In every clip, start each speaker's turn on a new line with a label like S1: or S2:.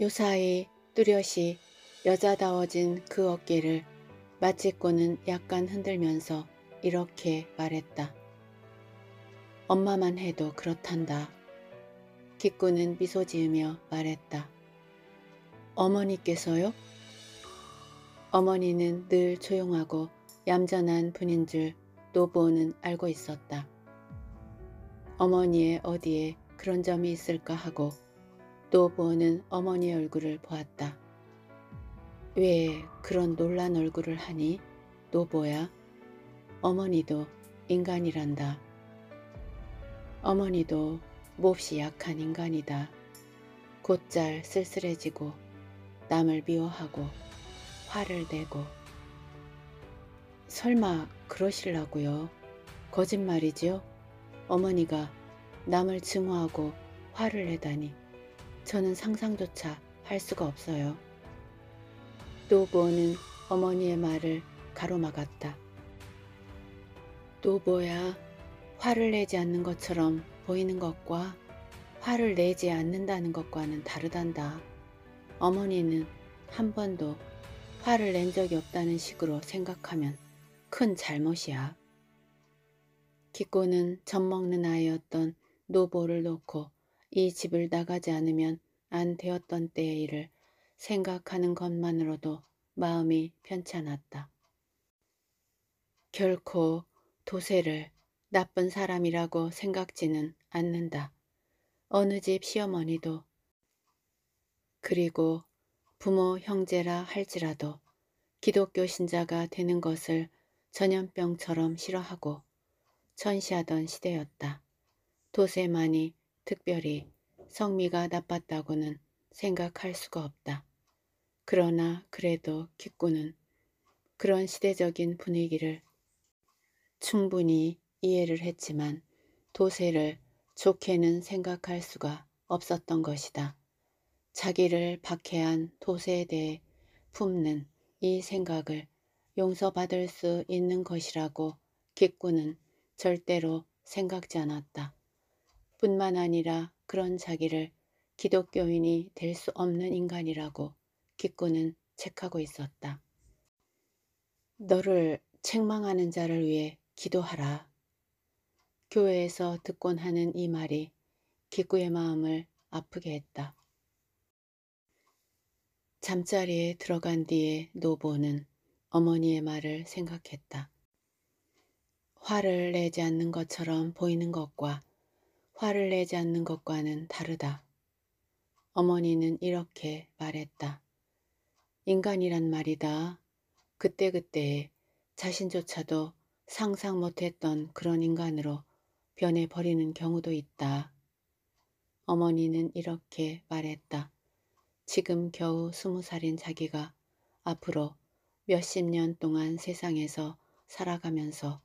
S1: 요사이 뚜렷이 여자다워진 그 어깨를 마치꾼은 약간 흔들면서 이렇게 말했다. 엄마만 해도 그렇단다. 기꾸는 미소 지으며 말했다. 어머니께서요? 어머니는 늘 조용하고 얌전한 분인 줄 노보는 부 알고 있었다. 어머니의 어디에 그런 점이 있을까 하고 또 보아는 어머니의 얼굴을 보았다. 왜 그런 놀란 얼굴을 하니? 노보야, 어머니도 인간이란다. 어머니도 몹시 약한 인간이다. 곧잘 쓸쓸해지고 남을 미워하고 화를 내고 설마 그러실라고요? 거짓말이지요? 어머니가 남을 증오하고 화를 내다니 저는 상상조차 할 수가 없어요. 노보는 어머니의 말을 가로막았다. 노보야, 화를 내지 않는 것처럼 보이는 것과 화를 내지 않는다는 것과는 다르단다. 어머니는 한 번도 화를 낸 적이 없다는 식으로 생각하면 큰 잘못이야. 기꼬는 젖먹는 아이였던 노보를 놓고 이 집을 나가지 않으면 안 되었던 때의 일을 생각하는 것만으로도 마음이 편찮았다. 결코 도세를 나쁜 사람이라고 생각지는 않는다. 어느 집 시어머니도 그리고 부모 형제라 할지라도 기독교 신자가 되는 것을 전염병처럼 싫어하고 천시하던 시대였다. 도세만이 특별히 성미가 나빴다고는 생각할 수가 없다. 그러나 그래도 기꾸는 그런 시대적인 분위기를 충분히 이해를 했지만 도세를 좋게는 생각할 수가 없었던 것이다. 자기를 박해한 도세에 대해 품는 이 생각을 용서받을 수 있는 것이라고 기꾸는 절대로 생각지 않았다. 뿐만 아니라 그런 자기를 기독교인이 될 수 없는 인간이라고 기꾸는 책하고 있었다. 너를 책망하는 자를 위해 기도하라. 교회에서 듣곤 하는 이 말이 기꾸의 마음을 아프게 했다. 잠자리에 들어간 뒤에 노보는 어머니의 말을 생각했다. 화를 내지 않는 것처럼 보이는 것과 화를 내지 않는 것과는 다르다. 어머니는 이렇게 말했다. 인간이란 말이다. 그때그때에 자신조차도 상상 못했던 그런 인간으로 변해버리는 경우도 있다. 어머니는 이렇게 말했다. 지금 겨우 스무 살인 자기가 앞으로 몇십 년 동안 세상에서 살아가면서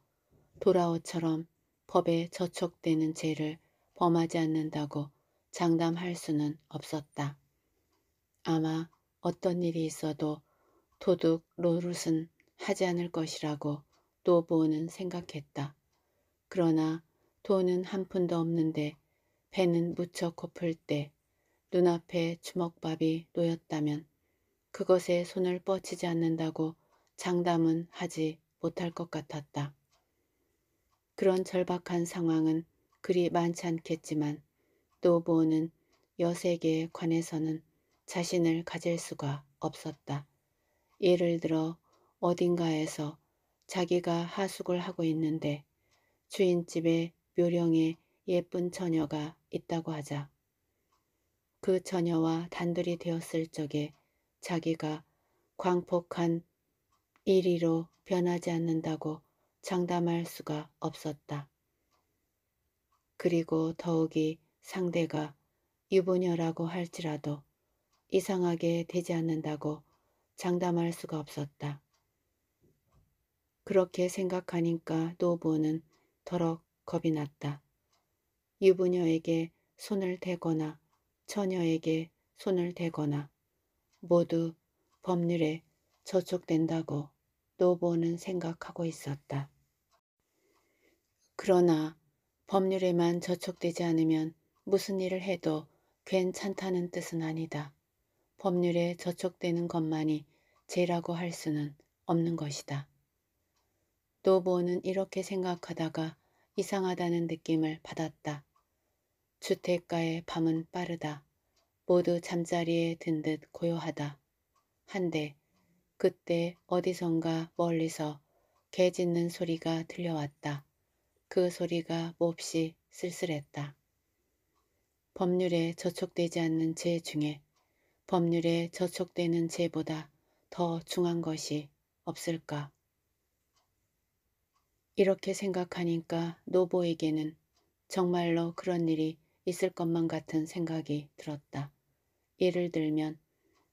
S1: 돌아오처럼 법에 저촉되는 죄를 범하지 않는다고 장담할 수는 없었다. 아마 어떤 일이 있어도 도둑 로룻은 하지 않을 것이라고 노보는 생각했다. 그러나 돈은 한 푼도 없는데 배는 무척 고플 때 눈앞에 주먹밥이 놓였다면 그것에 손을 뻗치지 않는다고 장담은 하지 못할 것 같았다. 그런 절박한 상황은 그리 많지 않겠지만 노보는 여색에 관해서는 자신을 가질 수가 없었다. 예를 들어 어딘가에서 자기가 하숙을 하고 있는데 주인집에 묘령의 예쁜 처녀가 있다고 하자. 그 처녀와 단둘이 되었을 적에 자기가 광폭한 1위로 변하지 않는다고 장담할 수가 없었다. 그리고 더욱이 상대가 유부녀라고 할지라도 이상하게 되지 않는다고 장담할 수가 없었다. 그렇게 생각하니까 노부는 더럭 겁이 났다. 유부녀에게 손을 대거나 처녀에게 손을 대거나 모두 법률에 저촉된다고 노보는 생각하고 있었다. 그러나 법률에만 저촉되지 않으면 무슨 일을 해도 괜찮다는 뜻은 아니다. 법률에 저촉되는 것만이 죄라고 할 수는 없는 것이다. 노보는 이렇게 생각하다가 이상하다는 느낌을 받았다. 주택가의 밤은 빠르다. 모두 잠자리에 든 듯 고요하다. 한데 그때 어디선가 멀리서 개 짖는 소리가 들려왔다. 그 소리가 몹시 쓸쓸했다. 법률에 저촉되지 않는 죄 중에 법률에 저촉되는 죄보다 더 중한 것이 없을까. 이렇게 생각하니까 노보에게는 정말로 그런 일이 있을 것만 같은 생각이 들었다. 예를 들면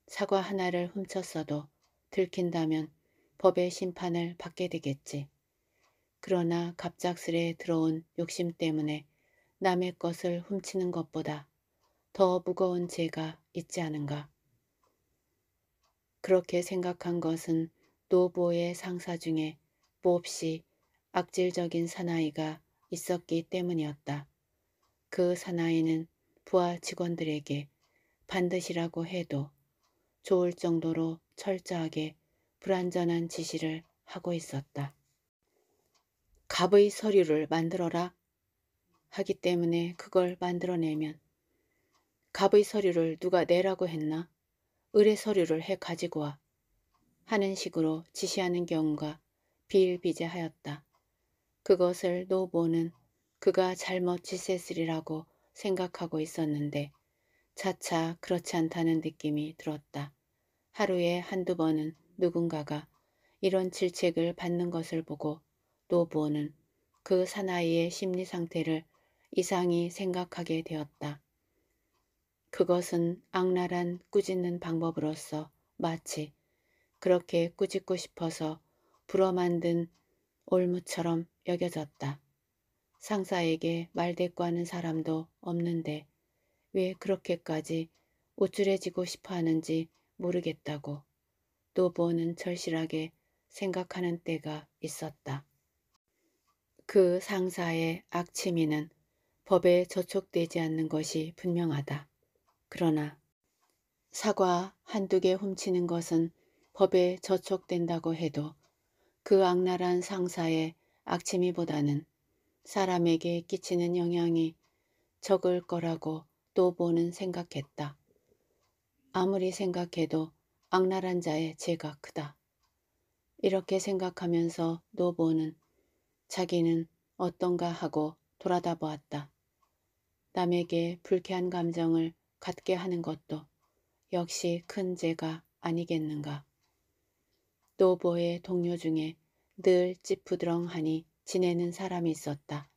S1: 사과 하나를 훔쳤어도 들킨다면 법의 심판을 받게 되겠지. 그러나 갑작스레 들어온 욕심 때문에 남의 것을 훔치는 것보다 더 무거운 죄가 있지 않은가. 그렇게 생각한 것은 노보의 상사 중에 몹시 악질적인 사나이가 있었기 때문이었다. 그 사나이는 부하 직원들에게 반드시라고 해도 좋을 정도로 철저하게 불완전한 지시를 하고 있었다. 갑의 서류를 만들어라 하기 때문에 그걸 만들어내면 갑의 서류를 누가 내라고 했나? 을의 서류를 해 가지고 와 하는 식으로 지시하는 경우가 비일비재하였다. 그것을 노보는 그가 잘못 지했으리라고 생각하고 있었는데 차차 그렇지 않다는 느낌이 들었다. 하루에 한두 번은 누군가가 이런 질책을 받는 것을 보고 노부호는 그 사나이의 심리 상태를 이상히 생각하게 되었다. 그것은 악랄한 꾸짖는 방법으로서 마치 그렇게 꾸짖고 싶어서 불어 만든 올무처럼 여겨졌다. 상사에게 말대꾸하는 사람도 없는데 왜 그렇게까지 우쭐해지고 싶어 하는지 모르겠다고 노보는 절실하게 생각하는 때가 있었다. 그 상사의 악취미는 법에 저촉되지 않는 것이 분명하다. 그러나 사과 한두 개 훔치는 것은 법에 저촉된다고 해도 그 악랄한 상사의 악취미보다는 사람에게 끼치는 영향이 적을 거라고 또 보는 생각했다. 아무리 생각해도 악랄한 자의 죄가 크다. 이렇게 생각하면서 노보는 자기는 어떤가 하고 돌아다 보았다. 남에게 불쾌한 감정을 갖게 하는 것도 역시 큰 죄가 아니겠는가. 노보의 동료 중에 늘 찌푸드렁하니 지내는 사람이 있었다.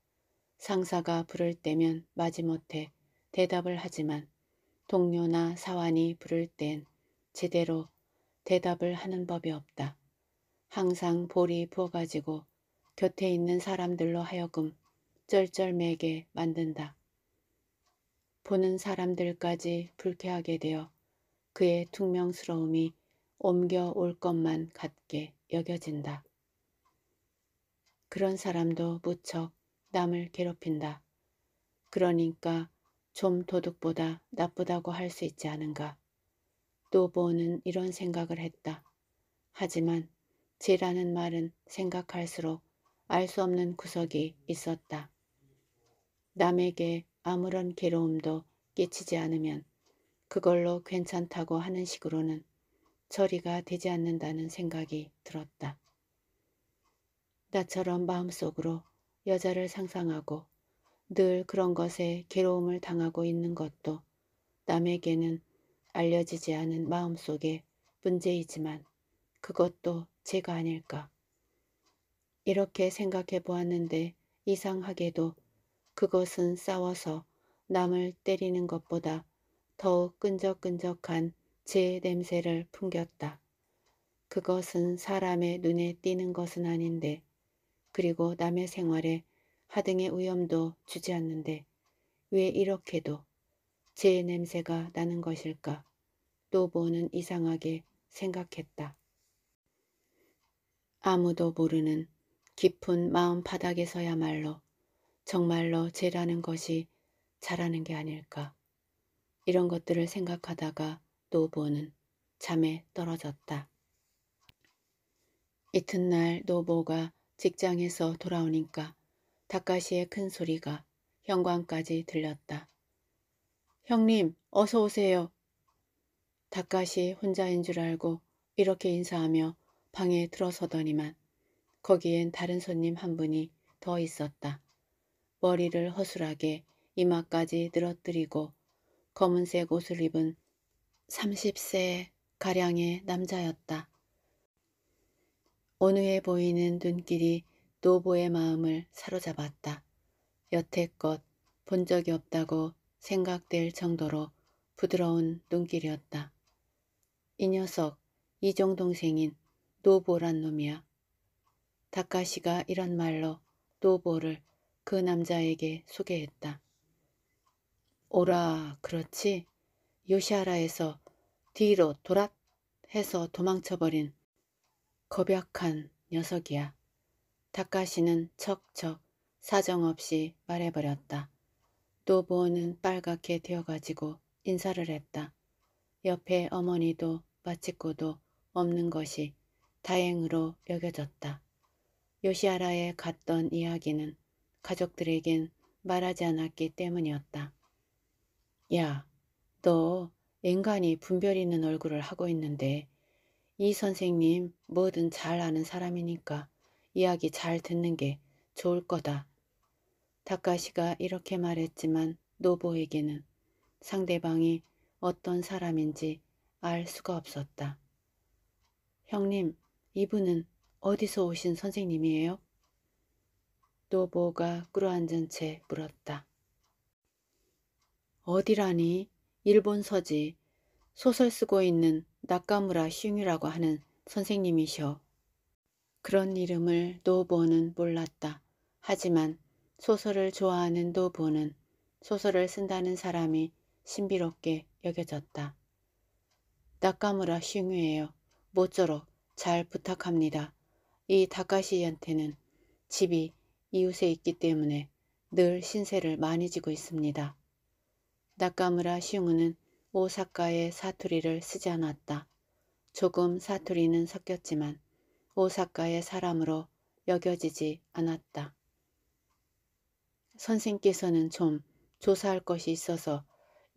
S1: 상사가 부를 때면 마지못해 대답을 하지만 동료나 사환이 부를 땐 제대로 대답을 하는 법이 없다. 항상 볼이 부어가지고 곁에 있는 사람들로 하여금 쩔쩔매게 만든다. 보는 사람들까지 불쾌하게 되어 그의 퉁명스러움이 옮겨올 것만 같게 여겨진다. 그런 사람도 무척 남을 괴롭힌다. 그러니까 좀 도둑보다 나쁘다고 할 수 있지 않은가. 노보는 이런 생각을 했다. 하지만 지라는 말은 생각할수록 알수 없는 구석이 있었다. 남에게 아무런 괴로움도 끼치지 않으면 그걸로 괜찮다고 하는 식으로는 처리가 되지 않는다는 생각이 들었다. 나처럼 마음속으로 여자를 상상하고 늘 그런 것에 괴로움을 당하고 있는 것도 남에게는 알려지지 않은 마음속의 문제이지만 그것도 제가 아닐까. 이렇게 생각해 보았는데 이상하게도 그것은 싸워서 남을 때리는 것보다 더욱 끈적끈적한 제 냄새를 풍겼다. 그것은 사람의 눈에 띄는 것은 아닌데 그리고 남의 생활에 하등의 위험도 주지 않는데 왜 이렇게도 제 냄새가 나는 것일까? 노보는 이상하게 생각했다. 아무도 모르는 깊은 마음 바닥에서야말로 정말로 죄라는 것이 잘하는 게 아닐까. 이런 것들을 생각하다가 노보는 잠에 떨어졌다. 이튿날 노보가 직장에서 돌아오니까 닭가시의 큰 소리가 현관까지 들렸다. 형님, 어서 오세요. 닭가시 혼자인 줄 알고 이렇게 인사하며 방에 들어서더니만 거기엔 다른 손님 한 분이 더 있었다. 머리를 허술하게 이마까지 늘어뜨리고 검은색 옷을 입은 30세 가량의 남자였다. 온우에 보이는 눈길이 노보의 마음을 사로잡았다. 여태껏 본 적이 없다고 생각될 정도로 부드러운 눈길이었다. 이 녀석 이종 동생인 노보란 놈이야. 다카시가 이런 말로 노보를 그 남자에게 소개했다. 오라 그렇지 요시하라에서 뒤로 돌아 해서 도망쳐버린 거벽한 녀석이야. 다카시는 척척 사정없이 말해버렸다. 노보는 빨갛게 되어가지고 인사를 했다. 옆에 어머니도 마치고도 없는 것이 다행으로 여겨졌다. 요시아라에 갔던 이야기는 가족들에겐 말하지 않았기 때문이었다. 야, 너 인간이 분별 있는 얼굴을 하고 있는데 이 선생님 뭐든 잘 아는 사람이니까 이야기 잘 듣는 게 좋을 거다. 다카시가 이렇게 말했지만 노보에게는 상대방이 어떤 사람인지 알 수가 없었다. 형님, 이분은 어디서 오신 선생님이에요? 노보가 끌어앉은채 물었다. 어디라니? 일본 서지. 소설 쓰고 있는 낙가무라 슝이라고 하는 선생님이셔. 그런 이름을 노보는 몰랐다. 하지만 소설을 좋아하는 노보는 소설을 쓴다는 사람이 신비롭게 여겨졌다. 낙가무라 슝유예요. 모쪼록 잘 부탁합니다. 이 다카시한테는 집이 이웃에 있기 때문에 늘 신세를 많이 지고 있습니다. 나카무라 시우는 오사카의 사투리를 쓰지 않았다. 조금 사투리는 섞였지만 오사카의 사람으로 여겨지지 않았다. 선생께서는 좀 조사할 것이 있어서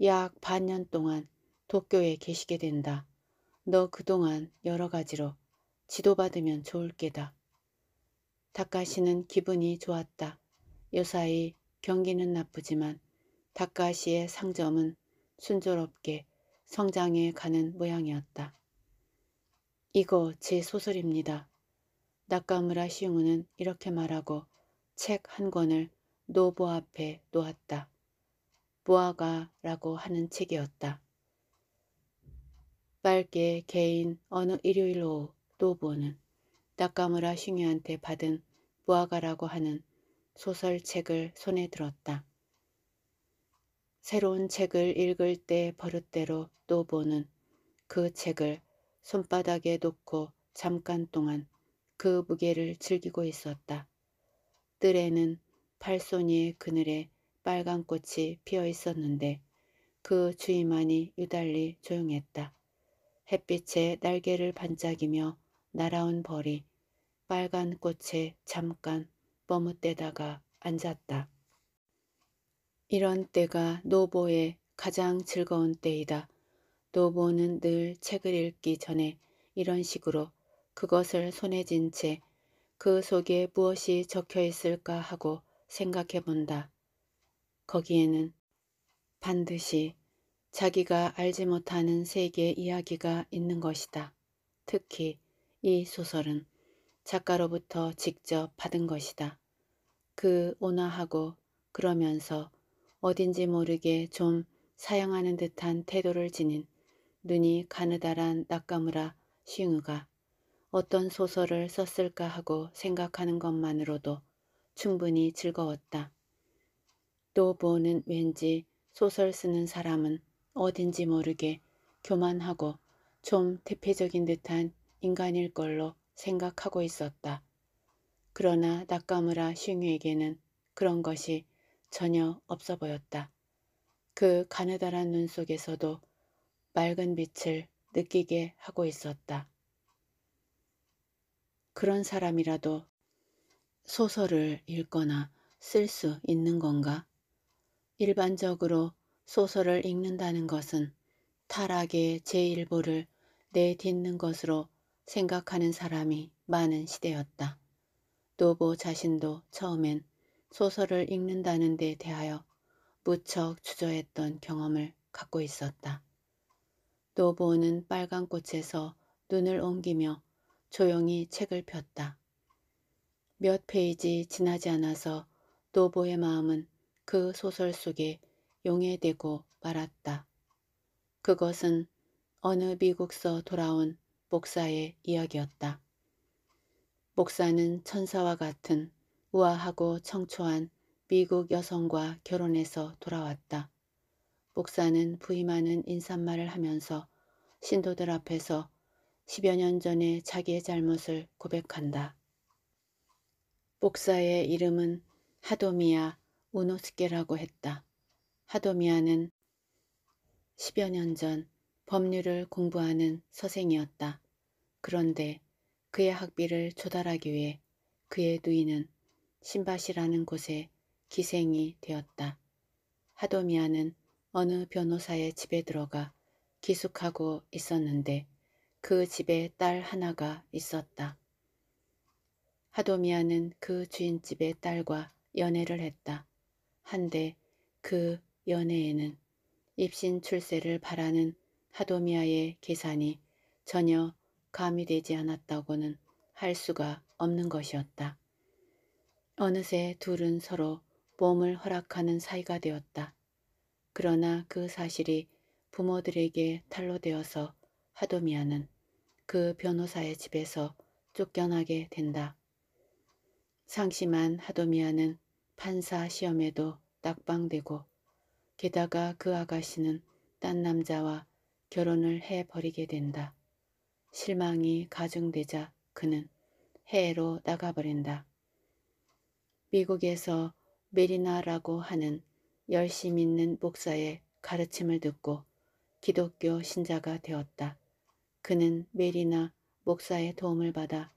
S1: 약 반년 동안 도쿄에 계시게 된다. 너 그동안 여러 가지로 지도받으면 좋을 게다. 닭가시는 기분이 좋았다. 요사이 경기는 나쁘지만 닭가시의 상점은 순조롭게 성장해 가는 모양이었다. 이거 제 소설입니다. 낙가무라시웅는 이렇게 말하고 책 한 권을 노보 앞에 놓았다. 보아가라고 하는 책이었다. 빨개 개인 어느 일요일 오후 노부는 따까무라 싱유한테 받은 무아가라고 하는 소설책을 손에 들었다. 새로운 책을 읽을 때 버릇대로 노보는 그 책을 손바닥에 놓고 잠깐 동안 그 무게를 즐기고 있었다. 뜰에는 팔손이 그늘에 빨간 꽃이 피어 있었는데 그 주위만이 유달리 조용했다. 햇빛에 날개를 반짝이며 날아온 벌이 빨간 꽃에 잠깐 머뭇대다가 앉았다. 이런 때가 노보의 가장 즐거운 때이다. 노보는 늘 책을 읽기 전에 이런 식으로 그것을 손에 쥔 채 그 속에 무엇이 적혀 있을까 하고 생각해 본다. 거기에는 반드시 자기가 알지 못하는 세계 이야기가 있는 것이다. 특히 이 소설은 작가로부터 직접 받은 것이다. 그 온화하고 그러면서 어딘지 모르게 좀 사양하는 듯한 태도를 지닌 눈이 가느다란 낙가무라 싱우가 어떤 소설을 썼을까 하고 생각하는 것만으로도 충분히 즐거웠다. 또 보는 왠지 소설 쓰는 사람은 어딘지 모르게 교만하고 좀 대표적인 듯한 인간일 걸로 생각하고 있었다. 그러나 낙카무라 싱유에게는 그런 것이 전혀 없어 보였다. 그 가느다란 눈 속에서도 맑은 빛을 느끼게 하고 있었다. 그런 사람이라도 소설을 읽거나 쓸 수 있는 건가? 일반적으로 소설을 읽는다는 것은 타락의 제1보를 내딛는 것으로 생각하는 사람이 많은 시대였다. 노보 자신도 처음엔 소설을 읽는다는 데 대하여 무척 주저했던 경험을 갖고 있었다. 노보는 빨간 꽃에서 눈을 옮기며 조용히 책을 폈다. 몇 페이지 지나지 않아서 노보의 마음은 그 소설 속에 용해되고 말았다. 그것은 어느 미국서 돌아온 목사의 이야기였다. 목사는 천사와 같은 우아하고 청초한 미국 여성과 결혼해서 돌아왔다. 목사는 부임하는 인사말을 하면서 신도들 앞에서 10여 년 전에 자기의 잘못을 고백한다. 목사의 이름은 하도미아 우노스케라고 했다. 하도미아는 10여 년 전 법률을 공부하는 서생이었다. 그런데 그의 학비를 조달하기 위해 그의 누이는 신밭이라는 곳에 기생이 되었다. 하도미아는 어느 변호사의 집에 들어가 기숙하고 있었는데 그 집에 딸 하나가 있었다. 하도미아는 그 주인집의 딸과 연애를 했다. 한데 그 연애에는 입신 출세를 바라는 하도미아의 계산이 전혀 감이 되지 않았다고는 할 수가 없는 것이었다. 어느새 둘은 서로 몸을 허락하는 사이가 되었다. 그러나 그 사실이 부모들에게 탈로되어서 하도미아는 그 변호사의 집에서 쫓겨나게 된다. 상심한 하도미아는 판사 시험에도 낙방되고 게다가 그 아가씨는 딴 남자와 결혼을 해버리게 된다. 실망이 가중되자 그는 해외로 나가버린다. 미국에서 메리나라고 하는 열심 있는 목사의 가르침을 듣고 기독교 신자가 되었다. 그는 메리나 목사의 도움을 받아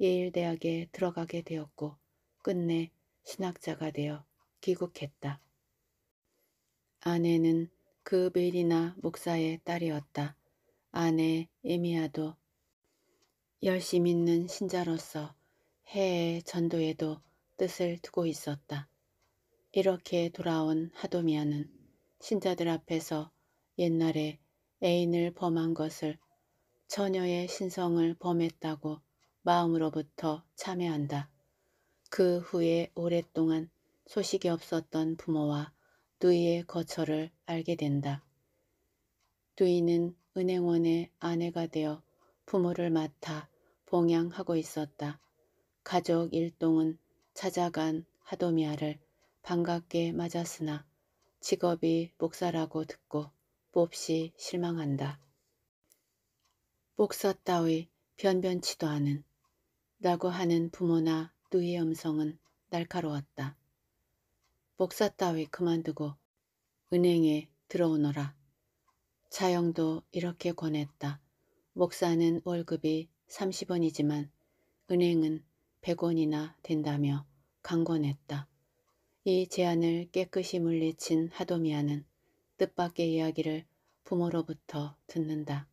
S1: 예일대학에 들어가게 되었고 끝내 신학자가 되어 귀국했다. 아내는 그 메리나 목사의 딸이었다. 아내 에미야도 열심 있는 신자로서 해외 전도에도 뜻을 두고 있었다. 이렇게 돌아온 하도미아는 신자들 앞에서 옛날에 애인을 범한 것을 처녀의 신성을 범했다고 마음으로부터 참회한다. 그 후에 오랫동안 소식이 없었던 부모와 누이의 거처를 알게 된다. 누이는 은행원의 아내가 되어 부모를 맡아 봉양하고 있었다. 가족 일동은 찾아간 하도미아를 반갑게 맞았으나 직업이 목사라고 듣고 몹시 실망한다. 목사 따위 변변치도 않은 라고 하는 부모나 누이의 음성은 날카로웠다. 목사 따위 그만두고 은행에 들어오너라. 차영도 이렇게 권했다. 목사는 월급이 30원이지만 은행은 100원이나 된다며 강권했다. 이 제안을 깨끗이 물리친 하도미아는 뜻밖의 이야기를 부모로부터 듣는다.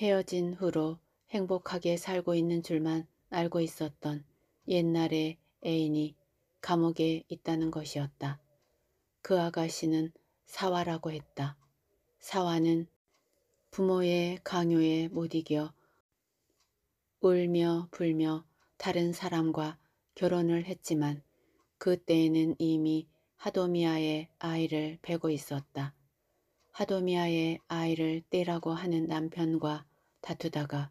S1: 헤어진 후로 행복하게 살고 있는 줄만 알고 있었던 옛날의 애인이 감옥에 있다는 것이었다. 그 아가씨는 사화라고 했다. 사화는 부모의 강요에 못 이겨 울며 불며 다른 사람과 결혼을 했지만 그때에는 이미 하도미아의 아이를 베고 있었다. 하도미아의 아이를 떼라고 하는 남편과 다투다가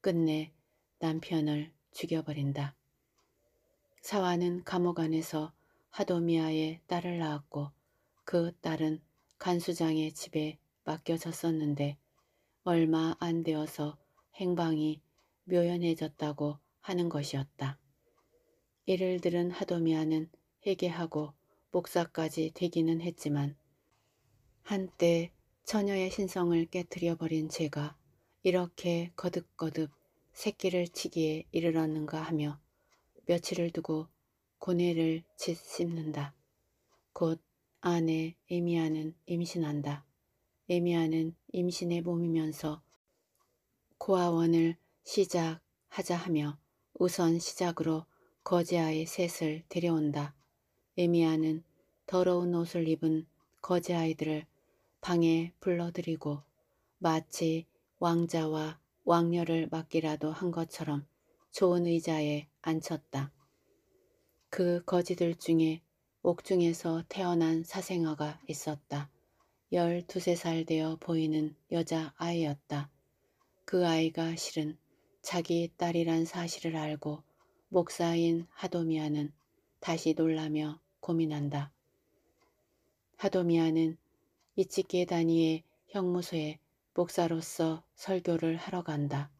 S1: 끝내 남편을 죽여버린다. 사화는 감옥 안에서 하도미아의 딸을 낳았고 그 딸은 간수장의 집에 맡겨졌었는데 얼마 안 되어서 행방이 묘연해졌다고 하는 것이었다. 이를 들은 하도미아는 회개하고 목사까지 되기는 했지만 한때 처녀의 신성을 깨뜨려버린 제가 이렇게 거듭거듭 새끼를 치기에 이르렀는가 하며 며칠을 두고 고뇌를 짓씹는다. 곧 아내 에미아는 임신한다. 에미야는 임신의 몸이면서 고아원을 시작하자 하며 우선 시작으로 거지아의 셋을 데려온다. 에미야는 더러운 옷을 입은 거지아이들을 방에 불러들이고 마치 왕자와 왕녀를 맡기라도 한 것처럼 좋은 의자에 앉혔다. 그 거지들 중에 옥중에서 태어난 사생아가 있었다. 열두세 살 되어 보이는 여자 아이였다. 그 아이가 실은 자기 딸이란 사실을 알고 목사인 하도미아는 다시 놀라며 고민한다. 하도미아는 이치케 다니의 형무소에 목사로서 설교를 하러 간다.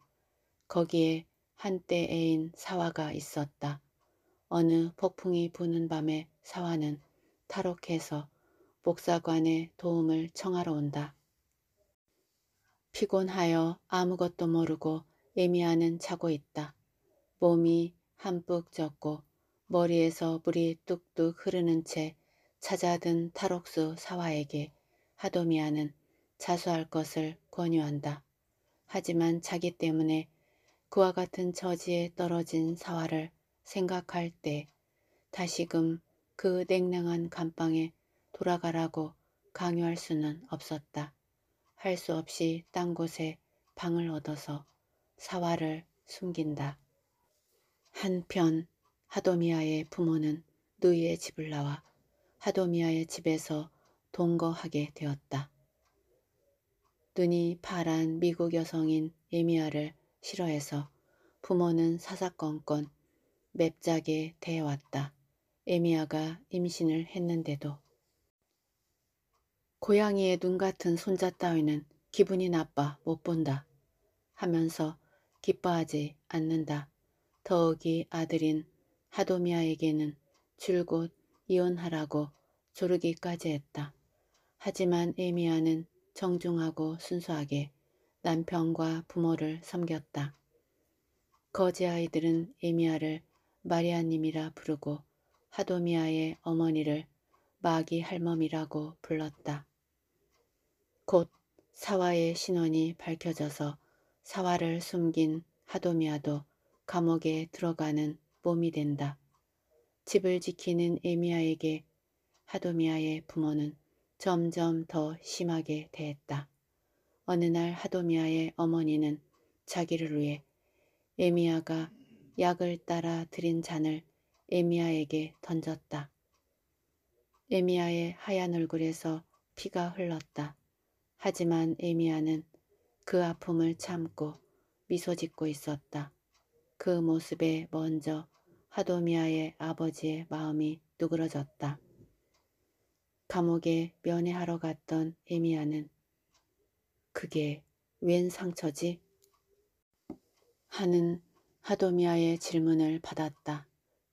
S1: 거기에 한때 애인 사화가 있었다. 어느 폭풍이 부는 밤에 사화는 탈옥해서 복사관에 도움을 청하러 온다. 피곤하여 아무것도 모르고 애미아는 자고 있다. 몸이 한뿍 젖고 머리에서 물이 뚝뚝 흐르는 채 찾아든 탈옥수 사화에게 하도미아는 자수할 것을 권유한다. 하지만 자기 때문에 그와 같은 처지에 떨어진 사화를 생각할 때 다시금 그 냉랭한 감방에 돌아가라고 강요할 수는 없었다. 할 수 없이 딴 곳에 방을 얻어서 사활을 숨긴다. 한편 하도미아의 부모는 누이의 집을 나와 하도미아의 집에서 동거하게 되었다. 눈이 파란 미국 여성인 에미아를 싫어해서 부모는 사사건건 맵작에 대해왔다. 에미아가 임신을 했는데도 고양이의 눈 같은 손자 따위는 기분이 나빠 못 본다 하면서 기뻐하지 않는다. 더욱이 아들인 하도미아에게는 줄곧 이혼하라고 조르기까지 했다. 하지만 에미아는 정중하고 순수하게 남편과 부모를 섬겼다. 거지 아이들은 에미아를 마리아님이라 부르고 하도미아의 어머니를 마귀 할멈이라고 불렀다. 곧 사화의 신원이 밝혀져서 사화를 숨긴 하도미아도 감옥에 들어가는 몸이 된다. 집을 지키는 에미아에게 하도미아의 부모는 점점 더 심하게 대했다. 어느 날 하도미아의 어머니는 자기를 위해 에미아가 약을 따라 들인 잔을 에미아에게 던졌다. 에미아의 하얀 얼굴에서 피가 흘렀다. 하지만 에미아는 그 아픔을 참고 미소 짓고 있었다. 그 모습에 먼저 하도미아의 아버지의 마음이 누그러졌다. 감옥에 면회하러 갔던 에미아는 그게 웬 상처지? 하는 하도미아의 질문을 받았다.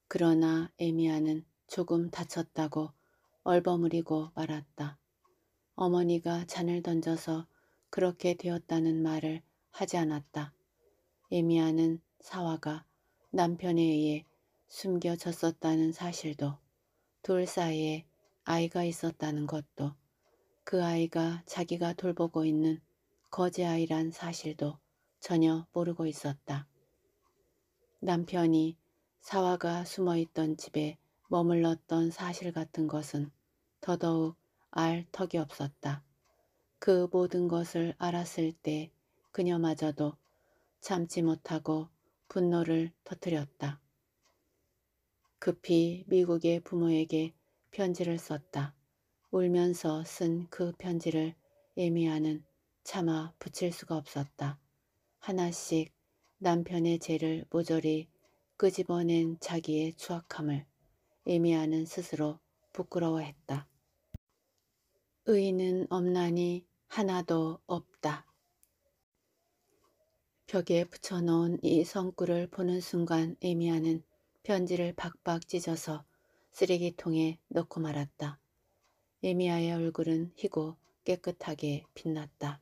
S1: 그러나 에미아는 조금 다쳤다고 얼버무리고 말았다. 어머니가 잔을 던져서 그렇게 되었다는 말을 하지 않았다. 예미아는 사화가 남편에 의해 숨겨졌었다는 사실도 둘 사이에 아이가 있었다는 것도 그 아이가 자기가 돌보고 있는 거제 아이란 사실도 전혀 모르고 있었다. 남편이 사화가 숨어있던 집에 머물렀던 사실 같은 것은 더더욱 알 턱이 없었다. 그 모든 것을 알았을 때 그녀마저도 참지 못하고 분노를 터뜨렸다. 급히 미국의 부모에게 편지를 썼다. 울면서 쓴 그 편지를 예미아는 차마 붙일 수가 없었다. 하나씩 남편의 죄를 모조리 끄집어낸 자기의 추악함을 예미아는 스스로 부끄러워했다. 의인은 없나니 하나도 없다. 벽에 붙여놓은 이 성구를 보는 순간 에미아는 편지를 박박 찢어서 쓰레기통에 넣고 말았다. 에미아의 얼굴은 희고 깨끗하게 빛났다.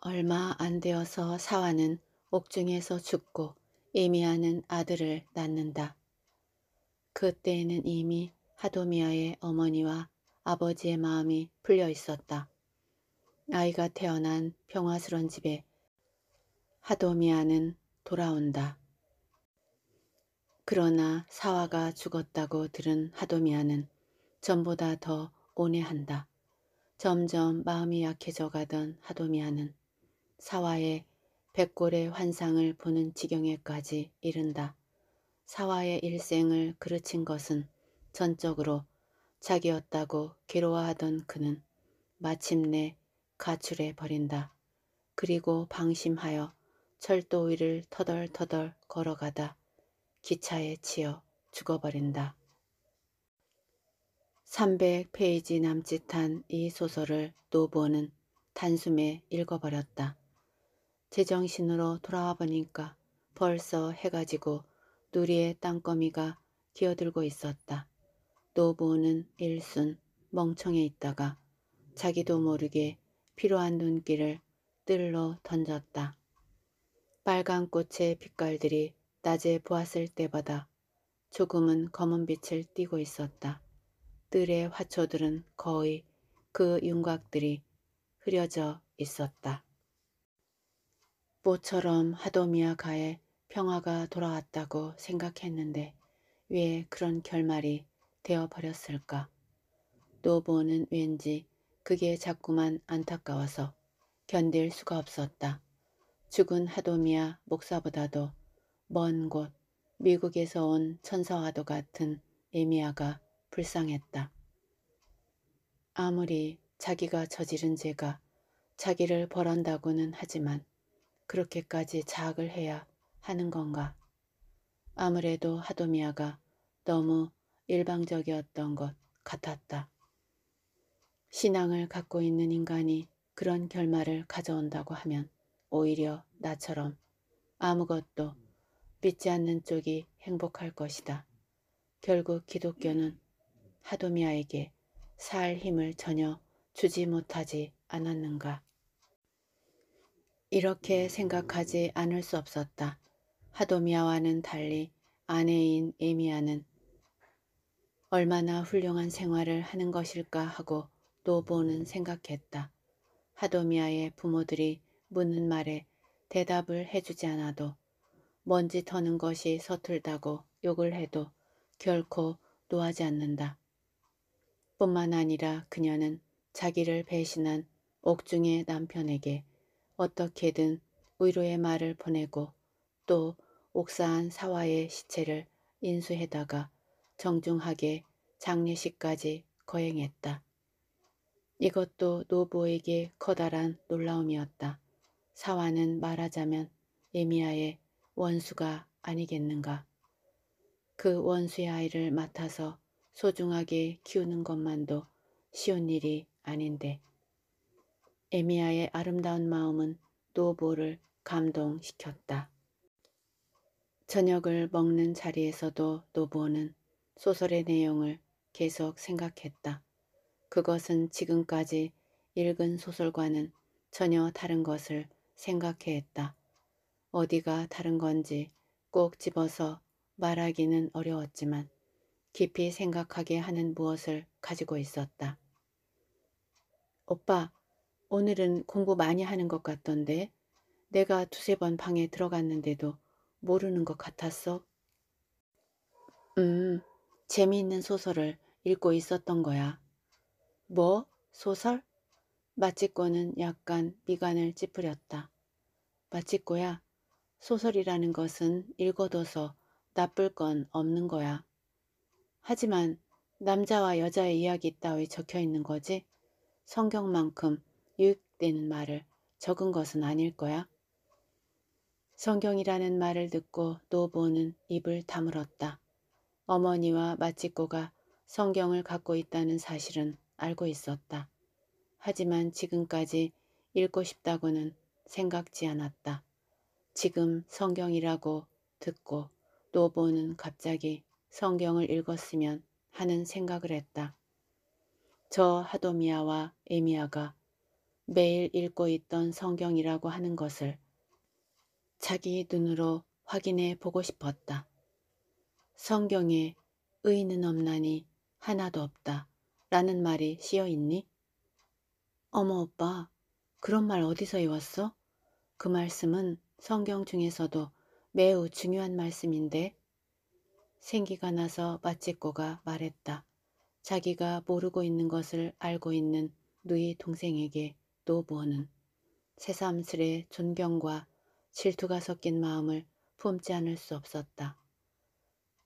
S1: 얼마 안 되어서 사화는 옥중에서 죽고 에미아는 아들을 낳는다. 그때에는 이미 하도미아의 어머니와 아버지의 마음이 풀려 있었다. 아이가 태어난 평화스런 집에 하도미아는 돌아온다. 그러나 사화가 죽었다고 들은 하도미아는 전보다 더 온해한다. 점점 마음이 약해져 가던 하도미아는 사화의 백골의 환상을 보는 지경에까지 이른다. 사화의 일생을 그르친 것은 전적으로 자기였다고 괴로워하던 그는 마침내 가출해 버린다. 그리고 방심하여 철도 위를 터덜터덜 걸어가다 기차에 치여 죽어버린다. 300페이지 남짓한 이 소설을 노보는 부 단숨에 읽어버렸다. 제정신으로 돌아와 보니까 벌써 해가 지고 누리의 땅거미가 기어들고 있었다. 노보는 일순 멍청해 있다가 자기도 모르게 필요한 눈길을 뜰로 던졌다. 빨간 꽃의 빛깔들이 낮에 보았을 때보다 조금은 검은 빛을 띠고 있었다. 뜰의 화초들은 거의 그 윤곽들이 흐려져 있었다. 모처럼 하도미아 가에 평화가 돌아왔다고 생각했는데 왜 그런 결말이 되어버렸을까. 노보는 왠지 그게 자꾸만 안타까워서 견딜 수가 없었다. 죽은 하도미아 목사보다도 먼 곳 미국에서 온 천사와도 같은 에미아가 불쌍했다. 아무리 자기가 저지른 죄가 자기를 벌한다고는 하지만 그렇게까지 자학을 해야 하는 건가. 아무래도 하도미아가 너무 일방적이었던 것 같았다. 신앙을 갖고 있는 인간이 그런 결말을 가져온다고 하면 오히려 나처럼 아무것도 믿지 않는 쪽이 행복할 것이다. 결국 기독교는 하도미아에게 살 힘을 전혀 주지 못하지 않았는가. 이렇게 생각하지 않을 수 없었다. 하도미아와는 달리 아내인 에미아는 얼마나 훌륭한 생활을 하는 것일까 하고 노보는 생각했다. 하도미아의 부모들이 묻는 말에 대답을 해주지 않아도 먼지 터는 것이 서툴다고 욕을 해도 결코 노하지 않는다. 뿐만 아니라 그녀는 자기를 배신한 옥중의 남편에게 어떻게든 위로의 말을 보내고 또 옥사한 사화의 시체를 인수해다가 정중하게 장례식까지 거행했다. 이것도 노부에게 커다란 놀라움이었다. 사화는 말하자면 에미아의 원수가 아니겠는가. 그 원수의 아이를 맡아서 소중하게 키우는 것만도 쉬운 일이 아닌데 에미아의 아름다운 마음은 노보를
S2: 감동시켰다.
S1: 저녁을 먹는 자리에서도 노보는 소설의 내용을 계속 생각했다. 그것은 지금까지 읽은 소설과는 전혀 다른 것을 생각해 했다. 어디가 다른 건지 꼭 집어서 말하기는 어려웠지만 깊이 생각하게 하는 무엇을 가지고 있었다. 오빠, 오늘은 공부 많이 하는 것 같던데 내가 두세 번 방에 들어갔는데도 모르는 것 같았어? 음, 재미있는 소설을 읽고 있었던 거야. 뭐? 소설? 마치코는 약간 미간을 찌푸렸다. 마치코야, 소설이라는 것은 읽어둬서 나쁠 건 없는 거야. 하지만 남자와 여자의 이야기 따위 적혀 있는 거지 성경만큼 유익된 말을 적은 것은 아닐 거야. 성경이라는 말을 듣고 노보는 입을 다물었다. 어머니와 마치꼬가 성경을 갖고 있다는 사실은 알고 있었다. 하지만 지금까지 읽고 싶다고는 생각지 않았다. 지금 성경이라고 듣고 노보는 갑자기 성경을 읽었으면 하는 생각을 했다. 저 하도미아와 에미아가 매일 읽고 있던 성경이라고 하는 것을 자기 눈으로 확인해 보고 싶었다. 성경에 의는 없나니 하나도 없다 라는 말이 씌어 있니? 어머 오빠 그런 말 어디서 외웠어? 그 말씀은 성경 중에서도 매우 중요한 말씀인데 생기가 나서 마치꼬가 말했다. 자기가 모르고 있는 것을 알고 있는 누이 동생에게 노보는 새삼스레 존경과 질투가 섞인 마음을 품지 않을 수 없었다.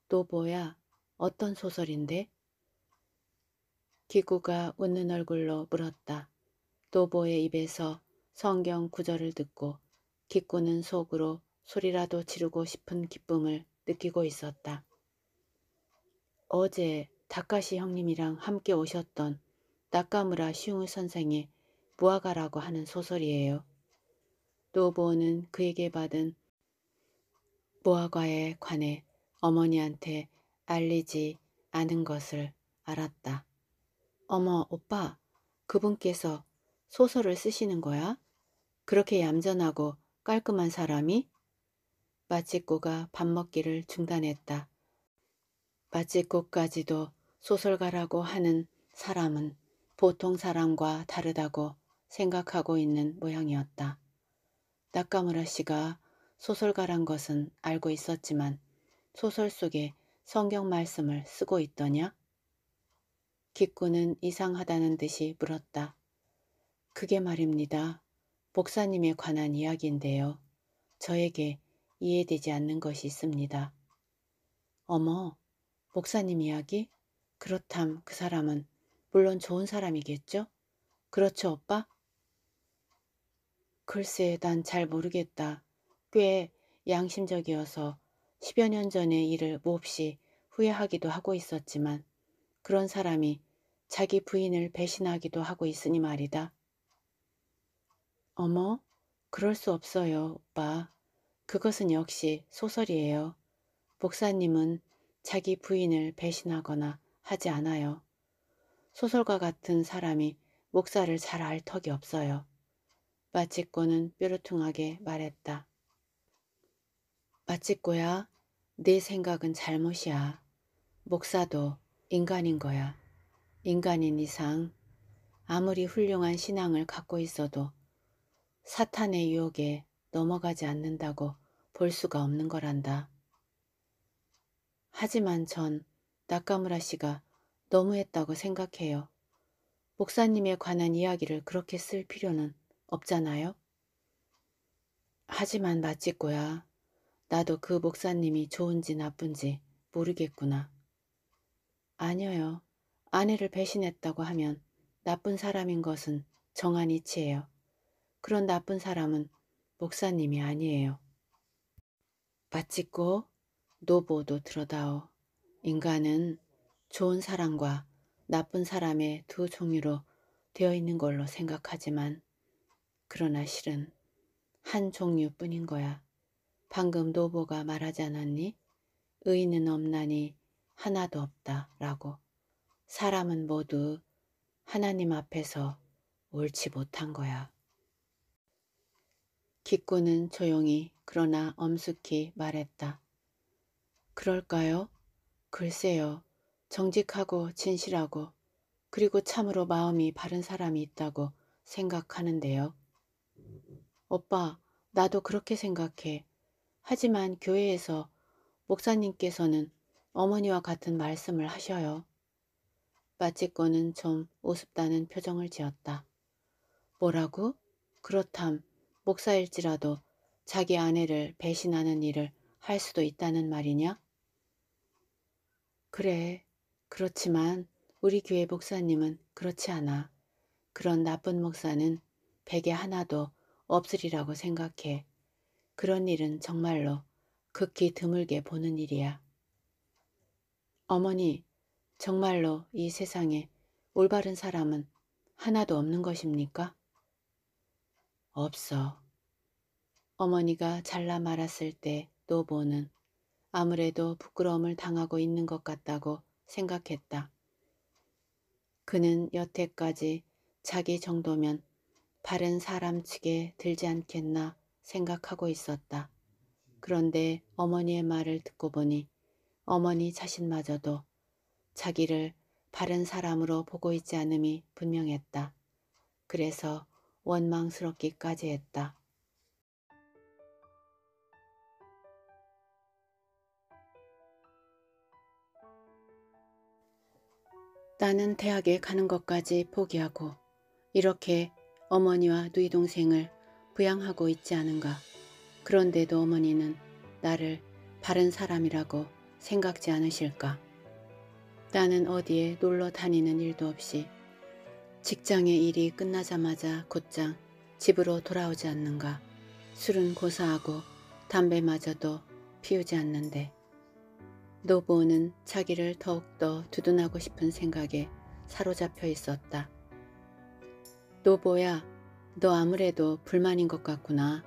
S1: 또 뭐야? 어떤 소설인데? 기구가 웃는 얼굴로 물었다. 또보의 입에서 성경 구절을 듣고 기꾸는 속으로 소리라도 지르고 싶은 기쁨을 느끼고 있었다. 어제 다카시 형님이랑 함께 오셨던 나카무라 슝우 선생의 무화과라고 하는 소설이에요. 또보는 그에게 받은 무화과에 관해 어머니한테 알리지 않은 것을 알았다. 어머, 오빠, 그분께서 소설을 쓰시는 거야? 그렇게 얌전하고 깔끔한 사람이? 마치꼬가 밥 먹기를 중단했다. 마치꼬까지도 소설가라고 하는 사람은 보통 사람과 다르다고 생각하고 있는 모양이었다. 낙가무라 씨가 소설가란 것은 알고 있었지만 소설 속에 성경 말씀을 쓰고 있더냐? 기꾸는 이상하다는 듯이 물었다. 그게 말입니다. 목사님에 관한 이야기인데요. 저에게 이해되지 않는 것이 있습니다. 어머, 목사님 이야기? 그렇담 그 사람은 물론 좋은 사람이겠죠? 그렇죠, 오빠? 글쎄, 난 잘 모르겠다. 꽤 양심적이어서 십여년 전의 일을 몹시 후회하기도 하고 있었지만 그런 사람이 자기 부인을 배신하기도 하고 있으니 말이다. 어머, 그럴 수 없어요, 오빠. 그것은 역시 소설이에요. 목사님은 자기 부인을 배신하거나 하지 않아요. 소설과 같은 사람이 목사를 잘 알 턱이 없어요. 마치코는 뾰루퉁하게 말했다. 마치꼬야, 내 생각은 잘못이야. 목사도 인간인 거야. 인간인 이상 아무리 훌륭한 신앙을 갖고 있어도 사탄의 유혹에 넘어가지 않는다고 볼 수가 없는 거란다. 하지만 전 나카무라 씨가 너무했다고 생각해요. 목사님에 관한 이야기를 그렇게 쓸 필요는 없잖아요. 하지만 마치고야 나도 그 목사님이 좋은지 나쁜지 모르겠구나. 아니요. 아내를 배신했다고 하면 나쁜 사람인 것은 정한이치예요. 그런 나쁜 사람은 목사님이 아니에요. 바치고 노보도 들어다오. 인간은 좋은 사람과 나쁜 사람의 두 종류로 되어 있는 걸로 생각하지만 그러나 실은 한 종류뿐인 거야. 방금 노보가 말하지 않았니? 의인은 없나니 하나도 없다 라고 사람은 모두 하나님 앞에서 옳지 못한 거야. 기꾸는 조용히 그러나 엄숙히 말했다. 그럴까요? 글쎄요. 정직하고 진실하고 그리고 참으로 마음이 바른 사람이 있다고 생각하는데요. 오빠, 나도 그렇게 생각해. 하지만 교회에서 목사님께서는 어머니와 같은 말씀을 하셔요. 마치꺼는 좀 우습다는 표정을 지었다. 뭐라고? 그렇담 목사일지라도 자기 아내를 배신하는 일을 할 수도 있다는 말이냐? 그래, 그렇지만 우리 교회 목사님은 그렇지 않아. 그런 나쁜 목사는 백에 하나도 없으리라고 생각해. 그런 일은 정말로 극히 드물게 보는 일이야. 어머니, 정말로 이 세상에 올바른 사람은 하나도 없는 것입니까? 없어. 어머니가 잘라 말았을 때 노보는 아무래도 부끄러움을 당하고 있는 것 같다고 생각했다. 그는 여태까지 자기 정도면 바른 사람 측에 들지 않겠나 생각하고 있었다. 그런데 어머니의 말을 듣고 보니 어머니 자신마저도 자기를 바른 사람으로 보고 있지 않음이 분명했다. 그래서 원망스럽기까지 했다. 나는 대학에 가는 것까지 포기하고 이렇게 어머니와 누이 동생을 부양하고 있지 않은가. 그런데도 어머니는 나를 바른 사람이라고 생각지 않으실까. 나는 어디에 놀러 다니는 일도 없이 직장의 일이 끝나자마자 곧장 집으로 돌아오지 않는가. 술은 고사하고 담배마저도 피우지 않는데 노보는 자기를 더욱더 두둔하고 싶은 생각에 사로잡혀 있었다. 노보야 너 아무래도 불만인 것 같구나.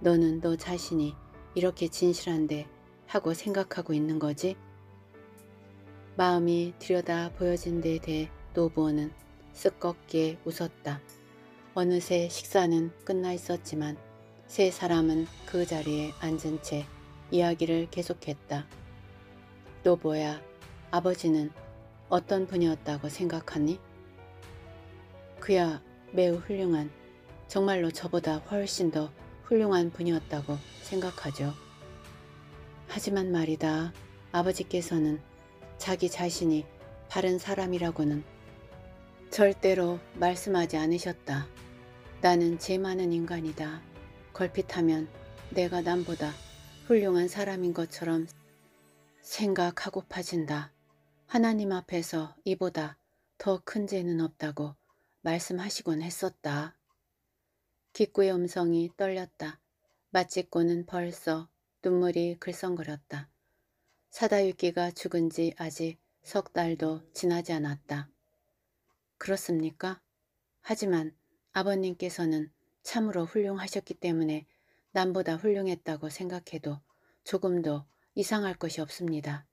S1: 너는 너 자신이 이렇게 진실한데 하고 생각하고 있는 거지? 마음이 들여다 보여진 데 대해 노부호는 쓰껍게 웃었다. 어느새 식사는 끝나 있었지만 세 사람은 그 자리에 앉은 채 이야기를 계속했다. 노부야 아버지는 어떤 분이었다고 생각하니? 그야 매우 훌륭한 정말로 저보다 훨씬 더 훌륭한 분이었다고 생각하죠. 하지만 말이다. 아버지께서는 자기 자신이 바른 사람이라고는 절대로 말씀하지 않으셨다. 나는 죄 많은 인간이다. 걸핏하면 내가 남보다 훌륭한 사람인 것처럼 생각하고 파진다. 하나님 앞에서 이보다 더 큰 죄는 없다고 말씀하시곤 했었다. 기꾸의 음성이 떨렸다. 맛집고는 벌써 눈물이 글썽거렸다. 사다유기가 죽은 지 아직 석 달도 지나지 않았다. 그렇습니까? 하지만 아버님께서는 참으로 훌륭하셨기 때문에 남보다 훌륭했다고 생각해도 조금도 이상할 것이 없습니다.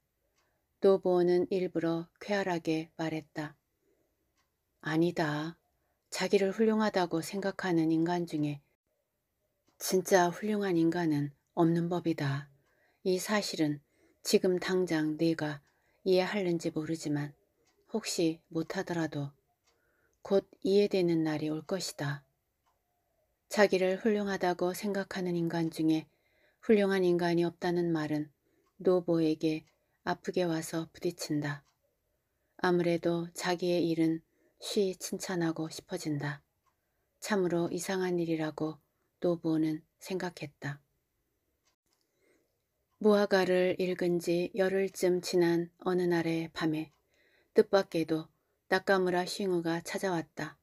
S1: 노보호는 일부러 쾌활하게 말했다. 아니다. 자기를 훌륭하다고 생각하는 인간 중에 진짜 훌륭한 인간은 없는 법이다. 이 사실은 지금 당장 네가 이해할는지 모르지만 혹시 못하더라도 곧 이해되는 날이 올 것이다. 자기를 훌륭하다고 생각하는 인간 중에 훌륭한 인간이 없다는 말은 노보에게 아프게 와서 부딪힌다. 아무래도 자기의 일은 쉬 칭찬하고 싶어진다. 참으로 이상한 일이라고 노부는 생각했다. 무화과를 읽은 지 열흘쯤 지난 어느 날의 밤에 뜻밖에도 낙가무라 싱우가 찾아왔다.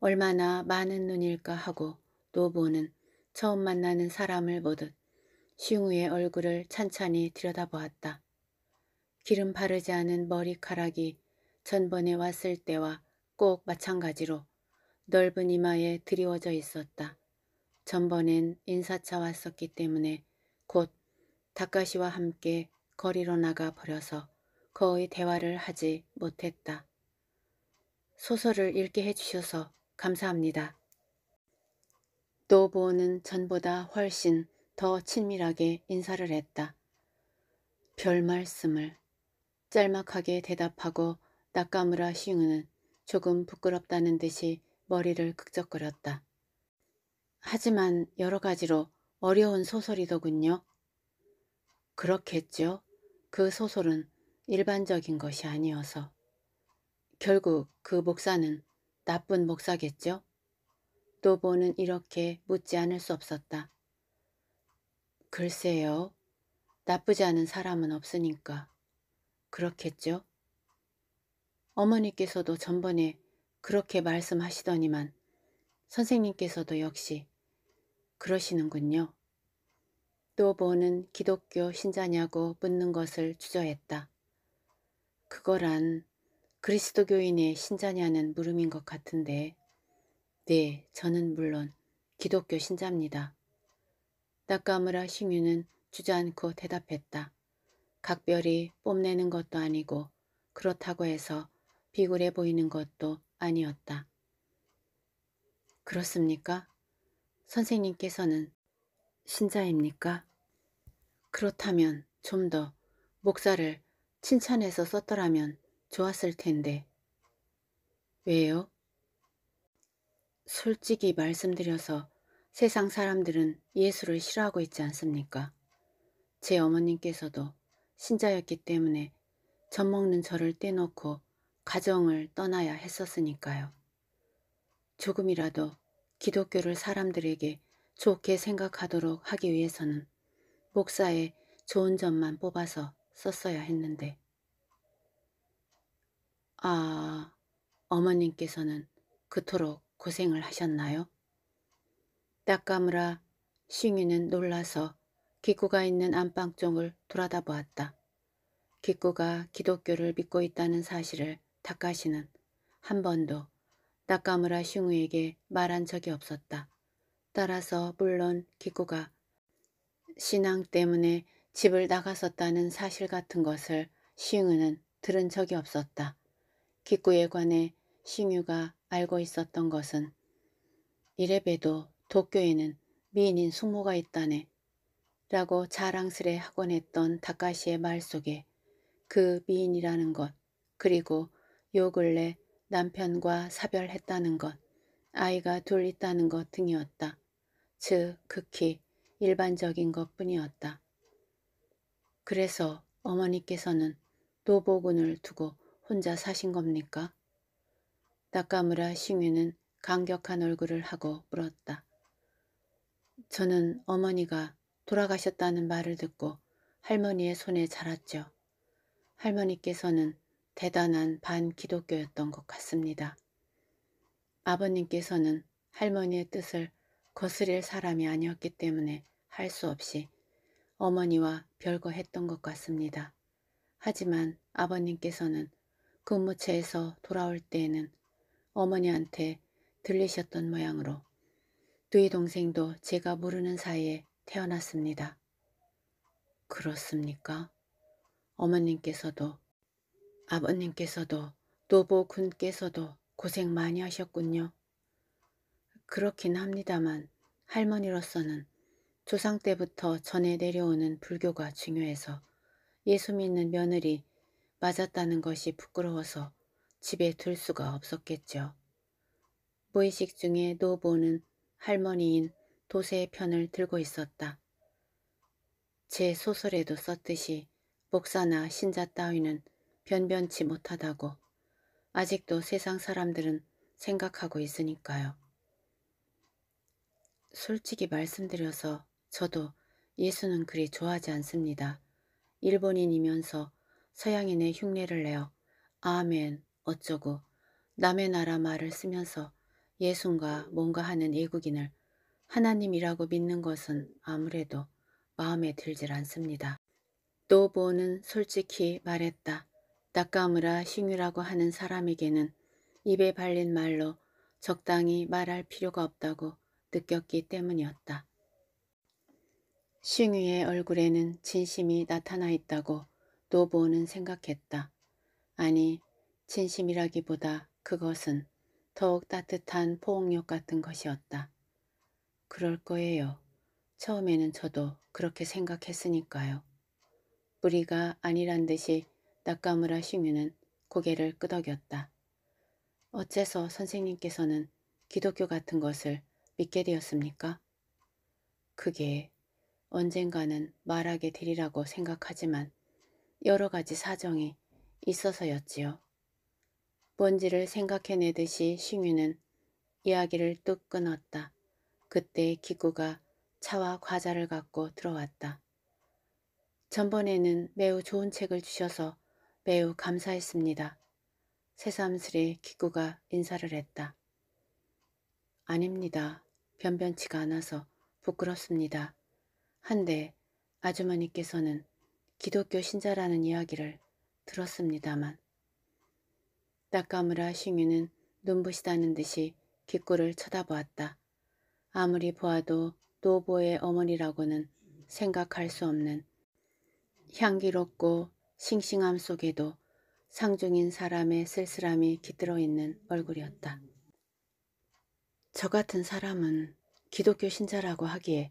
S1: 얼마나 많은 눈일까 하고 노보는 처음 만나는 사람을 보듯 싱우의 얼굴을 찬찬히 들여다보았다. 기름 바르지 않은 머리카락이 전번에 왔을 때와 꼭 마찬가지로 넓은 이마에 드리워져 있었다. 전번엔 인사차 왔었기 때문에 곧 닭가시와 함께 거리로 나가 버려서 거의 대화를 하지 못했다. 소설을 읽게 해주셔서 감사합니다. 노보는 전보다 훨씬 더 친밀하게 인사를 했다. 별 말씀을 짤막하게 대답하고 낙가무라 시우는 조금 부끄럽다는 듯이 머리를 극적거렸다. 하지만 여러 가지로 어려운 소설이더군요. 그렇겠죠. 그 소설은 일반적인 것이 아니어서. 결국 그 목사는 나쁜 목사겠죠? 노보는 이렇게 묻지 않을 수 없었다. 글쎄요. 나쁘지 않은 사람은 없으니까. 그렇겠죠? 어머니께서도 전번에 그렇게 말씀하시더니만 선생님께서도 역시 그러시는군요. 노 보는 기독교 신자냐고 묻는 것을 주저했다. 그거란 그리스도교인의 신자냐는 물음인 것 같은데 네, 저는 물론 기독교 신자입니다. 나카무라 싱유는 주저앉고 대답했다. 각별히 뽐내는 것도 아니고 그렇다고 해서 비굴해 보이는 것도 아니었다. 그렇습니까? 선생님께서는 신자입니까? 그렇다면 좀 더 목사를 칭찬해서 썼더라면 좋았을 텐데. 왜요? 솔직히 말씀드려서 세상 사람들은 예수를 싫어하고 있지 않습니까? 제 어머님께서도 신자였기 때문에 젖먹는 저를 떼놓고 가정을 떠나야 했었으니까요. 조금이라도 기독교를 사람들에게 좋게 생각하도록 하기 위해서는 목사의 좋은 점만 뽑아서 썼어야 했는데. 아, 어머님께서는 그토록 고생을 하셨나요? 닦아무라 싱이는 놀라서 기구가 있는 안방 쪽을 돌아다 보았다. 기구가 기독교를 믿고 있다는 사실을 다카시는 한 번도 나카무라 슝우에게 말한 적이 없었다. 따라서 물론 기구가 신앙 때문에 집을 나갔었다는 사실 같은 것을 슝우는 들은 적이 없었다. 기구에 관해 슝유가 알고 있었던 것은 이래봬도 도쿄에는 미인인 숙모가 있다네 라고 자랑스레 하곤 했던 다카시의 말 속에 그 미인이라는 것 그리고 요 근래 남편과 사별했다는 것, 아이가 둘 있다는 것 등이었다. 즉, 극히 일반적인 것 뿐이었다. 그래서 어머니께서는 노보군을 두고 혼자 사신 겁니까? 낙가무라 싱위는 강격한 얼굴을 하고 물었다. 저는 어머니가 돌아가셨다는 말을 듣고 할머니의 손에 자랐죠. 할머니께서는 대단한 반기독교였던 것 같습니다. 아버님께서는 할머니의 뜻을 거스릴 사람이 아니었기 때문에 할 수 없이 어머니와 별거 했던 것 같습니다. 하지만 아버님께서는 근무체에서 돌아올 때에는 어머니한테 들리셨던 모양으로 두이 동생도 제가 모르는 사이에 태어났습니다. 그렇습니까? 어머님께서도 아버님께서도 노보 군께서도 고생 많이 하셨군요. 그렇긴 합니다만 할머니로서는 조상 때부터 전해 내려오는 불교가 중요해서 예수 믿는 며느리 맞았다는 것이 부끄러워서 집에 둘 수가 없었겠죠. 무의식 중에 노보는 할머니인 도세의 편을 들고 있었다. 제 소설에도 썼듯이 목사나 신자 따위는 변변치 못하다고 아직도 세상 사람들은 생각하고 있으니까요. 솔직히 말씀드려서 저도 예수는 그리 좋아하지 않습니다. 일본인이면서 서양인의 흉내를 내어 아멘 어쩌고 남의 나라 말을 쓰면서 예수인가 뭔가 하는 외국인을 하나님이라고 믿는 것은 아무래도 마음에 들질 않습니다. 노보는 솔직히 말했다. 나카무라 싱유라고 하는 사람에게는 입에 발린 말로 적당히 말할 필요가 없다고 느꼈기 때문이었다. 싱유의 얼굴에는 진심이 나타나 있다고 노보는 생각했다. 아니 진심이라기보다 그것은 더욱 따뜻한 포옹력 같은 것이었다. 그럴 거예요. 처음에는 저도 그렇게 생각했으니까요. 뿌리가 아니란 듯이 낙가무라시유는 고개를 끄덕였다. 어째서 선생님께서는 기독교 같은 것을 믿게 되었습니까? 그게 언젠가는 말하게 되리라고 생각하지만 여러 가지 사정이 있어서였지요. 뭔지를 생각해내듯이 시유는 이야기를 뚝 끊었다. 그때 기구가 차와 과자를 갖고 들어왔다. 전번에는 매우 좋은 책을 주셔서 매우 감사했습니다. 새삼스레 기구가 인사를 했다. 아닙니다. 변변치가 않아서 부끄럽습니다. 한데 아주머니께서는 기독교 신자라는 이야기를 들었습니다만 낙가무라 싱유는 눈부시다는 듯이 기구를 쳐다보았다. 아무리 보아도 노보의 어머니라고는 생각할 수 없는 향기롭고 싱싱함 속에도 상중인 사람의 쓸쓸함이 깃들어 있는 얼굴이었다. 저 같은 사람은 기독교 신자라고 하기에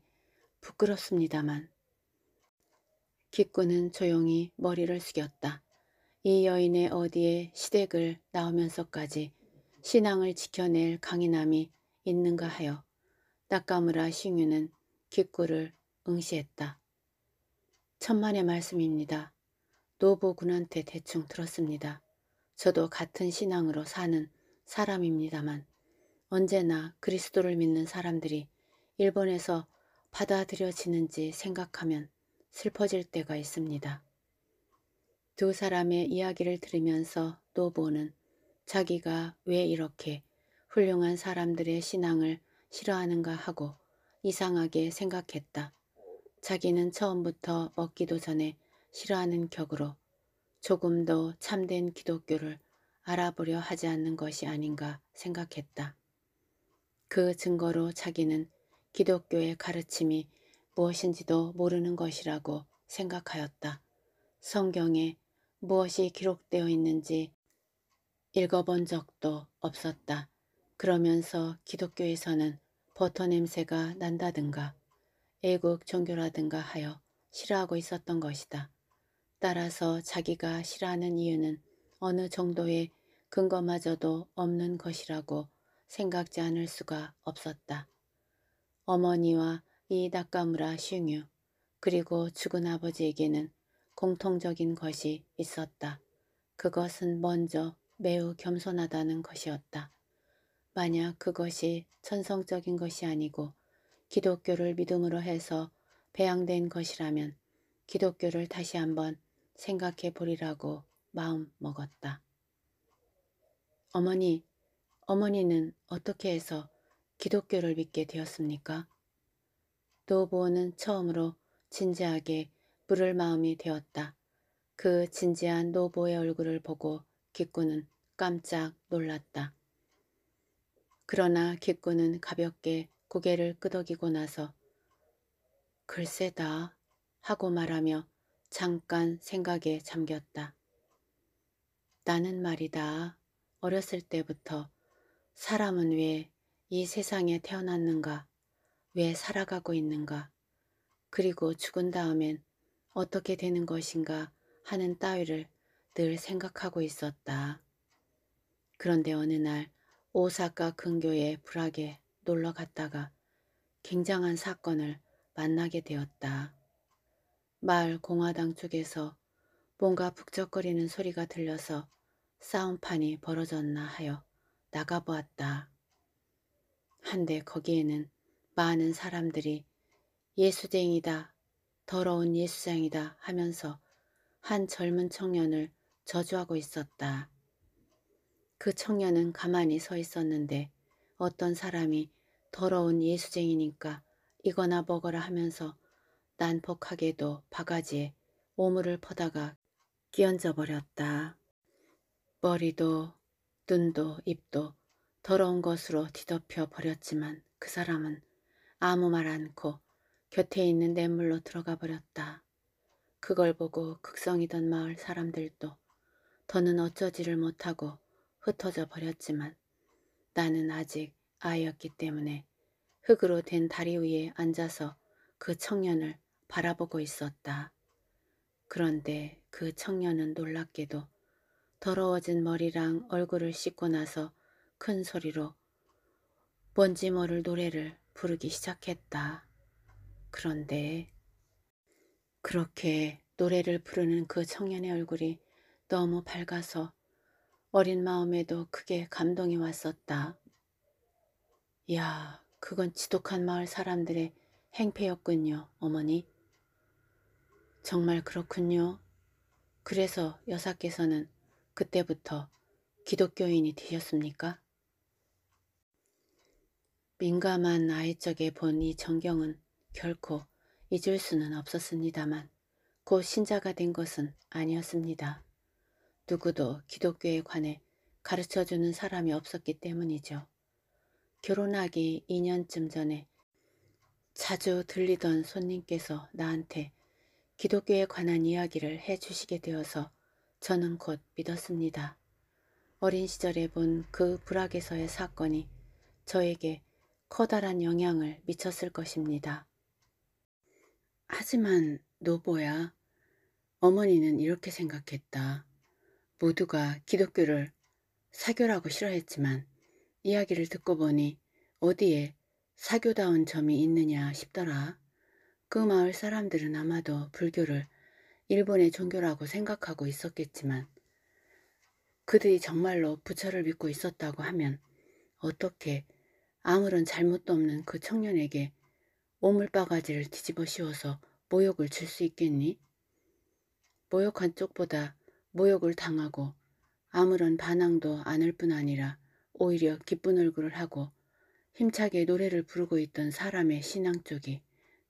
S1: 부끄럽습니다만 기꾸는 조용히 머리를 숙였다. 이 여인의 어디에 시댁을 나오면서까지 신앙을 지켜낼 강인함이 있는가 하여 낙가무라 싱유는 기꾸를 응시했다. 천만의 말씀입니다. 노보 군한테 대충 들었습니다. 저도 같은 신앙으로 사는 사람입니다만 언제나 그리스도를 믿는 사람들이 일본에서 받아들여지는지 생각하면 슬퍼질 때가 있습니다. 두 사람의 이야기를 들으면서 노보는 자기가 왜 이렇게 훌륭한 사람들의 신앙을 싫어하는가 하고 이상하게 생각했다. 자기는 처음부터 얻기도 전에 싫어하는 격으로 조금 더 참된 기독교를 알아보려 하지 않는 것이 아닌가 생각했다. 그 증거로 자기는 기독교의 가르침이 무엇인지도 모르는 것이라고 생각하였다. 성경에 무엇이 기록되어 있는지 읽어본 적도 없었다. 그러면서 기독교에서는 버터 냄새가 난다든가 애국 종교라든가 하여 싫어하고 있었던 것이다. 따라서 자기가 싫어하는 이유는 어느 정도의 근거마저도 없는 것이라고 생각지 않을 수가 없었다. 어머니와 이나가무라 슝유 그리고 죽은 아버지에게는 공통적인 것이 있었다. 그것은 먼저 매우 겸손하다는 것이었다. 만약 그것이 천성적인 것이 아니고 기독교를 믿음으로 해서 배양된 것이라면 기독교를 다시 한번 생각해 보리라고 마음 먹었다. 어머니, 어머니는 어떻게 해서 기독교를 믿게 되었습니까? 노보는 처음으로 진지하게 물을 마음이 되었다. 그 진지한 노보의 얼굴을 보고 기꾸는 깜짝 놀랐다. 그러나 기꾸는 가볍게 고개를 끄덕이고 나서 글쎄다 하고 말하며 잠깐 생각에 잠겼다. 나는 말이다. 어렸을 때부터 사람은 왜 이 세상에 태어났는가? 왜 살아가고 있는가? 그리고 죽은 다음엔 어떻게 되는 것인가 하는 따위를 늘 생각하고 있었다. 그런데 어느 날 오사카 근교의 불악에 놀러 갔다가 굉장한 사건을 만나게 되었다. 마을 공화당 쪽에서 뭔가 북적거리는 소리가 들려서 싸움판이 벌어졌나 하여 나가보았다. 한데 거기에는 많은 사람들이 예수쟁이다, 더러운 예수장이다 하면서 한 젊은 청년을 저주하고 있었다. 그 청년은 가만히 서 있었는데 어떤 사람이 더러운 예수쟁이니까 이거나 먹어라 하면서 난복하게도 바가지에 오물을 퍼다가 끼얹어 버렸다. 머리도 눈도 입도 더러운 것으로 뒤덮여 버렸지만 그 사람은 아무 말 않고 곁에 있는 냇물로 들어가 버렸다. 그걸 보고 극성이던 마을 사람들도 더는 어쩌지를 못하고 흩어져 버렸지만 나는 아직 아이였기 때문에 흙으로 된 다리 위에 앉아서 그 청년을 바라보고 있었다. 그런데 그 청년은 놀랍게도 더러워진 머리랑 얼굴을 씻고 나서 큰 소리로 뭔지 모를 노래를 부르기 시작했다. 그런데
S2: 그렇게
S1: 노래를 부르는 그 청년의 얼굴이 너무 밝아서 어린 마음에도 크게 감동이 왔었다. 야 그건 지독한 마을 사람들의 행패였군요, 어머니. 정말 그렇군요. 그래서 여사께서는 그때부터 기독교인이 되셨습니까? 민감한 아이쪽에 본 이 전경은 결코 잊을 수는 없었습니다만 곧 신자가 된 것은 아니었습니다. 누구도 기독교에 관해 가르쳐주는 사람이 없었기 때문이죠. 결혼하기 2년쯤 전에 자주 들리던 손님께서 나한테 기독교에 관한 이야기를 해주시게 되어서 저는 곧 믿었습니다. 어린 시절에 본 그 불악에서의 사건이 저에게 커다란 영향을 미쳤을 것입니다. 하지만 노보야, 어머니는 이렇게 생각했다. 모두가 기독교를 사교라고 싫어했지만 이야기를 듣고 보니 어디에 사교다운 점이 있느냐 싶더라. 그 마을 사람들은 아마도 불교를 일본의 종교라고 생각하고 있었겠지만 그들이 정말로 부처를 믿고 있었다고 하면 어떻게 아무런 잘못도 없는 그 청년에게 오물바가지를 뒤집어 씌워서 모욕을 줄 수 있겠니? 모욕한 쪽보다 모욕을 당하고 아무런 반항도 않을 뿐 아니라 오히려 기쁜 얼굴을 하고 힘차게 노래를 부르고 있던 사람의 신앙 쪽이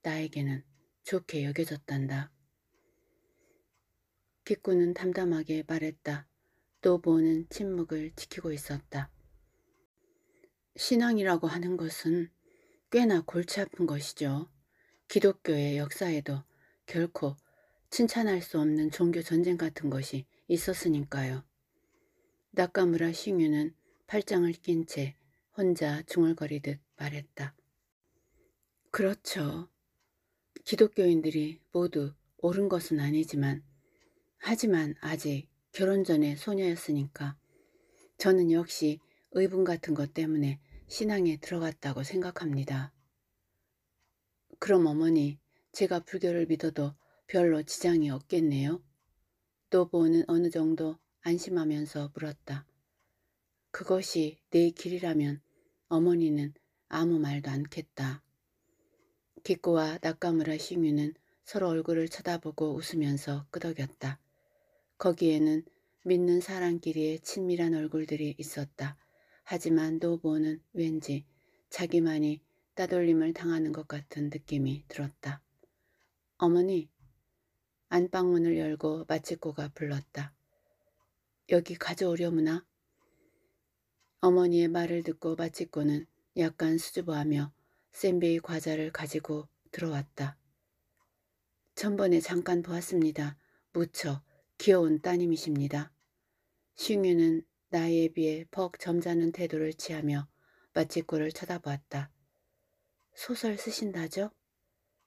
S1: 나에게는 좋게 여겨졌단다. 기꾸는 담담하게 말했다. 노보는 침묵을 지키고 있었다. 신앙이라고 하는 것은 꽤나 골치 아픈 것이죠. 기독교의 역사에도 결코 칭찬할 수 없는 종교 전쟁 같은 것이 있었으니까요. 낙가무라 싱유는 팔짱을 낀 채 혼자 중얼거리듯 말했다. 그렇죠. 기독교인들이 모두 옳은 것은 아니지만 하지만 아직 결혼 전에 소녀였으니까 저는 역시 의분 같은 것 때문에 신앙에 들어갔다고 생각합니다. 그럼 어머니, 제가 불교를 믿어도 별로 지장이 없겠네요? 노보는 어느 정도 안심하면서 물었다. 그것이 내 길이라면 어머니는 아무 말도 않겠다. 기꾸와 나가무라 시뮤는 서로 얼굴을 쳐다보고 웃으면서 끄덕였다. 거기에는 믿는 사람끼리의 친밀한 얼굴들이 있었다. 하지만 노보는 왠지 자기만이 따돌림을 당하는 것 같은 느낌이 들었다. 어머니! 안방문을 열고 마치코가 불렀다. 여기 가져오려무나? 어머니의 말을 듣고 마치코는 약간 수줍어하며 샌베이 과자를 가지고 들어왔다. 전번에 잠깐 보았습니다. 무척 귀여운 따님이십니다. 싱유는 나이에 비해 퍽 점잖은 태도를 취하며 마치꾸를 쳐다보았다. 소설 쓰신다죠?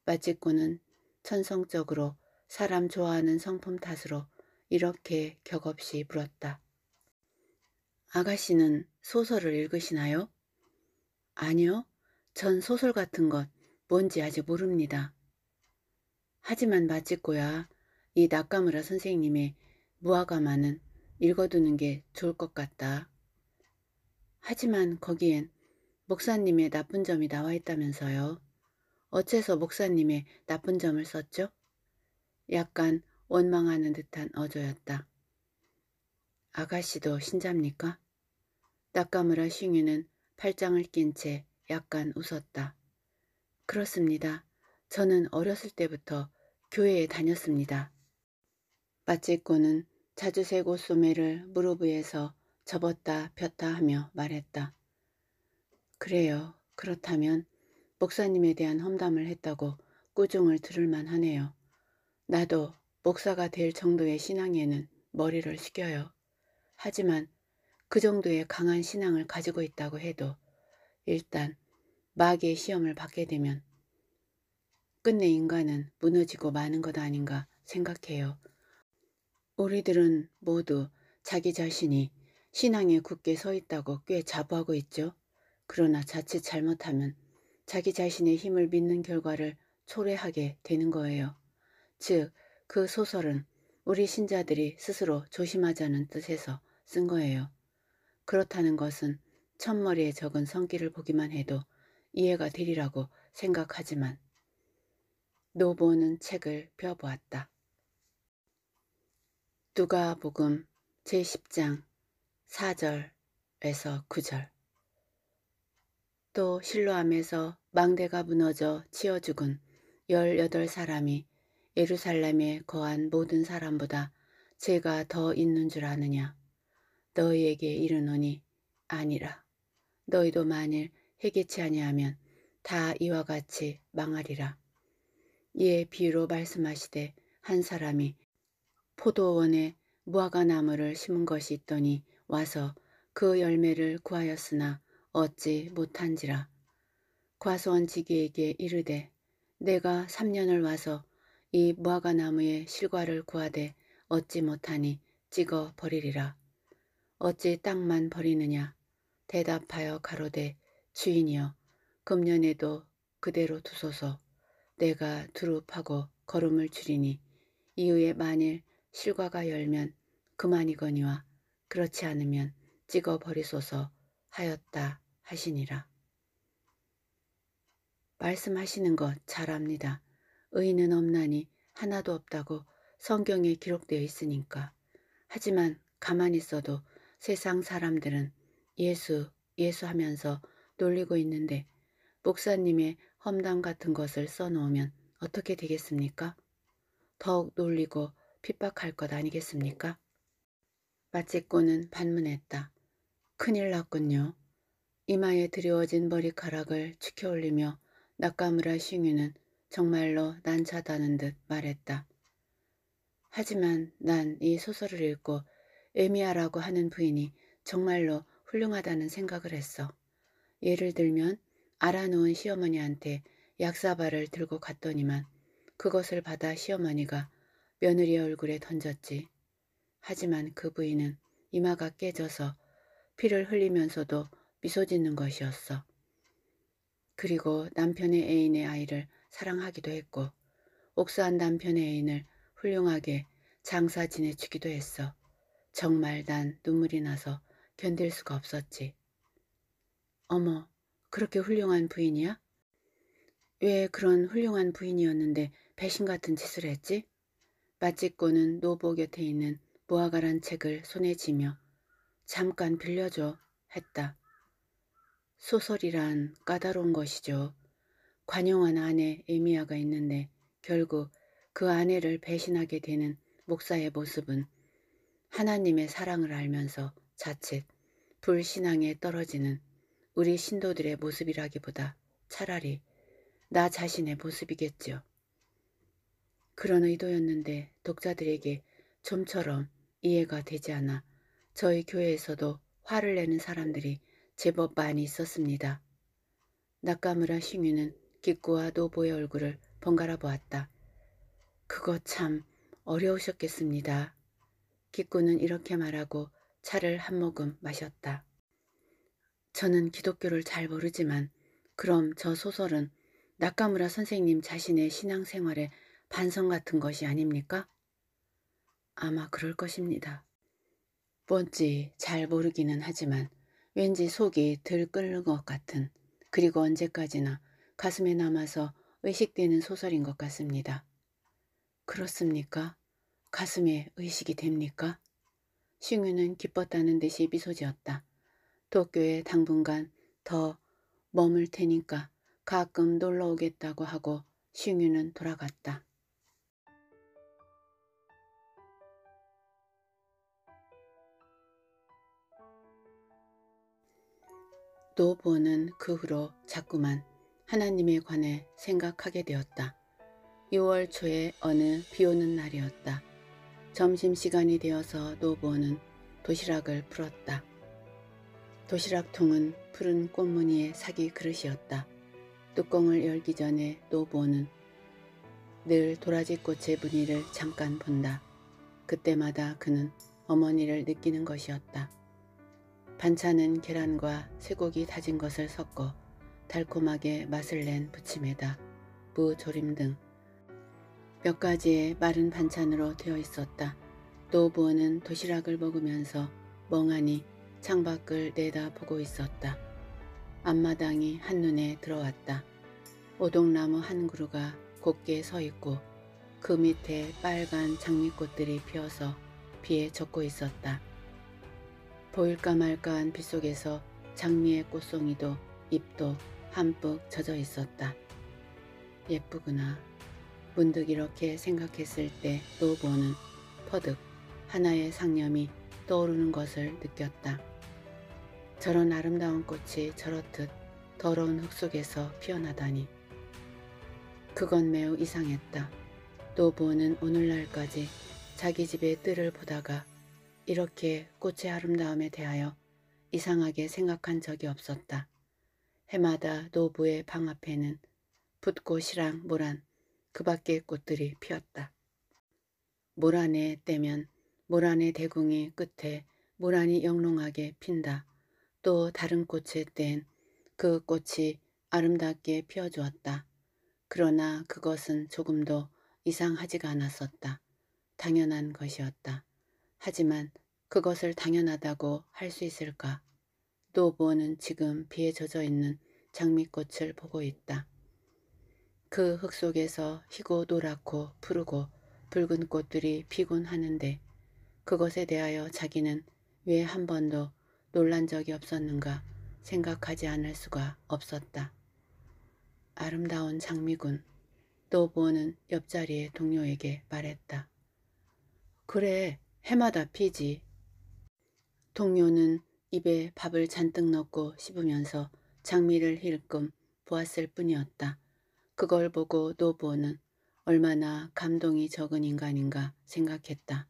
S1: 마치꾸는 천성적으로 사람 좋아하는 성품 탓으로 이렇게 격없이 물었다. 아가씨는 소설을 읽으시나요? 아니요. 전 소설 같은 것 뭔지 아직 모릅니다. 하지만 마치고야 이낙가무라 선생님의 무화과만은 읽어두는 게 좋을 것 같다. 하지만 거기엔 목사님의 나쁜 점이 나와 있다면서요. 어째서 목사님의 나쁜 점을 썼죠? 약간 원망하는 듯한 어조였다. 아가씨도 신자입니까? 낙가무라 싱유는 팔짱을 낀채 약간 웃었다. 그렇습니다. 저는 어렸을 때부터 교회에 다녔습니다. 마치코는 자주색 옷 소매를 무릎 위에서 접었다 폈다 하며 말했다. 그래요. 그렇다면 목사님에 대한 험담을 했다고 꾸중을 들을 만하네요. 나도 목사가 될 정도의 신앙에는 머리를 식여요 하지만 그 정도의 강한 신앙을 가지고 있다고 해도 일단 마귀의 시험을 받게 되면 끝내 인간은 무너지고 마는 것 아닌가 생각해요. 우리들은 모두 자기 자신이 신앙에 굳게 서 있다고 꽤 자부하고 있죠. 그러나 자칫 잘못하면 자기 자신의 힘을 믿는 결과를 초래하게 되는 거예요. 즉, 그 소설은 우리 신자들이 스스로 조심하자는 뜻에서 쓴 거예요. 그렇다는 것은 첫머리에 적은 성기를 보기만 해도 이해가 되리라고 생각하지만 노보는 책을 펴보았다. 누가복음 제10장 4절에서 9절 또 실로암에서 망대가 무너져 치어 죽은 18사람이 예루살렘에 거한 모든 사람보다 죄가 더 있는 줄 아느냐 너희에게 이르노니 아니라 너희도 만일 해개치 아니하면 다 이와 같이 망하리라. 이에 예, 비유로 말씀하시되 한 사람이 포도원에 무화과 나무를 심은 것이 있더니 와서 그 열매를 구하였으나 얻지 못한지라. 과수원 지기에게 이르되 내가 3년을 와서 이 무화과 나무의 실과를 구하되 얻지 못하니 찍어 버리리라. 어찌 땅만 버리느냐. 대답하여 가로되 주인이여 금년에도 그대로 두소서 내가 두루 파고 걸음을 줄이니 이후에 만일 실과가 열면 그만이거니와 그렇지 않으면 찍어버리소서 하였다 하시니라. 말씀하시는 것 잘합니다. 의인은 없나니 하나도 없다고 성경에 기록되어 있으니까. 하지만 가만히 있어도 세상 사람들은 예수 예수 하면서 놀리고 있는데 목사님의 험담 같은 것을 써놓으면 어떻게 되겠습니까? 더욱 놀리고 핍박할 것 아니겠습니까? 마치꼬는 반문했다. 큰일 났군요. 이마에 드리워진 머리카락을 치켜올리며 낙가무라 싱유는 정말로 난차다는 듯 말했다. 하지만 난 이 소설을 읽고 에미아라고 하는 부인이 정말로 훌륭하다는 생각을 했어. 예를 들면 알아놓은 시어머니한테 약사발을 들고 갔더니만 그것을 받아 시어머니가 며느리 의 얼굴에 던졌지. 하지만 그 부인은 이마가 깨져서 피를 흘리면서도 미소 짓는 것이었어. 그리고 남편의 애인의 아이를 사랑하기도 했고 옥수한 남편의 애인을 훌륭하게 장사 지내주기도 했어. 정말 난 눈물이 나서 견딜 수가 없었지. 어머, 그렇게 훌륭한 부인이야? 왜 그런 훌륭한 부인이었는데 배신 같은 짓을 했지? 맛집고는 노보 곁에 있는 무화과란 책을 손에 쥐며 잠깐 빌려줘 했다. 소설이란 까다로운 것이죠. 관용한 아내 에미아가 있는데 결국 그 아내를 배신하게 되는 목사의 모습은 하나님의 사랑을 알면서 자칫 불신앙에 떨어지는 우리 신도들의 모습이라기보다 차라리 나 자신의 모습이겠죠. 그런 의도였는데 독자들에게 좀처럼 이해가 되지 않아 저희 교회에서도 화를 내는 사람들이 제법 많이 있었습니다. 낙가무라 싱유는 기꾸와 노보의 얼굴을 번갈아 보았다. 그거 참 어려우셨겠습니다. 기꾸는 이렇게 말하고 차를 한 모금 마셨다. 저는 기독교를 잘 모르지만 그럼 저 소설은 나카무라 선생님 자신의 신앙생활의 반성 같은 것이 아닙니까? 아마 그럴 것입니다. 뭔지 잘 모르기는 하지만 왠지 속이 들끓는 것 같은 그리고 언제까지나 가슴에 남아서 의식되는 소설인 것 같습니다. 그렇습니까? 가슴에 의식이 됩니까? 싱유는 기뻤다는 듯이 미소 지었다. 도쿄에 당분간 더 머물 테니까 가끔 놀러 오겠다고 하고 싱유는 돌아갔다. 노보는 그 후로 자꾸만 하나님에 관해 생각하게 되었다. 6월 초에 어느 비오는 날이었다. 점심시간이 되어서 노보는 도시락을 풀었다. 도시락통은 푸른 꽃무늬의 사기 그릇이었다. 뚜껑을 열기 전에 노보는 늘 도라지꽃의 무늬를 잠깐 본다. 그때마다 그는 어머니를 느끼는 것이었다. 반찬은 계란과 쇠고기 다진 것을 섞어 달콤하게 맛을 낸 부침에다 무, 조림 등 몇 가지의 마른 반찬으로 되어 있었다. 노보는 도시락을 먹으면서 멍하니 창밖을 내다보고 있었다. 앞마당이 한눈에 들어왔다. 오동나무 한 그루가 곱게 서 있고 그 밑에 빨간 장미꽃들이 피어서 비에 젖고 있었다. 보일까 말까한 빗속에서 장미의 꽃송이도 잎도 한뿍 젖어 있었다. 예쁘구나. 문득 이렇게 생각했을 때 노보는 퍼득 하나의 상념이 떠오르는 것을 느꼈다. 저런 아름다운 꽃이 저렇듯 더러운 흙 속에서 피어나다니. 그건 매우 이상했다. 노보는 오늘날까지 자기 집의 뜰을 보다가 이렇게 꽃의 아름다움에 대하여 이상하게 생각한 적이 없었다. 해마다 노부의 방 앞에는 붓꽃이랑 모란 그 밖의 꽃들이 피었다. 모란에 떼면 모란의 대궁이 끝에 모란이 영롱하게 핀다. 또 다른 꽃일 땐그 꽃이 아름답게 피어주었다. 그러나 그것은 조금도 이상하지가 않았었다. 당연한 것이었다. 하지만 그것을 당연하다고 할 수 있을까? 노보는 지금 비에 젖어 있는 장미꽃을 보고 있다. 그 흙 속에서 희고 노랗고 푸르고 붉은 꽃들이 피곤 하는데 그것에 대하여 자기는 왜 한 번도 놀란 적이 없었는가 생각하지 않을 수가 없었다. 아름다운 장미군. 또 보는 옆자리의 동료에게 말했다. 그래, 해마다 피지. 동료는 입에 밥을 잔뜩 넣고 씹으면서 장미를 힐끔 보았을 뿐이었다. 그걸 보고 노보는 얼마나 감동이 적은 인간인가 생각했다.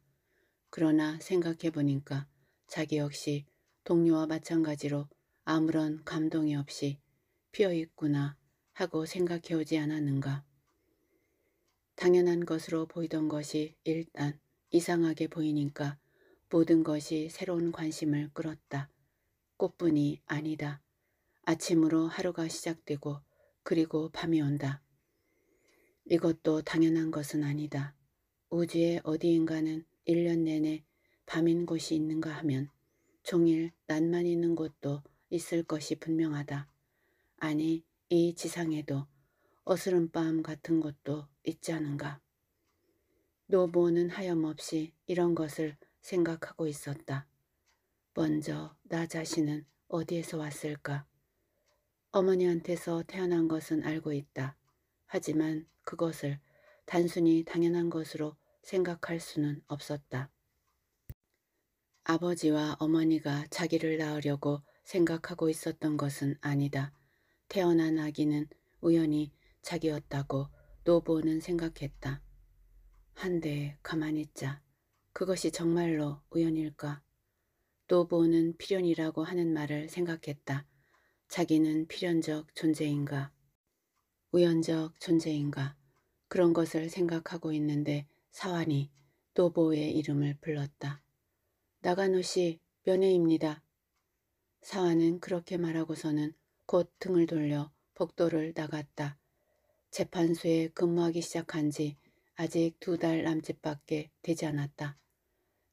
S1: 그러나 생각해보니까 자기 역시 동료와 마찬가지로 아무런 감동이 없이 피어있구나 하고 생각해오지 않았는가. 당연한 것으로 보이던 것이 일단 이상하게 보이니까 모든 것이 새로운 관심을 끌었다. 꽃뿐이 아니다. 아침으로 하루가 시작되고 그리고 밤이 온다. 이것도 당연한 것은 아니다. 우주의 어디인가는 1년 내내 밤인 곳이 있는가 하면 종일 난만 있는 곳도 있을 것이 분명하다. 아니 이 지상에도 어스름 밤 같은 곳도 있지 않은가. 노보는 하염없이 이런 것을 생각하고 있었다. 먼저 나 자신은 어디에서 왔을까? 어머니한테서 태어난 것은 알고 있다. 하지만 그것을 단순히 당연한 것으로 생각할 수는 없었다. 아버지와 어머니가 자기를 낳으려고 생각하고 있었던 것은 아니다. 태어난 아기는 우연히 자기였다고 노보는 생각했다. 한데 가만히 있자. 그것이 정말로 우연일까? 노보는 필연이라고 하는 말을 생각했다. 자기는 필연적 존재인가? 우연적 존재인가? 그런 것을 생각하고 있는데 사환이 노보의 이름을 불렀다. 나가노시 면회입니다. 사환은 그렇게 말하고서는 곧 등을 돌려 복도를 나갔다. 재판소에 근무하기 시작한 지 아직 두 달 남짓밖에 되지 않았다.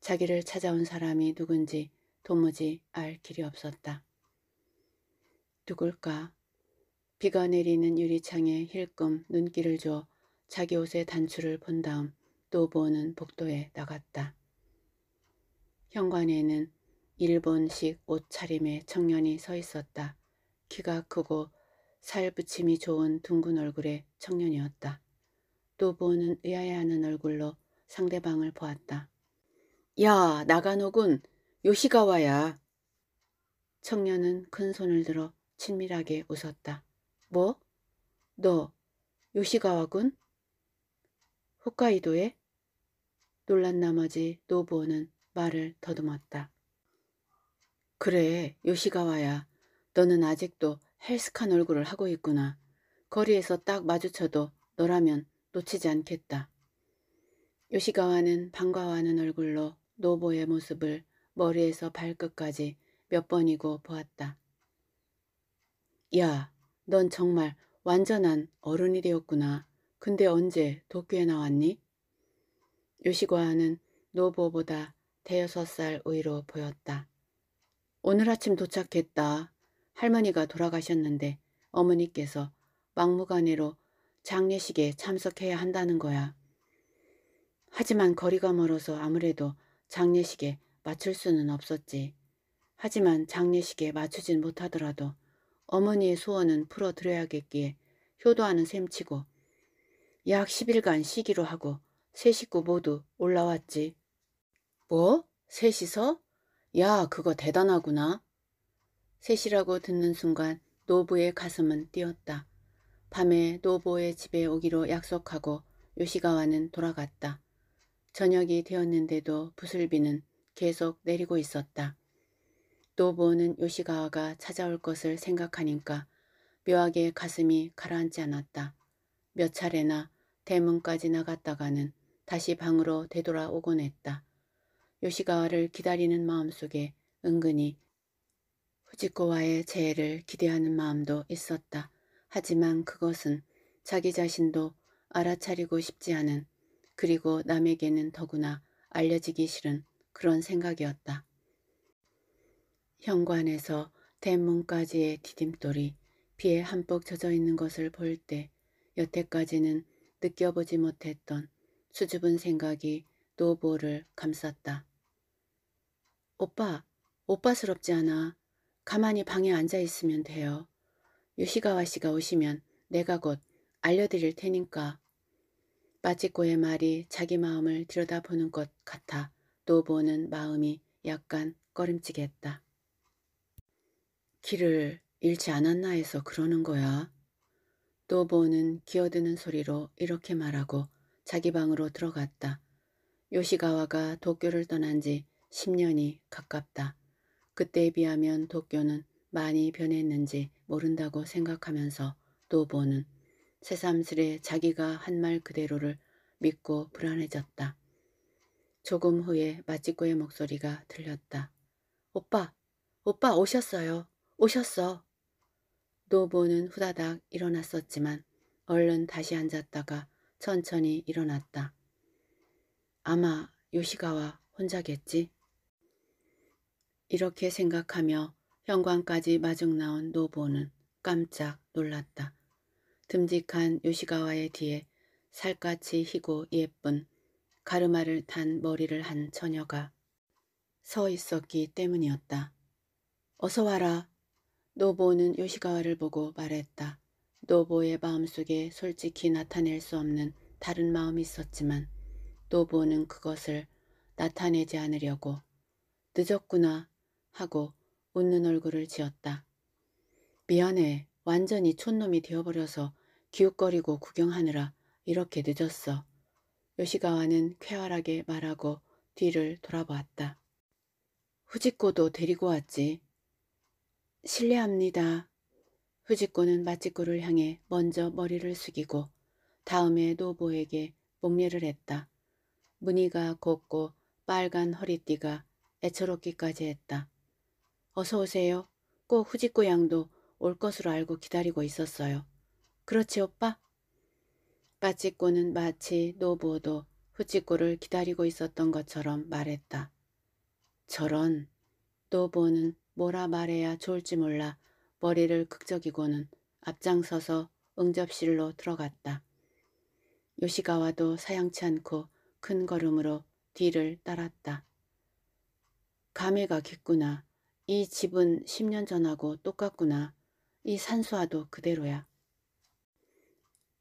S1: 자기를 찾아온 사람이 누군지 도무지 알 길이 없었다. 누굴까? 비가 내리는 유리창에 힐끔 눈길을 줘 자기 옷의 단추를 본 다음 또보는 복도에 나갔다. 현관에는 일본식 옷차림의 청년이 서 있었다. 키가 크고 살붙임이 좋은 둥근 얼굴의 청년이었다. 노보는 의아해하는 얼굴로 상대방을 보았다. 야 나가노군 요시가와야. 청년은 큰 손을 들어 친밀하게 웃었다. 뭐? 너 요시가와군? 홋카이도에? 놀란 나머지 노부오는 말을 더듬었다. 그래, 요시가와야. 너는 아직도 헬스칸 얼굴을 하고 있구나. 거리에서 딱 마주쳐도 너라면 놓치지 않겠다. 요시가와는 반가워하는 얼굴로 노보의 모습을 머리에서 발끝까지 몇 번이고 보았다. 야, 넌 정말 완전한 어른이 되었구나. 근데 언제 도쿄에 나왔니? 요시가와는 노보보다 대여섯 살 의로 보였다. 오늘 아침 도착했다. 할머니가 돌아가셨는데 어머니께서 막무가내로 장례식에 참석해야 한다는 거야. 하지만 거리가 멀어서 아무래도 장례식에 맞출 수는 없었지. 하지만 장례식에 맞추진 못하더라도 어머니의 소원은 풀어드려야겠기에 효도하는 셈치고 약 10일간 쉬기로 하고 세 식구 모두 올라왔지. 뭐? 셋이서? 야, 그거 대단하구나. 셋이라고 듣는 순간 노부의 가슴은 뛰었다. 밤에 노부의 집에 오기로 약속하고 요시가와는 돌아갔다. 저녁이 되었는데도 부슬비는 계속 내리고 있었다. 노부는 요시가와가 찾아올 것을 생각하니까 묘하게 가슴이 가라앉지 않았다. 몇 차례나 대문까지 나갔다가는 다시 방으로 되돌아오곤 했다. 요시가와를 기다리는 마음속에 은근히 후지코와의 재해를 기대하는 마음도 있었다. 하지만 그것은 자기 자신도 알아차리고 싶지 않은 그리고 남에게는 더구나 알려지기 싫은 그런 생각이었다. 현관에서 대문까지의 디딤돌이 비에 한복 젖어 있는 것을 볼 때 여태까지는 느껴보지 못했던 수줍은 생각이 노보를 감쌌다. 오빠, 오빠스럽지 않아. 가만히 방에 앉아 있으면 돼요. 요시가와 씨가 오시면 내가 곧 알려드릴 테니까. 마치꼬의 말이 자기 마음을 들여다보는 것 같아 노보는 마음이 약간 꺼림칙 했다. 길을 잃지 않았나 해서 그러는 거야. 노보는 기어드는 소리로 이렇게 말하고 자기 방으로 들어갔다. 요시가와가 도쿄를 떠난 지 10년이 가깝다. 그때에 비하면 도쿄는 많이 변했는지 모른다고 생각하면서 노보는 새삼스레 자기가 한 말 그대로를 믿고 불안해졌다. 조금 후에 마치코의 목소리가 들렸다. 오빠, 오빠 오셨어요. 오셨어. 노보는 후다닥 일어났었지만 얼른 다시 앉았다가 천천히 일어났다. 아마 요시가와 혼자겠지? 이렇게 생각하며 현관까지 마중 나온 노보는 깜짝 놀랐다. 듬직한 요시가와의 뒤에 살갗이 희고 예쁜 가르마를 탄 머리를 한 처녀가 서 있었기 때문이었다. 어서 와라. 노보는 요시가와를 보고 말했다. 노보의 마음속에 솔직히 나타낼 수 없는 다른 마음이 있었지만 노보는 그것을 나타내지 않으려고 늦었구나 하고 웃는 얼굴을 지었다. 미안해. 완전히 촌놈이 되어버려서 기웃거리고 구경하느라 이렇게 늦었어. 요시가와는 쾌활하게 말하고 뒤를 돌아보았다. 후지코도 데리고 왔지. 실례합니다. 후지코는 마치코를 향해 먼저 머리를 숙이고 다음에 노보에게 목례를 했다. 무늬가 곱고 빨간 허리띠가 애처롭기까지 했다. 어서 오세요. 꼭 후지코 양도 올 것으로 알고 기다리고 있었어요. 그렇지 오빠? 빠치꼬는 마치 노부도 후지코를 기다리고 있었던 것처럼 말했다. 저런 노보는 뭐라 말해야 좋을지 몰라 머리를 극적이고는 앞장서서 응접실로 들어갔다. 요시가와도 사양치 않고 큰 걸음으로 뒤를 따랐다. 감회가 깊구나. 이 집은 10년 전하고 똑같구나. 이 산수화도 그대로야.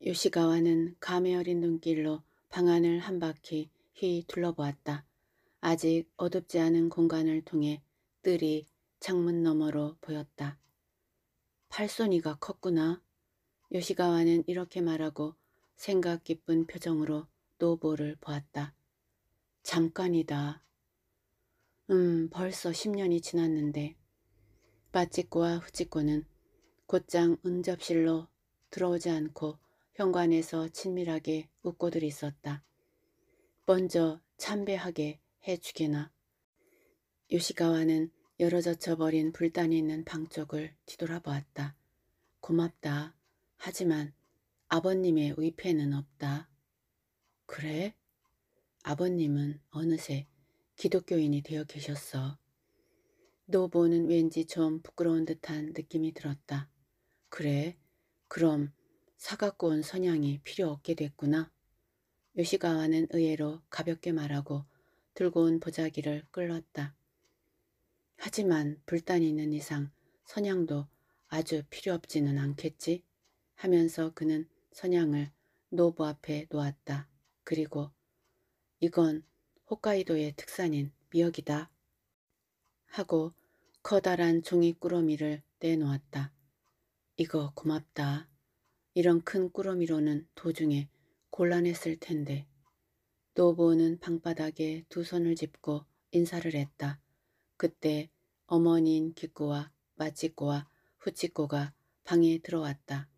S1: 요시가와는 감에 어린 눈길로 방 안을 한 바퀴 휘 둘러보았다. 아직 어둡지 않은 공간을 통해 뜰이 창문 너머로 보였다. 팔손이가 컸구나. 요시가와는 이렇게 말하고 생각 깊은 표정으로 노보를 보았다. 잠깐이다. 음, 벌써 10년이 지났는데 빠찌꼬와 후찌꼬는 곧장 응접실로 들어오지 않고 현관에서 친밀하게 웃고들 있었다. 먼저 참배하게 해주게나. 요시가와는 열어젖혀 버린 불단이 있는 방 쪽을 뒤돌아보았다. 고맙다. 하지만 아버님의 의패는 없다. 그래? 아버님은 어느새 기독교인이 되어 계셨어. 노보는 왠지 좀 부끄러운 듯한 느낌이 들었다. 그래, 그럼 사갖고 온 선양이 필요 없게 됐구나. 요시가와는 의외로 가볍게 말하고 들고 온 보자기를 끌렀다. 하지만 불단이 있는 이상 선양도 아주 필요 없지는 않겠지 하면서 그는 선양을 노부 앞에 놓았다. 그리고 이건 홋카이도의 특산인 미역이다. 하고 커다란 종이 꾸러미를 내놓았다. 이거 고맙다. 이런 큰 꾸러미로는 도중에 곤란했을 텐데. 노보는 방바닥에 두 손을 짚고 인사를 했다. 그때 어머니인 기꾸와 마치코와 후치코가 방에 들어왔다.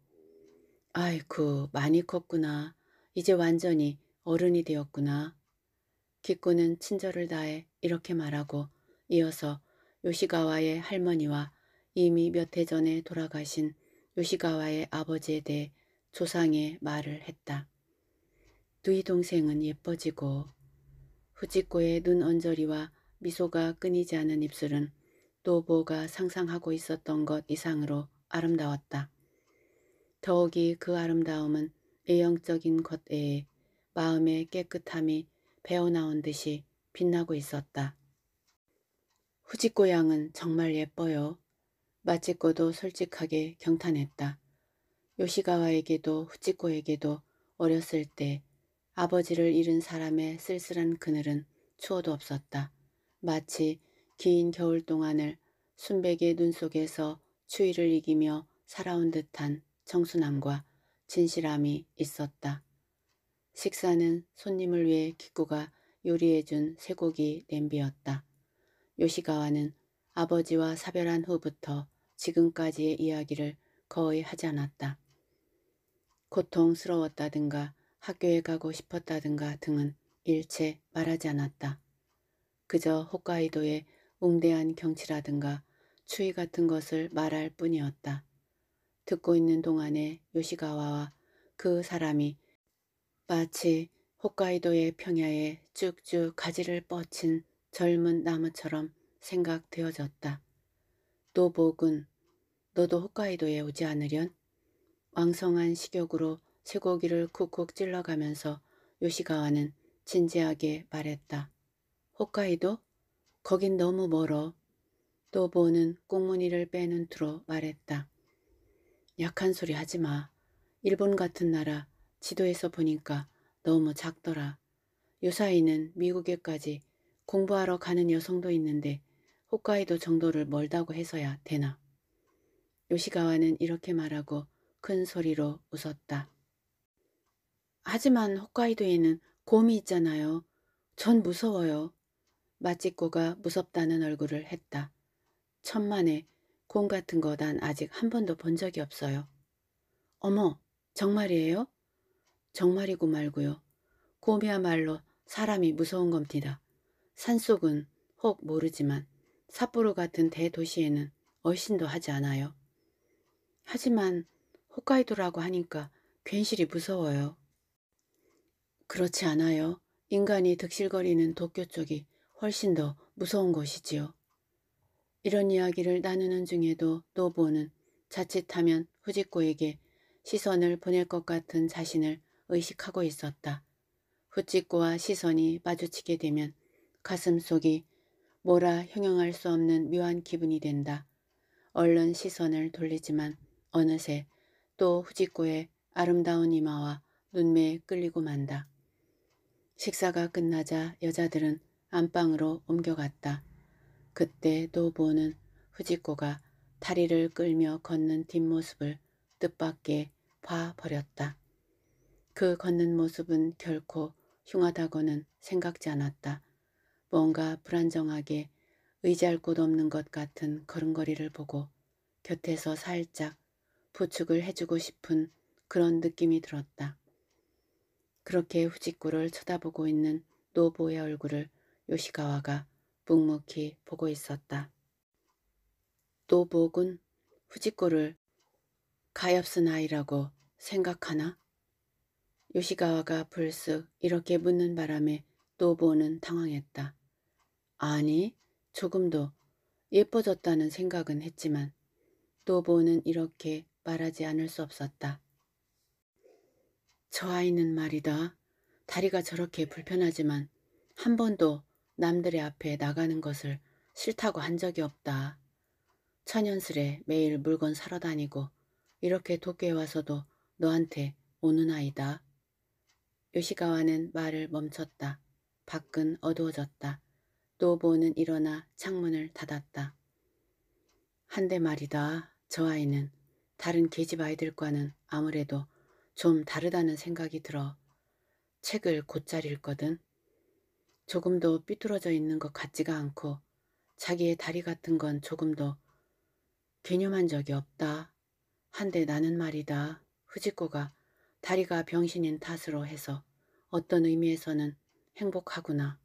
S1: 아이쿠 많이 컸구나. 이제 완전히 어른이 되었구나. 기꾸는 친절을 다해 이렇게 말하고 이어서 요시가와의 할머니와 이미 몇 해 전에 돌아가신 요시가와의 아버지에 대해 조상의 말을 했다. 두이 동생은 예뻐지고 후지코의 눈 언저리와 미소가 끊이지 않은 입술은 노보가 상상하고 있었던 것 이상으로 아름다웠다. 더욱이 그 아름다움은 애형적인 것에 마음의 깨끗함이 배어나온 듯이 빛나고 있었다. 후지코양은 정말 예뻐요. 마치코도 솔직하게 경탄했다. 요시가와에게도 후지코에게도 어렸을 때 아버지를 잃은 사람의 쓸쓸한 그늘은 추워도 없었다. 마치 긴 겨울 동안을 순백의 눈 속에서 추위를 이기며 살아온 듯한 청순함과 진실함이 있었다. 식사는 손님을 위해 기꾸가 요리해준 쇠고기 냄비였다. 요시가와는 아버지와 사별한 후부터 지금까지의 이야기를 거의 하지 않았다. 고통스러웠다든가 학교에 가고 싶었다든가 등은 일체 말하지 않았다. 그저 홋카이도의 웅대한 경치라든가 추위 같은 것을 말할 뿐이었다. 듣고 있는 동안에 요시가와와 그 사람이 마치 홋카이도의 평야에 쭉쭉 가지를 뻗친 젊은 나무처럼 생각되어졌다. 노복은 너도 홋카이도에 오지 않으련? 왕성한 식욕으로 쇠고기를 쿡쿡 찔러가면서 요시가와는 진지하게 말했다. 홋카이도? 거긴 너무 멀어. 노보는 꽁무니를 빼는 투로 말했다. 약한 소리 하지 마. 일본 같은 나라 지도에서 보니까 너무 작더라. 요사이는 미국에까지 공부하러 가는 여성도 있는데 홋카이도 정도를 멀다고 해서야 되나. 요시가와는 이렇게 말하고 큰 소리로 웃었다. 하지만 홋카이도에는 곰이 있잖아요. 전 무서워요. 마찌꼬가 무섭다는 얼굴을 했다. 천만에 곰 같은 거 난 아직 한 번도 본 적이 없어요. 어머, 정말이에요? 정말이고 말고요. 곰이야말로 사람이 무서운 겁니다. 산속은 혹 모르지만 삿포로 같은 대도시에는 얼씬도 하지 않아요. 하지만 홋카이도라고 하니까 괜시리 무서워요. 그렇지 않아요. 인간이 득실거리는 도쿄 쪽이 훨씬 더 무서운 곳이지요 이런 이야기를 나누는 중에도 노보는 자칫하면 후지코에게 시선을 보낼 것 같은 자신을 의식하고 있었다. 후찌꼬와 시선이 마주치게 되면 가슴 속이 뭐라 형용할 수 없는 묘한 기분이 된다. 얼른 시선을 돌리지만 어느새 또 후지코의 아름다운 이마와 눈매에 끌리고 만다. 식사가 끝나자 여자들은 안방으로 옮겨갔다. 그때 노보는 후지코가 다리를 끌며 걷는 뒷모습을 뜻밖에
S2: 봐버렸다.
S1: 그 걷는 모습은 결코 흉하다고는 생각지 않았다. 뭔가 불안정하게 의지할 곳 없는 것 같은 걸음걸이를 보고 곁에서 살짝 부축을 해주고 싶은 그런 느낌이 들었다. 그렇게 후지구를 쳐다보고 있는 노보의 얼굴을 요시가와가 묵묵히 보고 있었다. 노보군 후지구를 가엾은 아이라고 생각하나? 요시가와가 불쑥 이렇게 묻는 바람에 노보는 당황했다. 아니 조금도 예뻐졌다는 생각은 했지만 노보는 이렇게 말하지 않을 수 없었다. 저 아이는 말이다. 다리가 저렇게 불편하지만 한 번도 남들의 앞에 나가는 것을 싫다고 한 적이 없다. 천연스레 매일 물건 사러 다니고 이렇게 도쿄에 와서도 너한테 오는 아이다. 요시가와는 말을 멈췄다. 밖은 어두워졌다. 노보는 일어나 창문을 닫았다. 한데 말이다. 저 아이는 다른 계집 아이들과는 아무래도 좀 다르다는 생각이 들어 책을 곧잘 읽거든. 조금도 삐뚤어져 있는 것 같지가 않고 자기의 다리 같은 건 조금도 개념한 적이 없다. 한데 나는 말이다. 후지코가 다리가 병신인 탓으로 해서 어떤 의미에서는 행복하구나.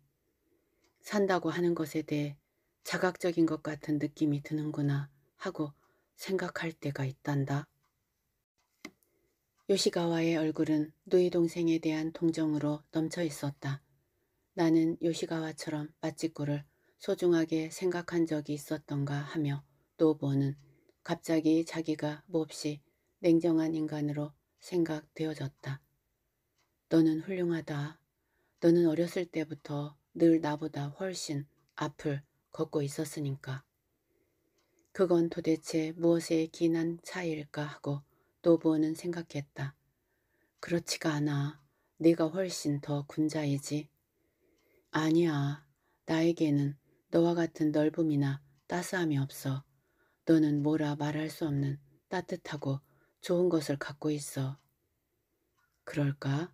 S1: 산다고 하는 것에 대해 자각적인 것 같은 느낌이 드는구나 하고 생각할 때가 있단다. 요시가와의 얼굴은 누이 동생에 대한 동정으로 넘쳐 있었다. 나는 요시가와처럼 맛집구를 소중하게 생각한 적이 있었던가 하며 노보는 갑자기 자기가 몹시 냉정한 인간으로 생각되어졌다. 너는 훌륭하다. 너는 어렸을 때부터 늘 나보다 훨씬 앞을 걷고 있었으니까. 그건 도대체 무엇에 기인한 차이일까 하고 노부호는 생각했다. 그렇지가 않아. 네가 훨씬 더 군자이지. 아니야. 나에게는 너와 같은 넓음이나 따스함이 없어. 너는 뭐라 말할 수 없는 따뜻하고 좋은 것을 갖고 있어. 그럴까?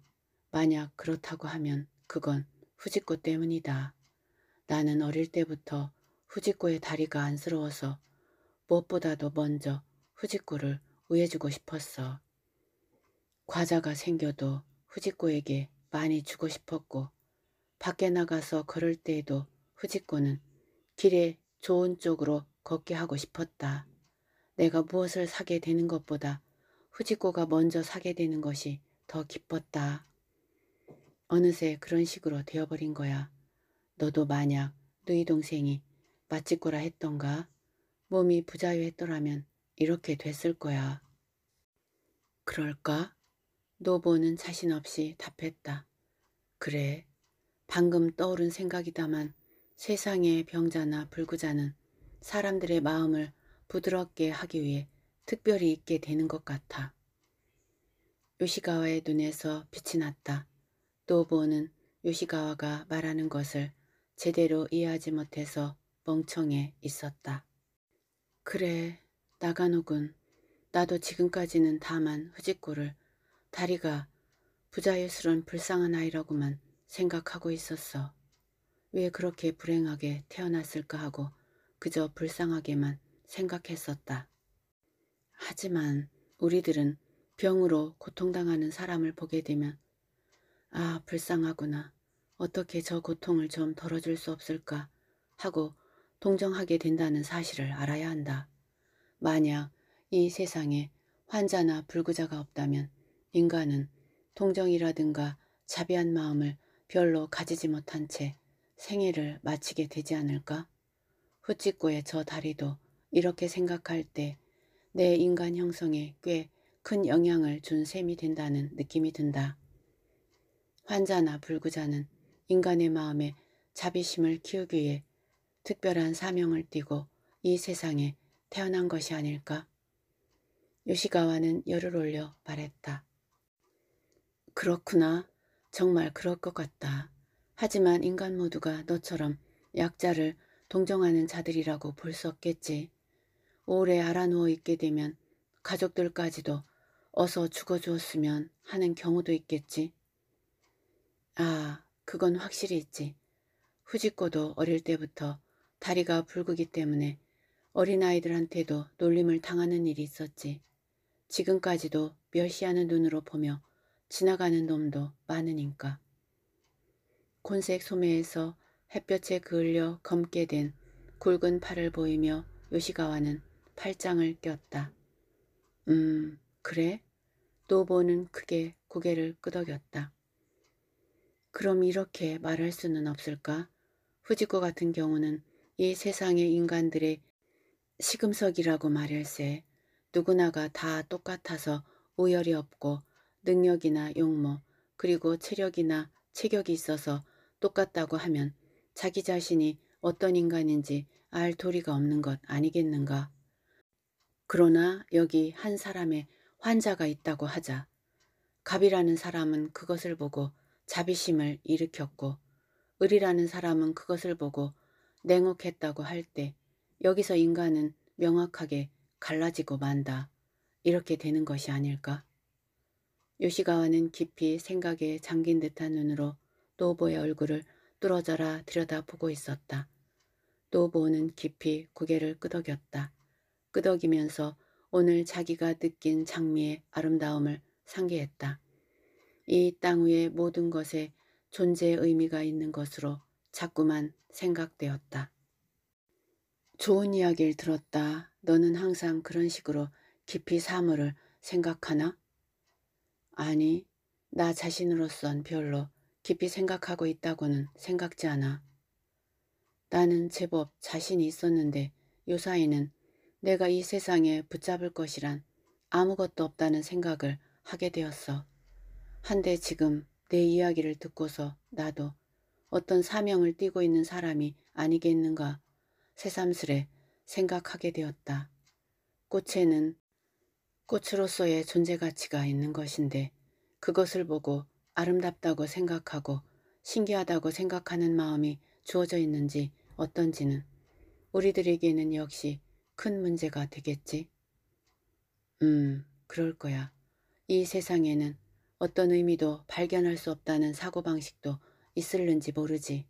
S1: 만약 그렇다고 하면 그건 후지코 때문이다. 나는 어릴 때부터 후지코의 다리가 안쓰러워서 무엇보다도 먼저 후지코를 우애주고 싶었어. 과자가 생겨도 후지코에게 많이 주고 싶었고 밖에 나가서 걸을 때에도 후지코는 길에 좋은 쪽으로 걷게 하고 싶었다. 내가 무엇을 사게 되는 것보다 후지코가 먼저 사게 되는 것이 더 기뻤다. 어느새 그런 식으로 되어버린 거야. 너도 만약 너희 동생이 마치코라 했던가 몸이 부자유했더라면 이렇게 됐을 거야. 그럴까? 노보는 자신 없이 답했다. 그래. 방금 떠오른 생각이다만 세상의 병자나 불구자는 사람들의 마음을 부드럽게 하기 위해 특별히 있게 되는 것 같아. 요시가와의 눈에서 빛이 났다. 노보는 요시가와가 말하는 것을 제대로 이해하지 못해서 멍청해 있었다. 그래, 나가노군. 나도 지금까지는 다만 후지코를 다리가 부자유스러운 불쌍한 아이라고만 생각하고 있었어. 왜 그렇게 불행하게 태어났을까 하고 그저 불쌍하게만 생각했었다. 하지만 우리들은 병으로 고통당하는 사람을 보게 되면 아 불쌍하구나 어떻게 저 고통을 좀 덜어줄 수 없을까 하고 동정하게 된다는 사실을 알아야 한다. 만약 이 세상에 환자나 불구자가 없다면 인간은 동정이라든가 자비한 마음을 별로 가지지 못한 채 생애를 마치게 되지 않을까? 후찌꼬의 저 다리도 이렇게 생각할 때내 인간 형성에 꽤 큰 영향을 준 셈이 된다는 느낌이 든다. 환자나 불구자는 인간의 마음에 자비심을 키우기 위해 특별한 사명을 띠고 이 세상에 태어난 것이 아닐까? 요시가와는 열을 올려 말했다. 그렇구나. 정말 그럴 것 같다. 하지만 인간 모두가 너처럼 약자를 동정하는 자들이라고 볼 수 없겠지. 오래 알아누워 있게 되면 가족들까지도 어서 죽어주었으면 하는 경우도 있겠지. 아, 그건 확실히 있지. 후지코도 어릴 때부터 다리가 붉기 때문에 어린아이들한테도 놀림을 당하는 일이 있었지. 지금까지도 멸시하는 눈으로 보며 지나가는 놈도 많으니까. 곤색 소매에서 햇볕에 그을려 검게 된 굵은 팔을 보이며 요시가와는 팔짱을 꼈다. 음, 그래? 노보는 크게 고개를 끄덕였다. 그럼 이렇게 말할 수는 없을까? 후지코 같은 경우는 이 세상의 인간들의 시금석이라고 말할세. 누구나가 다 똑같아서 우열이 없고 능력이나 용모 그리고 체력이나 체격이 있어서 똑같다고 하면 자기 자신이 어떤 인간인지 알 도리가 없는 것 아니겠는가. 그러나 여기 한 사람의 환자가 있다고 하자 갑이라는 사람은 그것을 보고 자비심을 일으켰고 을이라는 사람은 그것을 보고 냉혹했다고 할 때 여기서 인간은 명확하게 갈라지고 만다. 이렇게 되는 것이 아닐까? 요시가와는 깊이 생각에 잠긴 듯한 눈으로 노보의 얼굴을 뚫어져라 들여다보고 있었다. 노보는 깊이 고개를 끄덕였다. 끄덕이면서 오늘 자기가 느낀 장미의 아름다움을 상기했다. 이 땅 위의 모든 것에 존재의 의미가 있는 것으로 자꾸만 생각되었다. 좋은 이야기를 들었다. 너는 항상 그런 식으로 깊이 사물을 생각하나? 아니, 나 자신으로선 별로 깊이 생각하고 있다고는 생각지 않아. 나는 제법 자신이 있었는데 요사이는 내가 이 세상에 붙잡을 것이란 아무것도 없다는 생각을 하게 되었어. 한데 지금 내 이야기를 듣고서 나도 어떤 사명을 띠고 있는 사람이 아니겠는가 새삼스레 생각하게 되었다. 꽃에는 꽃으로서의 존재 가치가 있는 것인데 그것을 보고 아름답다고 생각하고 신기하다고 생각하는 마음이 주어져 있는지 어떤지는 우리들에게는 역시 큰 문제가 되겠지. 음, 그럴 거야. 이 세상에는 어떤 의미도 발견할 수 없다는 사고방식도 있을는지 모르지.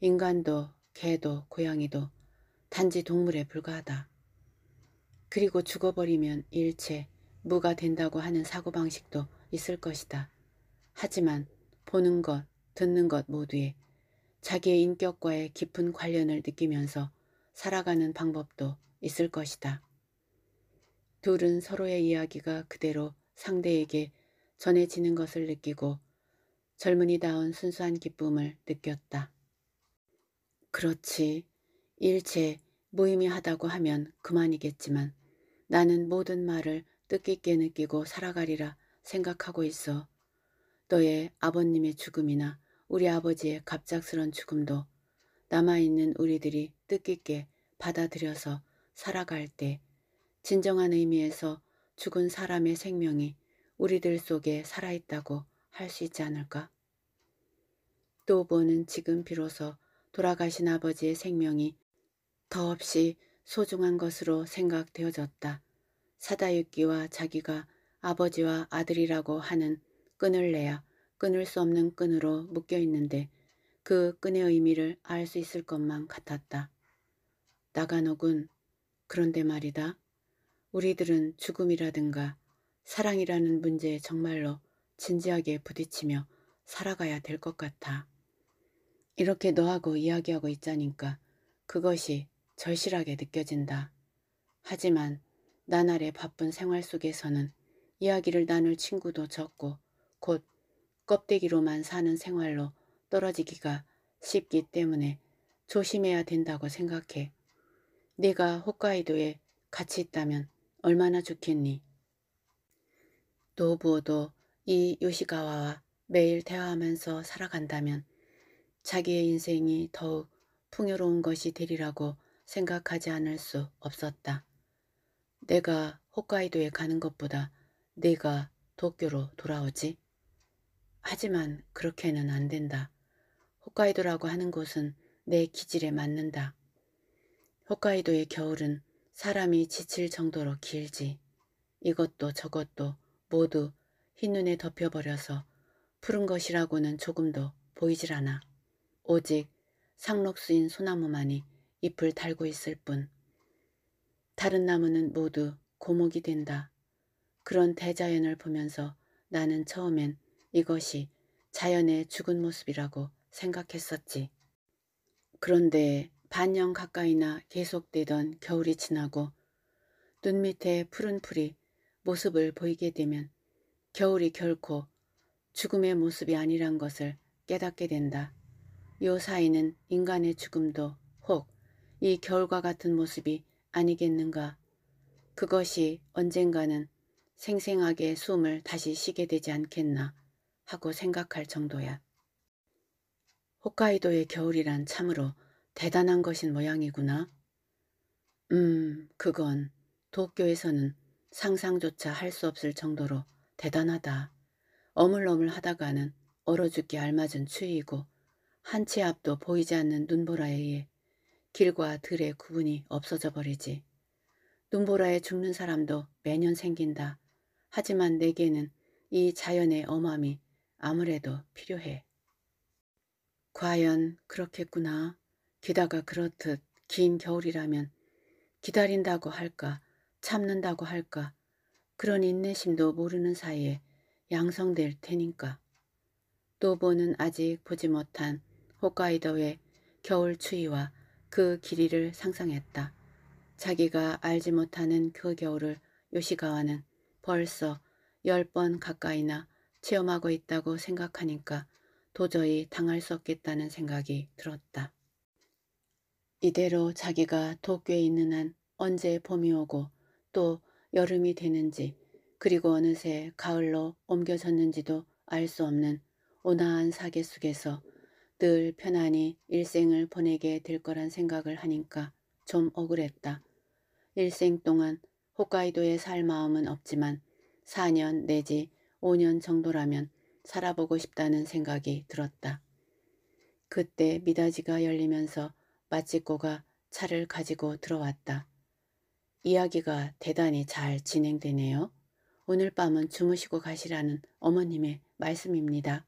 S1: 인간도 개도 고양이도 단지 동물에 불과하다. 그리고 죽어버리면 일체 무가 된다고 하는 사고방식도 있을 것이다. 하지만 보는 것, 듣는 것 모두에 자기의 인격과의 깊은 관련을 느끼면서 살아가는 방법도 있을 것이다. 둘은 서로의 이야기가 그대로 상대에게 전해지는 것을 느끼고 젊은이다운 순수한 기쁨을 느꼈다. 그렇지. 일체 무의미하다고 하면 그만이겠지만 나는 모든 말을 뜻깊게 느끼고 살아가리라 생각하고 있어. 너의 아버님의 죽음이나 우리 아버지의 갑작스런 죽음도 남아있는 우리들이 뜻깊게 받아들여서 살아갈 때 진정한 의미에서 죽은 사람의 생명이 우리들 속에 살아있다고 할 수 있지 않을까? 또 보는 지금 비로소 돌아가신 아버지의 생명이 더없이 소중한 것으로 생각되어졌다. 사다육기와 자기가 아버지와 아들이라고 하는 끈을 내야 끊을 수 없는 끈으로 묶여 있는데 그 끈의 의미를 알 수 있을 것만 같았다. 나가옥은 그런데 말이다. 우리들은 죽음이라든가 사랑이라는 문제에 정말로 진지하게 부딪히며 살아가야 될 것 같아. 이렇게 너하고 이야기하고 있자니까 그것이 절실하게 느껴진다. 하지만 나날의 바쁜 생활 속에서는 이야기를 나눌 친구도 적고 곧 껍데기로만 사는 생활로 떨어지기가 쉽기 때문에 조심해야 된다고 생각해. 네가 홋카이도에 같이 있다면 얼마나 좋겠니? 노부오도 이 요시가와와 매일 대화하면서 살아간다면 자기의 인생이 더욱 풍요로운 것이 되리라고 생각하지 않을 수 없었다. 내가 홋카이도에 가는 것보다 네가 도쿄로 돌아오지. 하지만 그렇게는 안 된다. 홋카이도라고 하는 곳은 내 기질에 맞는다. 홋카이도의 겨울은 사람이 지칠 정도로 길지 이것도 저것도 모두 흰눈에 덮여버려서 푸른 것이라고는 조금도 보이질 않아. 오직 상록수인 소나무만이 잎을 달고 있을 뿐. 다른 나무는 모두 고목이 된다. 그런 대자연을 보면서 나는 처음엔 이것이 자연의 죽은 모습이라고 생각했었지. 그런데 반년 가까이나 계속되던 겨울이 지나고 눈 밑에 푸른 풀이 모습을 보이게 되면 겨울이 결코 죽음의 모습이 아니란 것을 깨닫게 된다. 요 사이는 인간의 죽음도 혹 이 겨울과 같은 모습이 아니겠는가. 그것이 언젠가는 생생하게 숨을 다시 쉬게 되지 않겠나 하고 생각할 정도야. 홋카이도의 겨울이란 참으로 대단한 것인 모양이구나. 음, 그건 도쿄에서는 상상조차 할 수 없을 정도로 대단하다. 어물어물 하다가는 얼어 죽기 알맞은 추위이고 한치 앞도 보이지 않는 눈보라에 의해 길과 들의 구분이 없어져 버리지. 눈보라에 죽는 사람도 매년 생긴다. 하지만 내게는 이 자연의 엄함이 아무래도 필요해. 과연 그렇겠구나. 게다가 그렇듯 긴 겨울이라면 기다린다고 할까 참는다고 할까 그런 인내심도 모르는 사이에 양성될 테니까. 노보는 아직 보지 못한 홋카이더의 겨울 추위와 그 길이를 상상했다. 자기가 알지 못하는 그 겨울을 요시가와는 벌써 열 번 가까이나 체험하고 있다고 생각하니까 도저히 당할 수 없겠다는 생각이 들었다. 이대로 자기가 도쿄에 있는 한 언제 봄이 오고 또 여름이 되는지 그리고 어느새 가을로 옮겨졌는지도 알 수 없는 온화한 사계 속에서 늘 편안히 일생을 보내게 될 거란 생각을 하니까 좀 억울했다. 일생 동안 홋카이도에 살 마음은 없지만 4년 내지 5년 정도라면 살아보고 싶다는 생각이 들었다. 그때 미다지가 열리면서 빠찌꼬가 차를 가지고 들어왔다. 이야기가 대단히 잘 진행되네요. 오늘 밤은 주무시고 가시라는 어머님의 말씀입니다.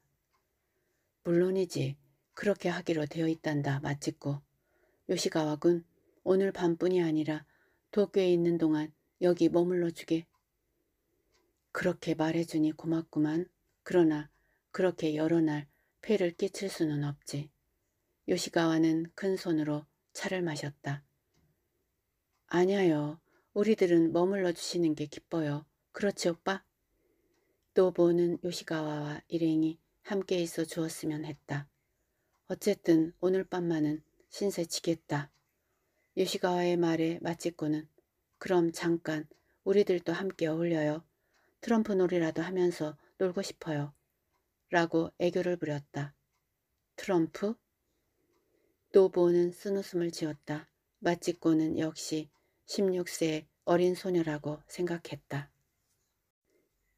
S1: 물론이지 그렇게 하기로 되어 있단다 마치고 요시가와 군 오늘 밤뿐이 아니라 도쿄에 있는 동안 여기 머물러 주게. 그렇게 말해주니 고맙구만. 그러나 그렇게 여러 날 폐를 끼칠 수는 없지. 요시가와는 큰 손으로 차를 마셨다. 아냐요. 우리들은 머물러 주시는 게 기뻐요. 그렇지 오빠? 노보는 요시가와와 일행이 함께 있어 주었으면 했다. 어쨌든 오늘 밤만은 신세 치겠다 요시가와의 말에 마치코는 그럼 잠깐 우리들도 함께 어울려요. 트럼프 놀이라도 하면서 놀고 싶어요. 라고 애교를 부렸다. 트럼프? 노보는 쓴웃음을 지었다. 마치코는 역시 16세의 어린 소녀라고 생각했다.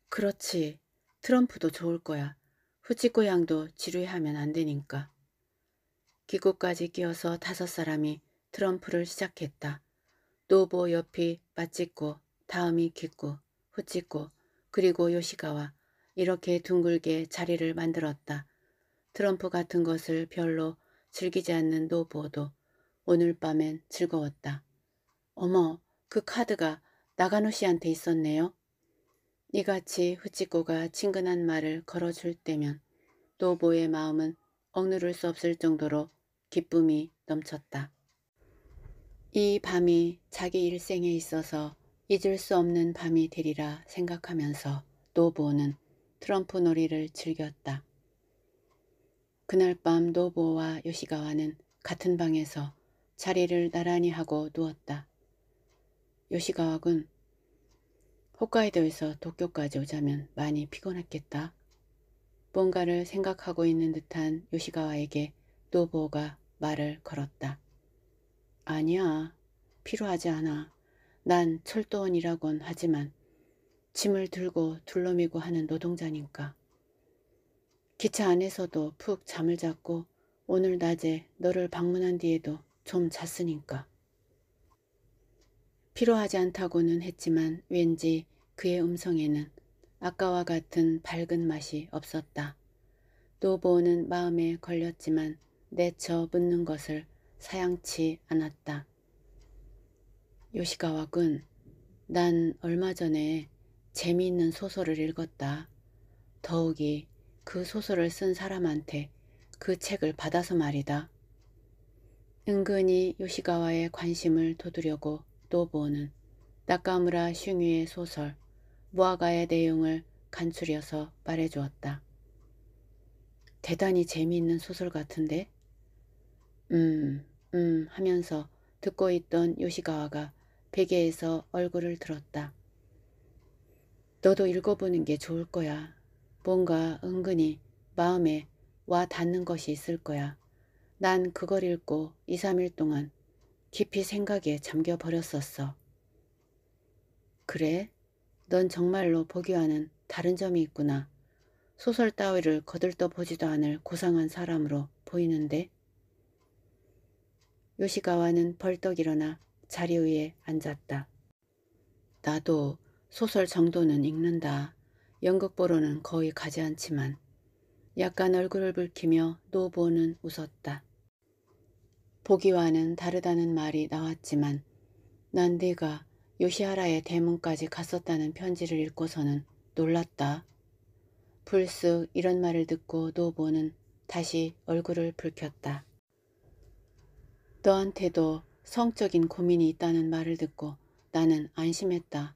S1: 그렇지. 트럼프도 좋을 거야. 후치코 양도 지루해하면 안 되니까. 기구까지 끼어서 다섯 사람이 트럼프를 시작했다. 노보 옆이 마치코, 다음이 기쿠, 후치코, 그리고 요시가와 이렇게 둥글게 자리를 만들었다. 트럼프 같은 것을 별로 즐기지 않는 노보도 오늘 밤엔 즐거웠다. 어머 그 카드가 나가노 씨한테 있었네요. 이같이 후치코가 친근한 말을 걸어줄 때면 노보의 마음은 억누를 수 없을 정도로 기쁨이 넘쳤다. 이 밤이 자기 일생에 있어서 잊을 수 없는 밤이 되리라 생각하면서 노보는 트럼프 놀이를 즐겼다. 그날 밤 노보와 요시가와는 같은 방에서 자리를 나란히 하고 누웠다. 요시가와군 홋카이도에서 도쿄까지 오자면 많이 피곤했겠다. 뭔가를 생각하고 있는 듯한 요시가와에게 노보가 말을 걸었다. 아니야. 필요하지 않아. 난 철도원이라곤 하지만 짐을 들고 둘러미고 하는 노동자니까. 기차 안에서도 푹 잠을 잤고 오늘 낮에 너를 방문한 뒤에도 좀 잤으니까. 필요하지 않다고는 했지만 왠지 그의 음성에는 아까와 같은 밝은 맛이 없었다. 노보는 마음에 걸렸지만 내쳐 묻는 것을 사양치 않았다. 요시가와 군, 난 얼마 전에 재미있는 소설을 읽었다. 더욱이 그 소설을 쓴 사람한테 그 책을 받아서 말이다. 은근히 요시가와의 관심을 돋우려고 노보는 나카무라 슝유의 소설 무화과의 내용을 간추려서 말해주었다. 대단히 재미있는 소설 같은데? 음, 음 하면서 듣고 있던 요시가와가 베개에서 얼굴을 들었다. 너도 읽어보는 게 좋을 거야. 뭔가 은근히 마음에 와 닿는 것이 있을 거야. 난 그걸 읽고 2, 3일 동안 깊이 생각에 잠겨버렸었어. 그래? 넌 정말로 보기와는 다른 점이 있구나. 소설 따위를 거들떠보지도 않을 고상한 사람으로 보이는데? 요시가와는 벌떡 일어나 자리 위에 앉았다. 나도 소설 정도는 읽는다. 연극 보러는 거의 가지 않지만 약간 얼굴을 붉히며 노보는 웃었다. 보기와는 다르다는 말이 나왔지만 난 네가 요시하라의 대문까지 갔었다는 편지를 읽고서는 놀랐다. 불쑥 이런 말을 듣고 노보는 다시 얼굴을 붉혔다. 너한테도 성적인 고민이 있다는 말을 듣고 나는 안심했다.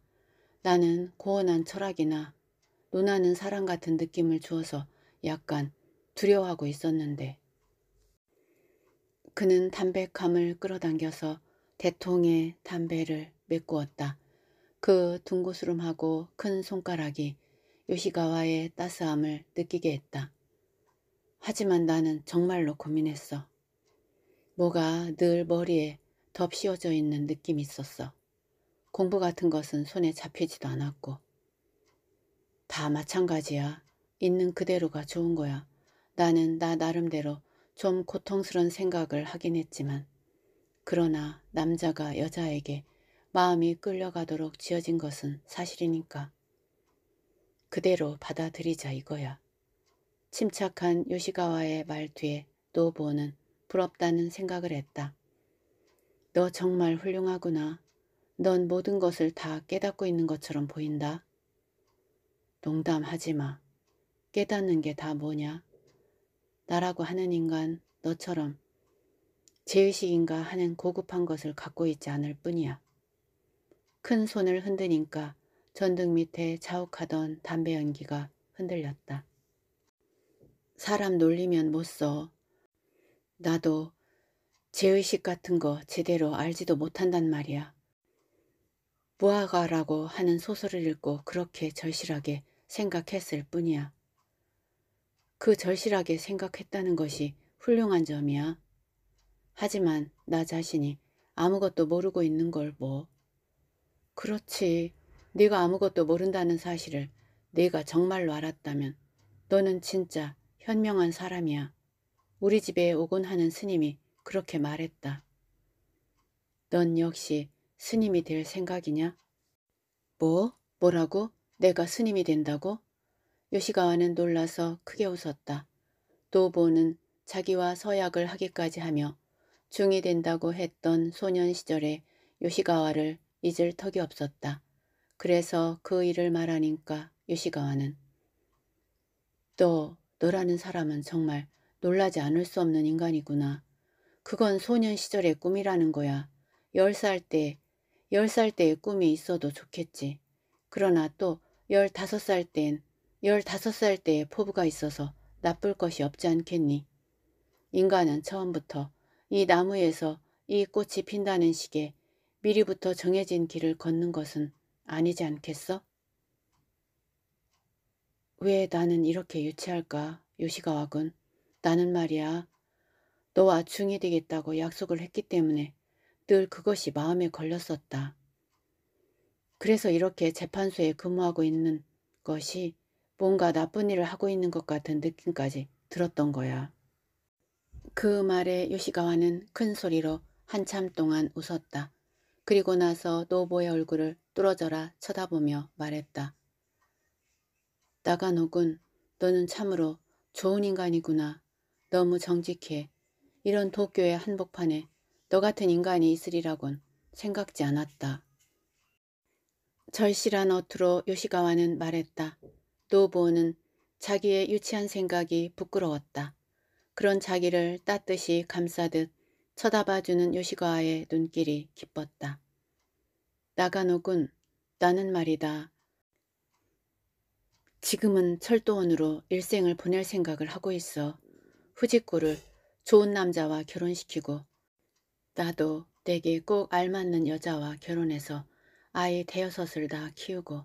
S1: 나는 고온한 철학이나 누나는 사랑 같은 느낌을 주어서 약간 두려워하고 있었는데 그는 담백함을 끌어당겨서 대통의 담배를 메꾸었다. 그 둥그스름하고 큰 손가락이 요시가와의 따스함을 느끼게 했다. 하지만 나는 정말로 고민했어. 뭐가 늘 머리에 덮씌워져 있는 느낌이 있었어. 공부 같은 것은 손에 잡히지도 않았고 다 마찬가지야. 있는 그대로가 좋은 거야. 나는 나 나름대로 좀 고통스런 생각을 하긴 했지만 그러나 남자가 여자에게 마음이 끌려가도록 지어진 것은 사실이니까 그대로 받아들이자 이거야. 침착한 요시가와의 말 뒤에 노보는 부럽다는 생각을 했다. 너 정말 훌륭하구나. 넌 모든 것을 다 깨닫고 있는 것처럼 보인다. 농담하지 마. 깨닫는 게 다 뭐냐? 나라고 하는 인간 너처럼 제의식인가 하는 고급한 것을 갖고 있지 않을 뿐이야. 큰 손을 흔드니까 전등 밑에 자욱하던 담배 연기가 흔들렸다. 사람 놀리면 못 써. 나도 제의식 같은 거 제대로 알지도 못한단 말이야. 무화과라고 하는 소설을 읽고 그렇게 절실하게 생각했을 뿐이야. 그 절실하게 생각했다는 것이 훌륭한 점이야. 하지만 나 자신이 아무것도 모르고 있는 걸 뭐. 그렇지. 네가 아무것도 모른다는 사실을 네가 정말로 알았다면 너는 진짜 현명한 사람이야. 우리 집에 오곤 하는 스님이 그렇게 말했다. 넌 역시 스님이 될 생각이냐? 뭐? 뭐라고? 내가 스님이 된다고? 요시가와는 놀라서 크게 웃었다. 도보는 자기와 서약을 하기까지 하며 중이 된다고 했던 소년 시절에 요시가와를 잊을 턱이 없었다. 그래서 그 일을 말하니까 요시가와는 너, 너라는 사람은 정말 놀라지 않을 수 없는 인간이구나. 그건 소년 시절의 꿈이라는 거야. 열 살 때, 열 살 때의 꿈이 있어도 좋겠지. 그러나 또 열다섯 살 땐 열다섯 살 때에 포부가 있어서 나쁠 것이 없지 않겠니? 인간은 처음부터 이 나무에서 이 꽃이 핀다는 식의 미리부터 정해진 길을 걷는 것은 아니지 않겠어? 왜 나는 이렇게 유치할까, 요시가와군. 나는 말이야, 너와 중이 되겠다고 약속을 했기 때문에 늘 그것이 마음에 걸렸었다. 그래서 이렇게 재판소에 근무하고 있는 것이 뭔가 나쁜 일을 하고 있는 것 같은 느낌까지 들었던 거야. 그 말에 요시가와는 큰 소리로 한참 동안 웃었다. 그리고 나서 노보의 얼굴을 뚫어져라 쳐다보며 말했다. 나가노군, 너는 참으로 좋은 인간이구나. 너무 정직해. 이런 도쿄의 한복판에 너 같은 인간이 있으리라곤 생각지 않았다. 절실한 어투로 요시가와는 말했다. 노보는 자기의 유치한 생각이 부끄러웠다. 그런 자기를 따뜻이 감싸듯 쳐다봐주는 요시가와의 눈길이 기뻤다. 나가노군, 나는 말이다. 지금은 철도원으로 일생을 보낼 생각을 하고 있어. 후지코를 좋은 남자와 결혼시키고 나도 내게 꼭 알맞는 여자와 결혼해서 아이 대여섯을 다 키우고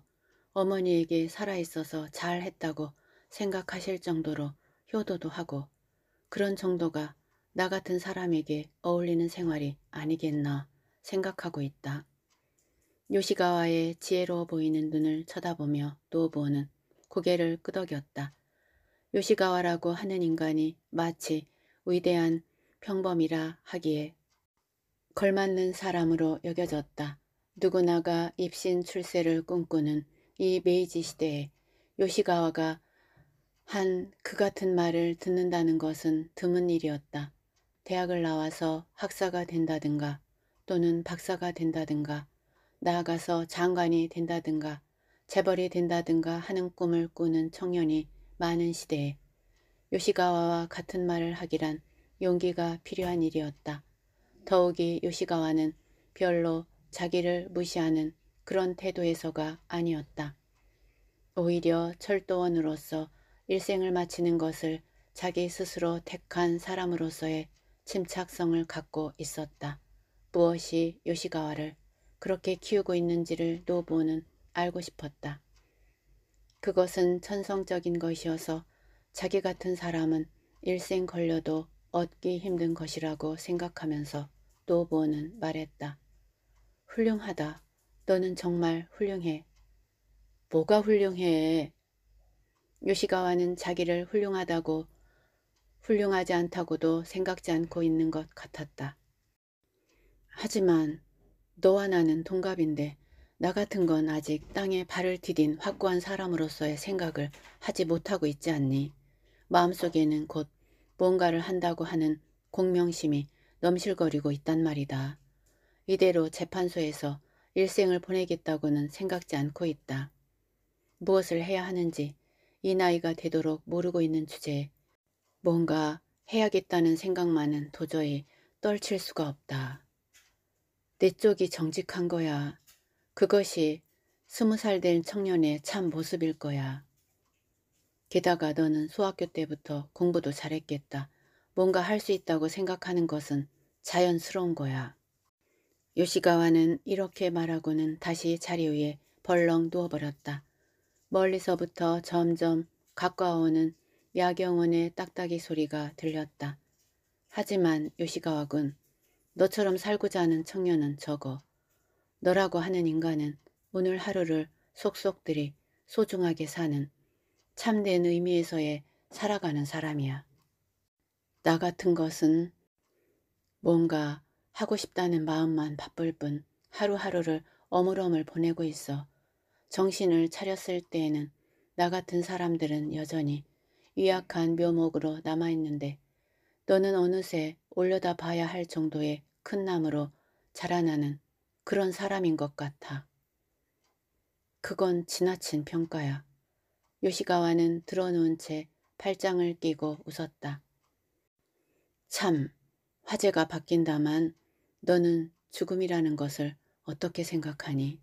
S1: 어머니에게 살아있어서 잘했다고 생각하실 정도로 효도도 하고 그런 정도가 나 같은 사람에게 어울리는 생활이 아니겠나 생각하고 있다. 요시가와의 지혜로워 보이는 눈을 쳐다보며 노보는 부 고개를 끄덕였다. 요시가와라고 하는 인간이 마치 위대한 평범이라 하기에 걸맞는 사람으로 여겨졌다. 누구나가 입신 출세를 꿈꾸는 이 메이지 시대에 요시가와가 한 그 같은 말을 듣는다는 것은 드문 일이었다. 대학을 나와서 학사가 된다든가 또는 박사가 된다든가 나아가서 장관이 된다든가 재벌이 된다든가 하는 꿈을 꾸는 청년이 많은 시대에 요시가와와 같은 말을 하기란 용기가 필요한 일이었다. 더욱이 요시가와는 별로 자기를 무시하는 그런 태도에서가 아니었다. 오히려 철도원으로서 일생을 마치는 것을 자기 스스로 택한 사람으로서의 침착성을 갖고 있었다. 무엇이 요시가와를 그렇게 키우고 있는지를 노부는 알고 싶었다. 그것은 천성적인 것이어서 자기 같은 사람은 일생 걸려도 얻기 힘든 것이라고 생각하면서 노보는 말했다. 훌륭하다. 너는 정말 훌륭해. 뭐가 훌륭해? 요시가와는 자기를 훌륭하다고 훌륭하지 않다고도 생각지 않고 있는 것 같았다. 하지만 너와 나는 동갑인데 나 같은 건 아직 땅에 발을 디딘 확고한 사람으로서의 생각을 하지 못하고 있지 않니? 마음속에는 곧 뭔가를 한다고 하는 공명심이 넘실거리고 있단 말이다. 이대로 재판소에서 일생을 보내겠다고는 생각지 않고 있다. 무엇을 해야 하는지 이 나이가 되도록 모르고 있는 주제에 뭔가 해야겠다는 생각만은 도저히 떨칠 수가 없다. 내 쪽이 정직한 거야. 그것이 스무 살 된 청년의 참 모습일 거야. 게다가 너는 소학교 때부터 공부도 잘했겠다. 뭔가 할 수 있다고 생각하는 것은 자연스러운 거야. 요시가와는 이렇게 말하고는 다시 자리 위에 벌렁 누워버렸다. 멀리서부터 점점 가까워오는 야경원의 딱딱이 소리가 들렸다. 하지만 요시가와군 너처럼 살고자 하는 청년은 적어. 너라고 하는 인간은 오늘 하루를 속속들이 소중하게 사는 참된 의미에서의 살아가는 사람이야. 나 같은 것은 뭔가 하고 싶다는 마음만 바쁠 뿐 하루하루를 어물어물 보내고 있어 정신을 차렸을 때에는 나 같은 사람들은 여전히 위약한 묘목으로 남아있는데 너는 어느새 올려다 봐야 할 정도의 큰 나무로 자라나는 그런 사람인 것 같아. 그건 지나친 평가야. 요시가와는 들어놓은 채 팔짱을 끼고 웃었다. 참, 화제가 바뀐다만 너는 죽음이라는 것을 어떻게 생각하니?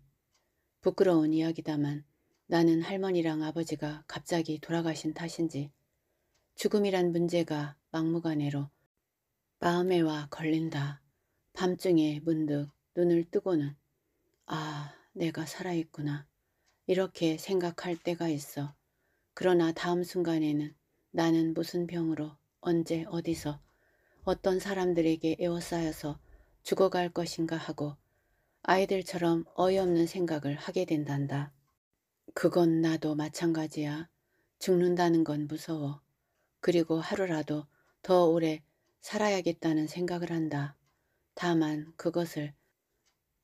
S1: 부끄러운 이야기다만 나는 할머니랑 아버지가 갑자기 돌아가신 탓인지 죽음이란 문제가 막무가내로 마음에 와 걸린다. 밤중에 문득 눈을 뜨고는 아 내가 살아있구나 이렇게 생각할 때가 있어. 그러나 다음 순간에는 나는 무슨 병으로 언제 어디서 어떤 사람들에게 에워싸여서 죽어갈 것인가 하고 아이들처럼 어이없는 생각을 하게 된단다. 그건 나도 마찬가지야. 죽는다는 건 무서워. 그리고 하루라도 더 오래 살아야겠다는 생각을 한다. 다만 그것을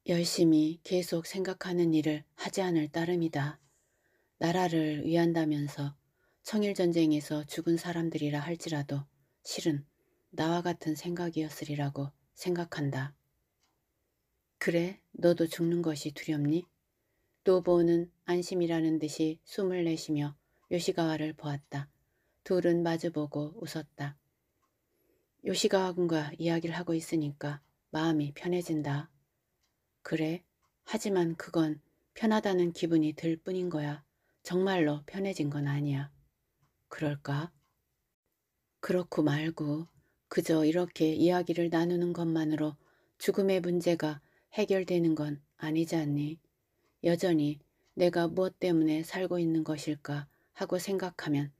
S1: 열심히 계속 생각하는 일을 하지 않을 따름이다. 나라를 위한다면서 청일전쟁에서 죽은 사람들이라 할지라도 실은 나와 같은 생각이었으리라고 생각한다. 그래, 너도 죽는 것이 두렵니? 노보는 안심이라는 듯이 숨을 내쉬며 요시가와를 보았다. 둘은 마주보고 웃었다. 요시가와 군과 이야기를 하고 있으니까 마음이 편해진다. 그래, 하지만 그건 편하다는 기분이 들 뿐인 거야. 정말로 편해진 건 아니야. 그럴까? 그렇고 말고 그저 이렇게 이야기를 나누는 것만으로 죽음의 문제가 해결되는 건 아니지 않니? 여전히 내가 무엇 때문에 살고 있는 것일까 하고 생각하면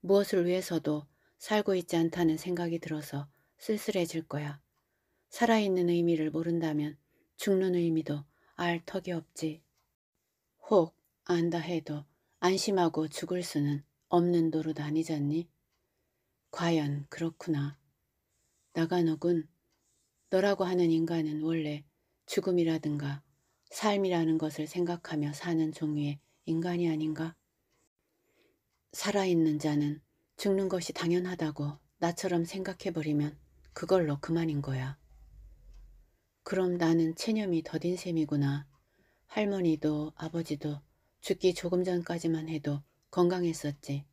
S1: 무엇을 위해서도 살고 있지 않다는 생각이 들어서 쓸쓸해질 거야. 살아있는 의미를 모른다면 죽는 의미도 알 턱이 없지. 혹 안다 해도 안심하고 죽을 수는 없는 도로 다니잖니? 과연 그렇구나. 나가녹은 너라고 하는 인간은 원래 죽음이라든가 삶이라는 것을 생각하며 사는 종류의 인간이 아닌가? 살아있는 자는 죽는 것이 당연하다고 나처럼 생각해버리면 그걸로 그만인 거야. 그럼 나는 체념이 더딘 셈이구나. 할머니도 아버지도 죽기 조금 전까지만 해도 건강했었지.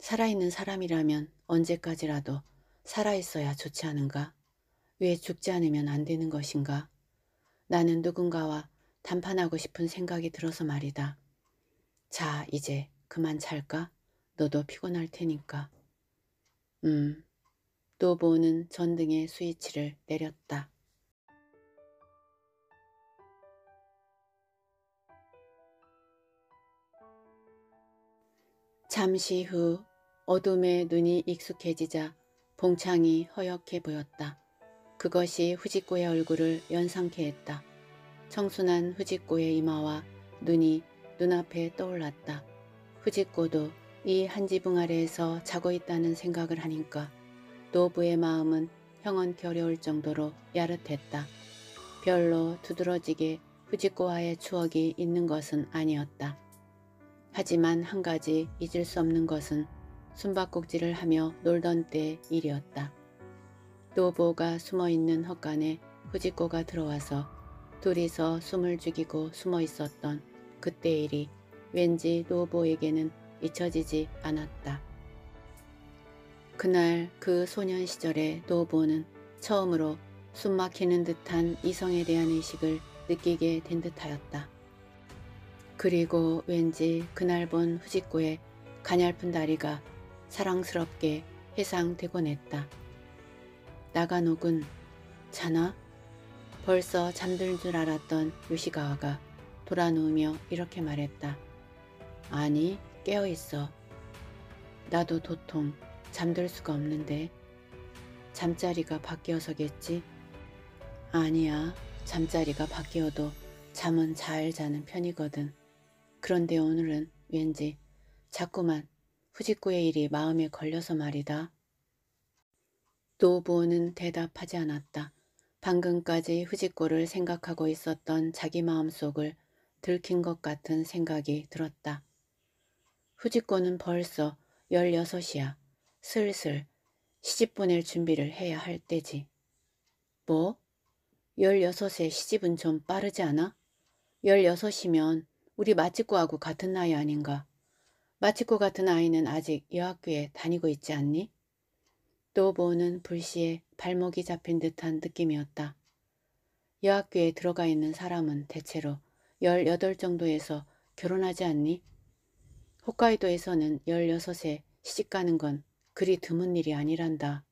S1: 살아있는 사람이라면 언제까지라도 살아있어야 좋지 않은가? 왜 죽지 않으면 안 되는 것인가? 나는 누군가와 담판하고 싶은 생각이 들어서 말이다. 자, 이제 그만 잘까? 너도 피곤할 테니까. 음, 또보는 전등의 스위치를 내렸다. 잠시 후어둠의 눈이 익숙해지자 봉창이 허옇게 보였다. 그것이 후지코의 얼굴을 연상케 했다. 청순한 후지코의 이마와 눈이 눈앞에 떠올랐다. 후지코도 이 한 지붕 아래에서 자고 있다는 생각을 하니까 노부의 마음은 형언 겨려울 정도로 야릇했다. 별로 두드러지게 후지코와의 추억이 있는 것은 아니었다. 하지만 한 가지 잊을 수 없는 것은 숨바꼭질을 하며 놀던 때 일이었다. 노보가 숨어있는 헛간에 후지코가 들어와서 둘이서 숨을 죽이고 숨어있었던 그때 일이 왠지 노보에게는 잊혀지지 않았다. 그날 그 소년 시절의 노보는 처음으로 숨막히는 듯한 이성에 대한 의식을 느끼게 된 듯하였다. 그리고 왠지 그날 본 후지코의 가냘픈 다리가 사랑스럽게 회상되곤 했다. 나가녹은 자나? 벌써 잠들줄 알았던 요시가와가 돌아누우며 이렇게 말했다. 아니 깨어있어. 나도 도통 잠들 수가 없는데 잠자리가 바뀌어서겠지? 아니야 잠자리가 바뀌어도 잠은 잘 자는 편이거든. 그런데 오늘은 왠지 자꾸만 후지꾸의 일이 마음에 걸려서 말이다. 노부호는 대답하지 않았다. 방금까지 후지꾸를 생각하고 있었던 자기 마음속을 들킨 것 같은 생각이 들었다. 후지꾸는 벌써 16이야. 슬슬 시집 보낼 준비를 해야 할 때지. 뭐? 16에 시집은 좀 빠르지 않아? 16이면 우리 마치구하고 같은 나이 아닌가? 마치코 같은 아이는 아직 여학교에 다니고 있지 않니? 또보는 불시에 발목이 잡힌 듯한 느낌이었다. 여학교에 들어가 있는 사람은 대체로 18 정도에서 결혼하지 않니? 홋카이도에서는 16에 시집가는 건 그리 드문 일이 아니란다.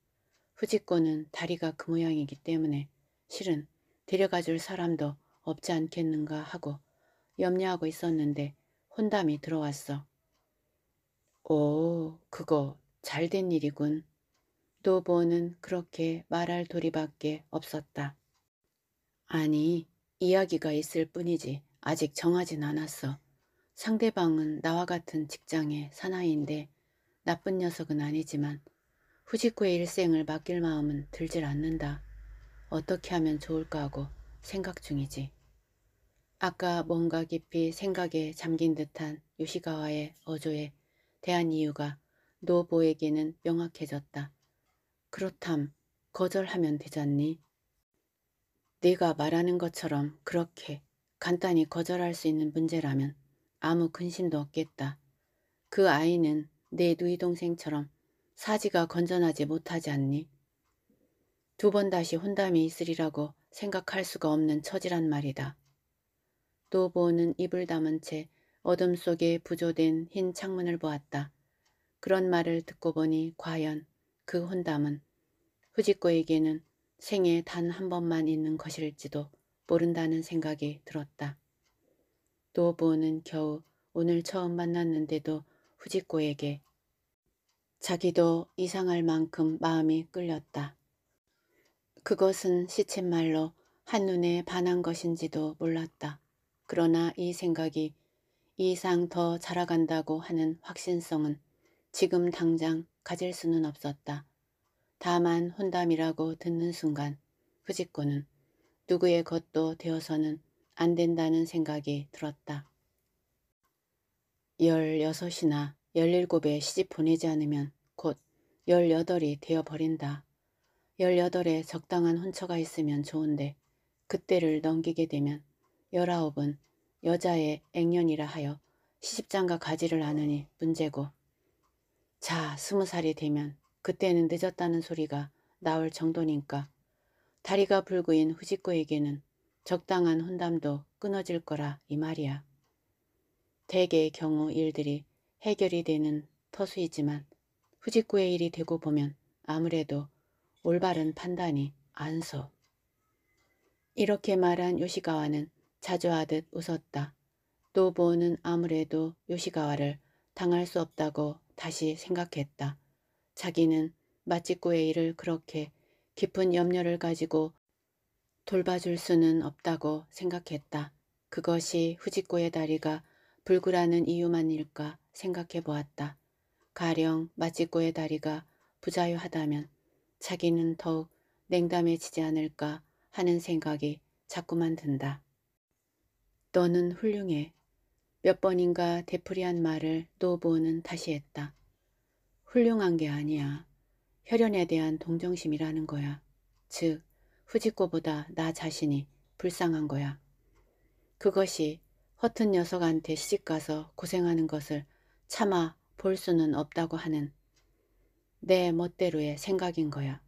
S1: 후지코는 다리가 그 모양이기 때문에 실은 데려가줄 사람도 없지 않겠는가 하고 염려하고 있었는데 혼담이 들어왔어. 오, 그거 잘 된 일이군. 노보는 그렇게 말할 도리밖에 없었다. 아니, 이야기가 있을 뿐이지 아직 정하진 않았어. 상대방은 나와 같은 직장의 사나이인데 나쁜 녀석은 아니지만 후지코의 일생을 맡길 마음은 들질 않는다. 어떻게 하면 좋을까 하고 생각 중이지. 아까 뭔가 깊이 생각에 잠긴 듯한 요시가와의 어조에 대한 이유가 노보에게는 명확해졌다. 그렇담 거절하면 되잖니. 네가 말하는 것처럼 그렇게 간단히 거절할 수 있는 문제라면 아무 근심도 없겠다. 그 아이는 내 누이 동생처럼 사지가 건전하지 못하지 않니? 두 번 다시 혼담이 있으리라고 생각할 수가 없는 처지란 말이다. 노보는 입을 담은 채 어둠 속에 부조된 흰 창문을 보았다. 그런 말을 듣고 보니 과연 그 혼담은 후지코에게는 생에단 한 번만 있는 것일지도 모른다는 생각이 들었다. 노부는 겨우 오늘 처음 만났는데도 후지코에게 자기도 이상할 만큼 마음이 끌렸다. 그것은 시쳇말로 한눈에 반한 것인지도 몰랐다. 그러나 이 생각이 이상 더 자라간다고 하는 확신성은 지금 당장 가질 수는 없었다. 다만 혼담이라고 듣는 순간 후지코는 누구의 것도 되어서는 안 된다는 생각이 들었다. 16이나 17에 시집 보내지 않으면 곧 18이 되어버린다. 18에 적당한 혼처가 있으면 좋은데 그때를 넘기게 되면 19은 여자의 액년이라 하여 시집장과 가지를 않으니 문제고 자 스무 살이 되면 그때는 늦었다는 소리가 나올 정도니까 다리가 불구인 후지코에게는 적당한 혼담도 끊어질 거라 이 말이야. 대개의 경우 일들이 해결이 되는 터수이지만 후지코의 일이 되고 보면 아무래도 올바른 판단이 안소. 이렇게 말한 요시가와는 자주하듯 웃었다. 노보는 아무래도 요시가와를 당할 수 없다고 다시 생각했다. 자기는 마치코의 일을 그렇게 깊은 염려를 가지고 돌봐줄 수는 없다고 생각했다. 그것이 후지코의 다리가 불구라는 이유만일까 생각해 보았다. 가령 마치코의 다리가 부자유하다면 자기는 더욱 냉담해지지 않을까 하는 생각이 자꾸만 든다. 너는 훌륭해. 몇 번인가 되풀이한 말을 노보는 다시 했다. 훌륭한 게 아니야. 혈연에 대한 동정심이라는 거야. 즉, 후지코보다 나 자신이 불쌍한 거야. 그것이 허튼 녀석한테 시집가서 고생하는 것을 차마 볼 수는 없다고 하는 내 멋대로의 생각인 거야.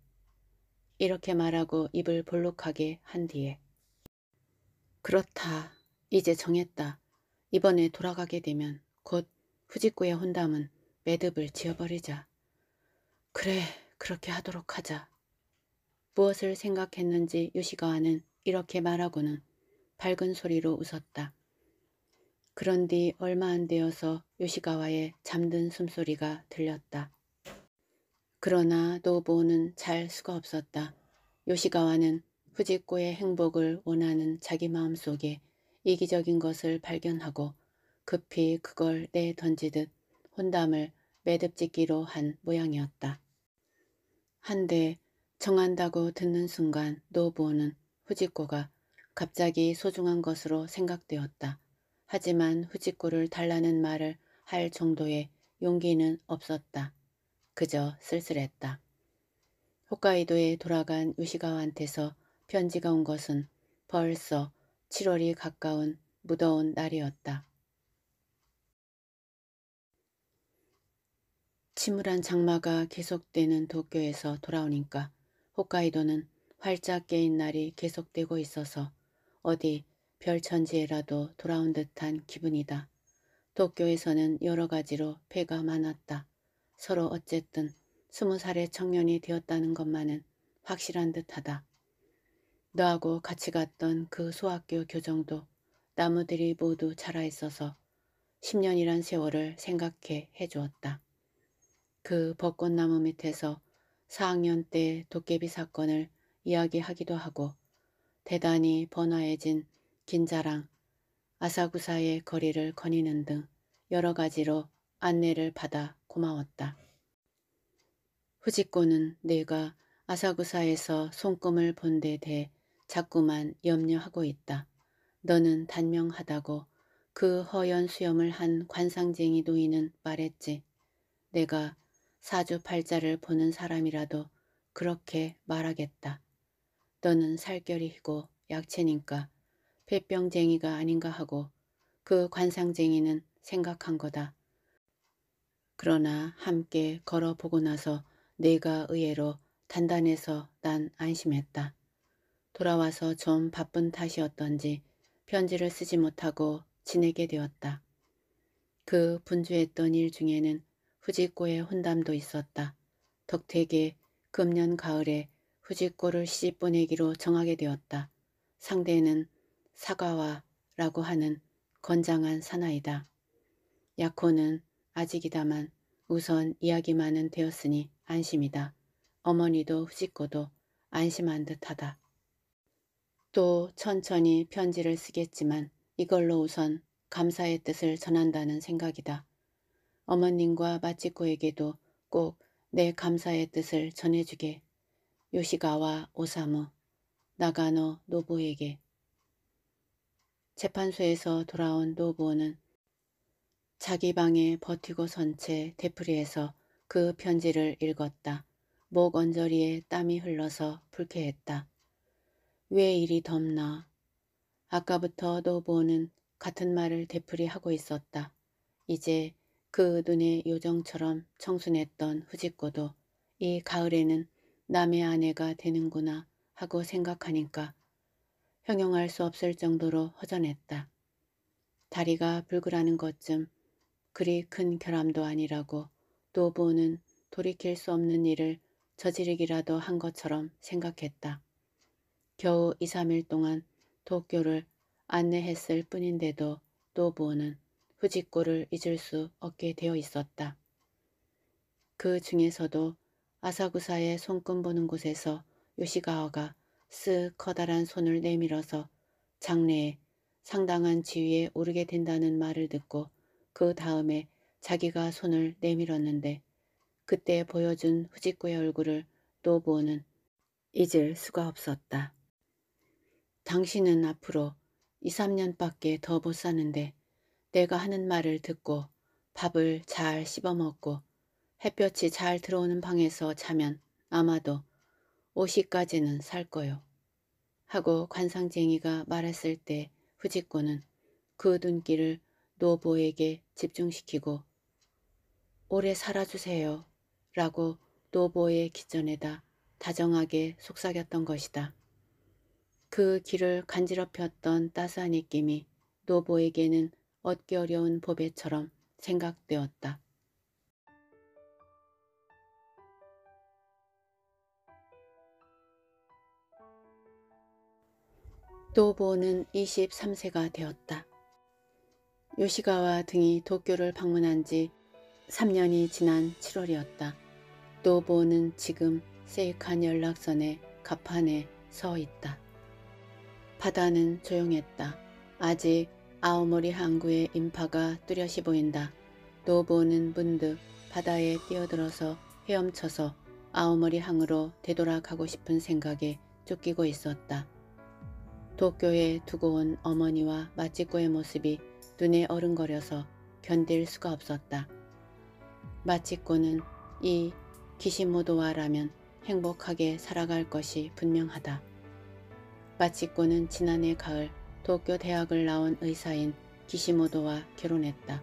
S1: 이렇게 말하고 입을 볼록하게 한 뒤에 그렇다. 이제 정했다. 이번에 돌아가게 되면 곧후지코의 혼담은 매듭을 지어버리자. 그래, 그렇게 하도록 하자. 무엇을 생각했는지 유시가와는 이렇게 말하고는 밝은 소리로 웃었다. 그런 뒤 얼마 안 되어서 요시가와의 잠든 숨소리가 들렸다. 그러나 노보는 잘 수가 없었다. 요시가와는 후지코의 행복을 원하는 자기 마음속에 이기적인 것을 발견하고 급히 그걸 내던지듯 혼담을 매듭짓기로 한 모양이었다. 한데 정한다고 듣는 순간 노부호는 후지코가 갑자기 소중한 것으로 생각되었다. 하지만 후지코를 달라는 말을 할 정도의 용기는 없었다. 그저 쓸쓸했다. 홋카이도에 돌아간 유시가와한테서 편지가 온 것은 벌써 7월이 가까운 무더운 날이었다. 침울한 장마가 계속되는 도쿄에서 돌아오니까 홋카이도는 활짝 깨인 날이 계속되고 있어서 어디 별천지에라도 돌아온 듯한 기분이다. 도쿄에서는 여러 가지로 폐가 많았다. 서로 어쨌든 스무 살의 청년이 되었다는 것만은 확실한 듯하다. 너하고 같이 갔던 그 소학교 교정도 나무들이 모두 자라 있어서 10년이란 세월을 생각해 해주었다. 그 벚꽃나무 밑에서 4학년 때 도깨비 사건을 이야기하기도 하고 대단히 번화해진 긴자랑 아사구사의 거리를 거니는 등 여러 가지로 안내를 받아 고마웠다. 후지코는 내가 아사구사에서 손금을 본 데 대해 자꾸만 염려하고 있다. 너는 단명하다고 그 허연 수염을 한 관상쟁이 노인은 말했지. 내가 사주팔자를 보는 사람이라도 그렇게 말하겠다. 너는 살결이 희고 약체니까 폐병쟁이가 아닌가 하고 그 관상쟁이는 생각한 거다. 그러나 함께 걸어보고 나서 내가 의외로 단단해서 난
S2: 안심했다.
S1: 돌아와서 좀 바쁜 탓이었던지 편지를 쓰지 못하고 지내게 되었다. 그 분주했던 일 중에는 후지꼬의 혼담도 있었다. 덕택에 금년 가을에 후지꼬를 시집 보내기로 정하게 되었다. 상대는 사과와라고 하는 건장한 사나이다. 약혼은 아직이다만 우선 이야기만은 되었으니 안심이다. 어머니도 후지꼬도 안심한 듯하다. 또 천천히 편지를 쓰겠지만 이걸로 우선 감사의 뜻을 전한다는 생각이다. 어머님과 마치코에게도 꼭 내 감사의 뜻을 전해주게. 요시가와 오사무, 나가노 노부에게. 재판소에서 돌아온 노부는 자기 방에 버티고 선 채 대풀이에서 그 편지를 읽었다. 목 언저리에 땀이 흘러서 불쾌했다. 왜 이리 덥나. 아까부터 노보는 같은 말을 되풀이하고 있었다. 이제 그 눈의 요정처럼 청순했던 후지코도 이 가을에는 남의 아내가 되는구나 하고 생각하니까 형용할 수 없을 정도로 허전했다. 다리가 불그라는 것쯤 그리 큰 결함도 아니라고 노보는 돌이킬 수 없는 일을 저지르기라도 한 것처럼 생각했다. 겨우 2, 3일 동안 도쿄를 안내했을 뿐인데도 노부오는 후지코를 잊을 수 없게 되어 있었다. 그 중에서도 아사구사의 손금 보는 곳에서 요시가와가 쓱 커다란 손을 내밀어서 장래에 상당한 지위에 오르게 된다는 말을 듣고 그 다음에 자기가 손을 내밀었는데 그때 보여준 후지코의 얼굴을 노부오는 잊을 수가 없었다. 당신은 앞으로 2, 3년밖에 더 못 사는데 내가 하는 말을 듣고 밥을 잘 씹어먹고 햇볕이 잘 들어오는 방에서 자면 아마도 50까지는 살 거요. 하고 관상쟁이가 말했을 때 후지코는 그 눈길을 노보에게 집중시키고 오래 살아주세요 라고 노보의 기전에다 다정하게 속삭였던 것이다. 그 귀를 간지럽혔던 따스한 느낌이 노보에게는 얻기 어려운 보배처럼 생각되었다. 노보는 23세가 되었다. 요시가와 등이 도쿄를 방문한 지 3년이 지난 7월이었다. 노보는 지금 세이칸 연락선의 갑판에 서 있다. 바다는 조용했다. 아직 아오모리 항구의 인파가 뚜렷이 보인다. 노보는 문득 바다에 뛰어들어서 헤엄쳐서 아오모리 항으로 되돌아가고 싶은 생각에 쫓기고 있었다. 도쿄에 두고 온 어머니와 마치코의 모습이 눈에 어른거려서 견딜 수가 없었다. 마치코는 이 기시모도와라면 행복하게 살아갈 것이 분명하다. 마치코는 지난해 가을 도쿄 대학을 나온 의사인 기시모도와 결혼했다.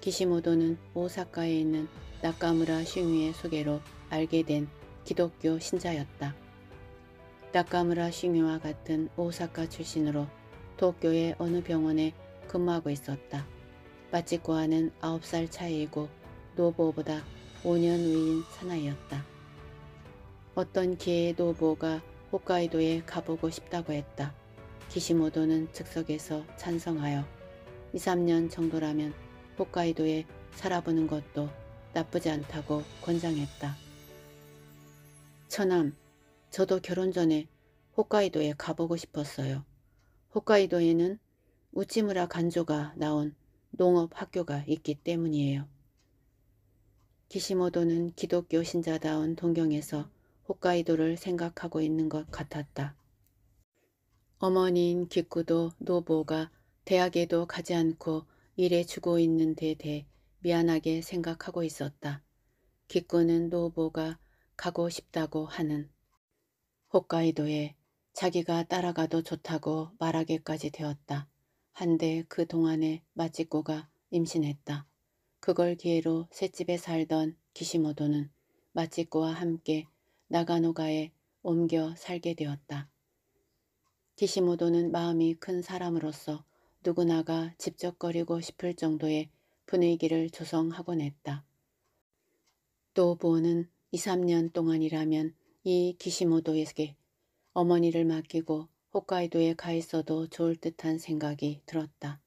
S1: 기시모도는 오사카에 있는 나카무라 슝유의 소개로 알게 된 기독교 신자였다. 나카무라 슝유와 같은 오사카 출신으로 도쿄의 어느 병원에 근무하고 있었다. 마치코와는 9살 차이이고 노보보다 5년 위인 사나이였다. 어떤 기회에 노보가 홋카이도에 가보고 싶다고 했다. 기시모도는 즉석에서 찬성하여 2, 3년 정도라면 홋카이도에 살아보는 것도 나쁘지 않다고 권장했다. 처남, 저도 결혼 전에 홋카이도에 가보고 싶었어요. 홋카이도에는 우찌무라 간조가 나온 농업 학교가 있기 때문이에요. 기시모도는 기독교 신자다운 동경에서 홋카이도를 생각하고 있는 것
S2: 같았다.
S1: 어머니인 기쿠도 노보가 대학에도 가지 않고 일해 주고 있는 데 대해 미안하게 생각하고 있었다. 기쿠는 노보가 가고 싶다고 하는 홋카이도에 자기가 따라가도 좋다고 말하게까지 되었다. 한데 그 동안에 마치코가 임신했다. 그걸 기회로 새집에 살던 기시모도는 마치코와 함께 나가노가에 옮겨 살게 되었다. 기시모도는 마음이 큰 사람으로서 누구나가 집적거리고 싶을 정도의 분위기를 조성하곤 했다. 또 보는 2, 3년 동안이라면 이 기시모도에게 어머니를 맡기고 홋카이도에 가 있어도 좋을 듯한 생각이 들었다.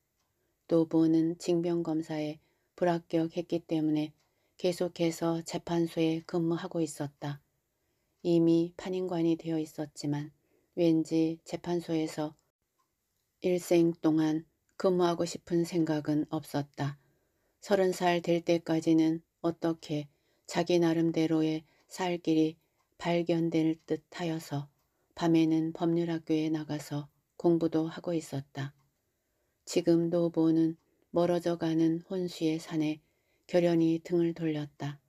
S1: 또 보는 징병검사에 불합격했기 때문에 계속해서 재판소에 근무하고 있었다. 이미 판인관이 되어 있었지만 왠지 재판소에서 일생 동안 근무하고 싶은 생각은 없었다. 서른 살 될 때까지는 어떻게 자기 나름대로의 살 길이 발견될 듯 하여서 밤에는 법률학교에 나가서 공부도 하고 있었다. 지금 노보는 멀어져 가는 혼수의 산에 결연히 등을 돌렸다.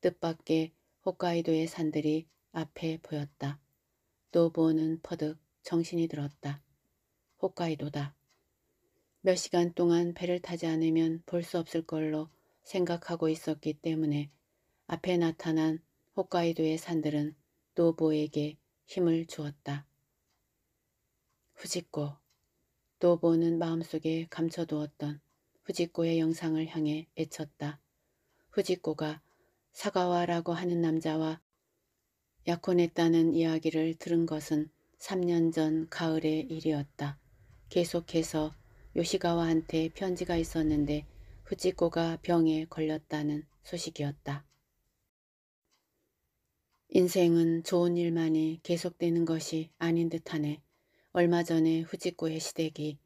S1: 뜻밖의 홋카이도의 산들이 앞에 보였다. 노 보는 퍼득 정신이 들었다. 홋카이도다. 몇 시간 동안 배를 타지 않으면 볼 수 없을 걸로 생각하고 있었기 때문에 앞에 나타난 홋카이도의 산들은 노보에게 힘을 주었다. 후지코 노보는 마음속에 감춰두었던 후지코의 영상을 향해 애쳤다. 후지코가 사가와라고 하는 남자와 약혼했다는 이야기를 들은 것은 3년 전 가을의 일이었다. 계속해서 요시가와한테 편지가 있었는데 후지코가 병에 걸렸다는 소식이었다. 인생은 좋은 일만이 계속되는 것이 아닌 듯하네. 얼마 전에 후지코의 시댁이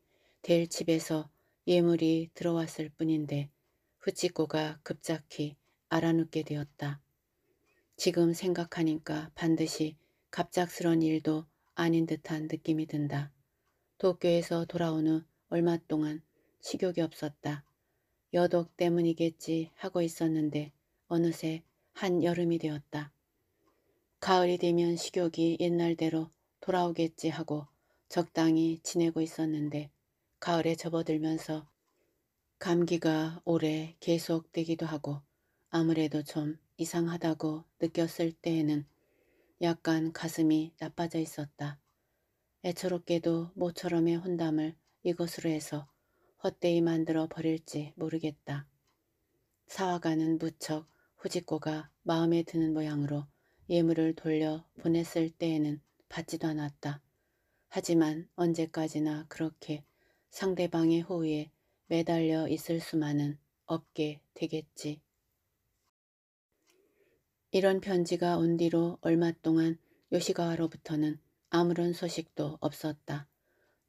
S1: 델 집에서 예물이 들어왔을 뿐인데 후지코가 급작히 알아눕게 되었다. 지금 생각하니까 반드시 갑작스런 일도 아닌 듯한 느낌이 든다. 도쿄에서 돌아온 후 얼마 동안 식욕이 없었다. 여독 때문이겠지 하고 있었는데 어느새 한여름이 되었다. 가을이 되면 식욕이 옛날대로 돌아오겠지 하고 적당히 지내고 있었는데 가을에 접어들면서 감기가 오래 계속되기도 하고 아무래도 좀 이상하다고 느꼈을 때에는 약간 가슴이 나빠져 있었다. 애처롭게도 모처럼의 혼담을 이것으로 해서 헛되이 만들어 버릴지 모르겠다. 사화가는 무척 후지코가 마음에 드는 모양으로 예물을 돌려 보냈을 때에는 받지도 않았다. 하지만 언제까지나 그렇게 상대방의 호의에 매달려 있을 수만은 없게 되겠지. 이런 편지가 온 뒤로 얼마 동안 요시가와로부터는 아무런 소식도 없었다.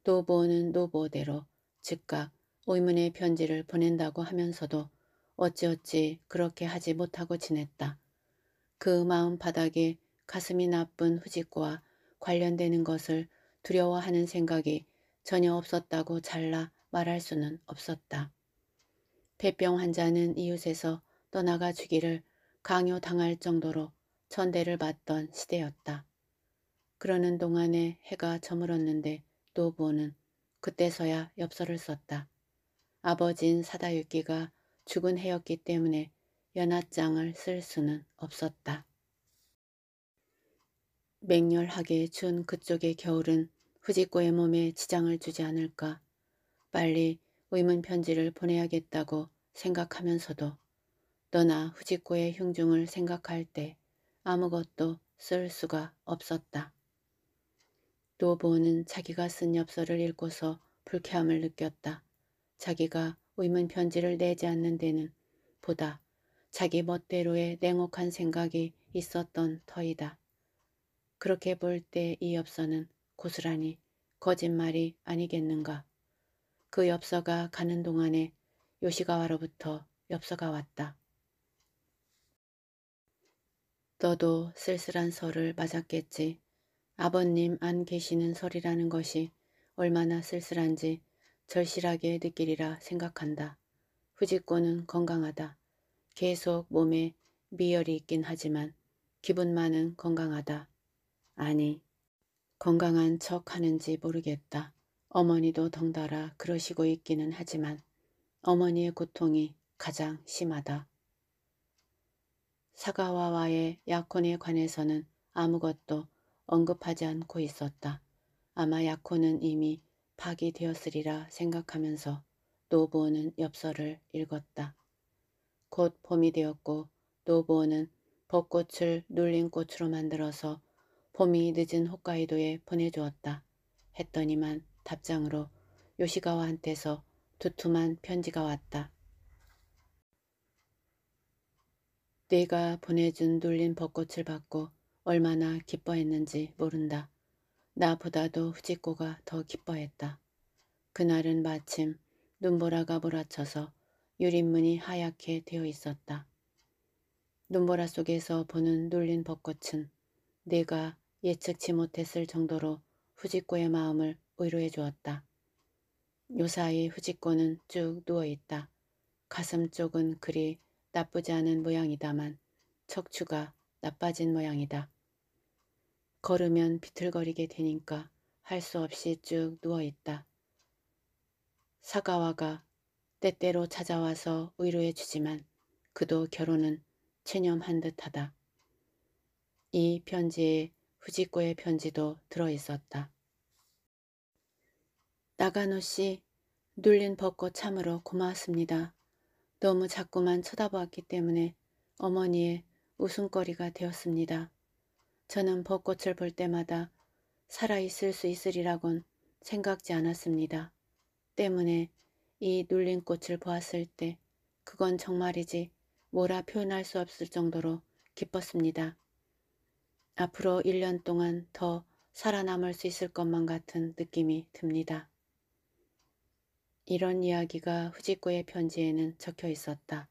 S1: 노보는 노보대로 즉각 의문의 편지를 보낸다고 하면서도 어찌어찌 그렇게 하지 못하고 지냈다. 그 마음바닥에 가슴이 나쁜 후지코와 관련되는 것을 두려워하는 생각이 전혀 없었다고 잘라 말할 수는 없었다. 폐병 환자는 이웃에서 떠나가 주기를 강요당할 정도로 천대를 받던 시대였다. 그러는 동안에 해가 저물었는데 노부호는 그때서야 엽서를 썼다. 아버진 사다육기가 죽은 해였기 때문에 연하장을 쓸
S2: 수는 없었다.
S1: 맹렬하게 준 그쪽의 겨울은 후지코의 몸에 지장을 주지 않을까. 빨리 의문 편지를 보내야겠다고 생각하면서도 떠나 후지코의 흉중을 생각할 때 아무것도 쓸 수가 없었다. 노보는 자기가 쓴 엽서를 읽고서 불쾌함을 느꼈다. 자기가 의문 편지를 내지 않는 데는 보다 자기 멋대로의 냉혹한 생각이 있었던 터이다. 그렇게 볼 때 이 엽서는 고스란히 거짓말이 아니겠는가. 그 엽서가 가는 동안에 요시가와로부터 엽서가 왔다. 너도 쓸쓸한 설을 맞았겠지. 아버님 안 계시는 설이라는 것이 얼마나 쓸쓸한지 절실하게 느끼리라 생각한다. 후지코은 건강하다. 계속 몸에 미열이 있긴 하지만 기분만은 건강하다. 아니, 건강한 척 하는지 모르겠다. 어머니도 덩달아 그러시고 있기는 하지만 어머니의 고통이 가장 심하다. 사가와와의 약혼에 관해서는 아무것도 언급하지 않고 있었다. 아마 약혼은 이미 파기되었으리라 생각하면서 노부오는 엽서를 읽었다. 곧 봄이 되었고 노부오는 벚꽃을 눌린 꽃으로 만들어서 봄이 늦은 홋카이도에 보내주었다. 했더니만 답장으로 요시가와한테서 두툼한 편지가 왔다. 네가 보내준 눌린 벚꽃을 받고 얼마나 기뻐했는지 모른다. 나보다도 후지코가 더 기뻐했다. 그날은 마침 눈보라가 몰아쳐서 유림문이 하얗게 되어 있었다. 눈보라 속에서 보는 눌린 벚꽃은 내가 예측치 못했을 정도로 후지코의 마음을 위로해 주었다. 요사이 후지코는 쭉 누워있다. 가슴 쪽은 그리 나쁘지 않은 모양이다만 척추가 나빠진 모양이다. 걸으면 비틀거리게 되니까 할 수 없이 쭉 누워있다. 사가와가 때때로 찾아와서 위로해 주지만 그도 결혼은 체념한 듯하다. 이 편지에 후지코의 편지도
S2: 들어있었다.
S1: 나가노 씨, 눌린 벚꽃 참으로 고맙습니다. 너무 자꾸만 쳐다보았기 때문에 어머니의 웃음거리가 되었습니다. 저는 벚꽃을 볼 때마다 살아있을 수 있으리라곤 생각지 않았습니다. 때문에 이 눌린 꽃을 보았을 때 그건 정말이지 뭐라 표현할 수 없을 정도로 기뻤습니다. 앞으로 1년 동안 더 살아남을 수 있을 것만 같은 느낌이 듭니다. 이런 이야기가 후지코의 편지에는 적혀 있었다.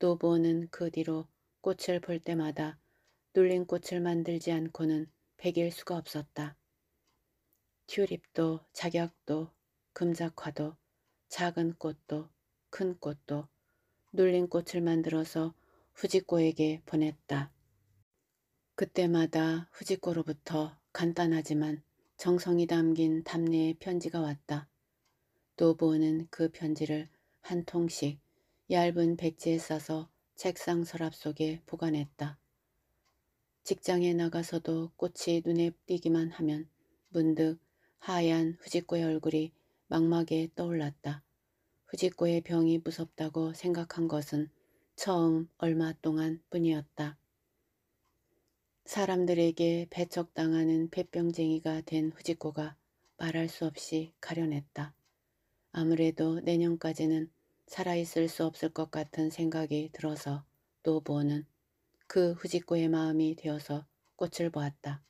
S1: 노보는그 뒤로 꽃을 볼 때마다 눌린 꽃을 만들지 않고는 백일 수가 없었다. 튤립도 자격도 금작화도 작은 꽃도 큰 꽃도 눌린 꽃을 만들어서 후지코에게 보냈다. 그때마다 후지코로부터 간단하지만 정성이 담긴 담내의 편지가 왔다. 노보는 그 편지를 한 통씩 얇은 백지에 싸서 책상 서랍 속에 보관했다. 직장에 나가서도 꽃이 눈에 띄기만 하면 문득 하얀 후지코의 얼굴이 막막에 떠올랐다. 후지코의 병이 무섭다고 생각한 것은 처음 얼마 동안 뿐이었다. 사람들에게 배척당하는 폐병쟁이가 된 후지코가 말할 수 없이 가련했다. 아무래도 내년까지는 살아있을 수 없을 것 같은 생각이 들어서 노보는 그 후지코의 마음이 되어서 꽃을 보았다.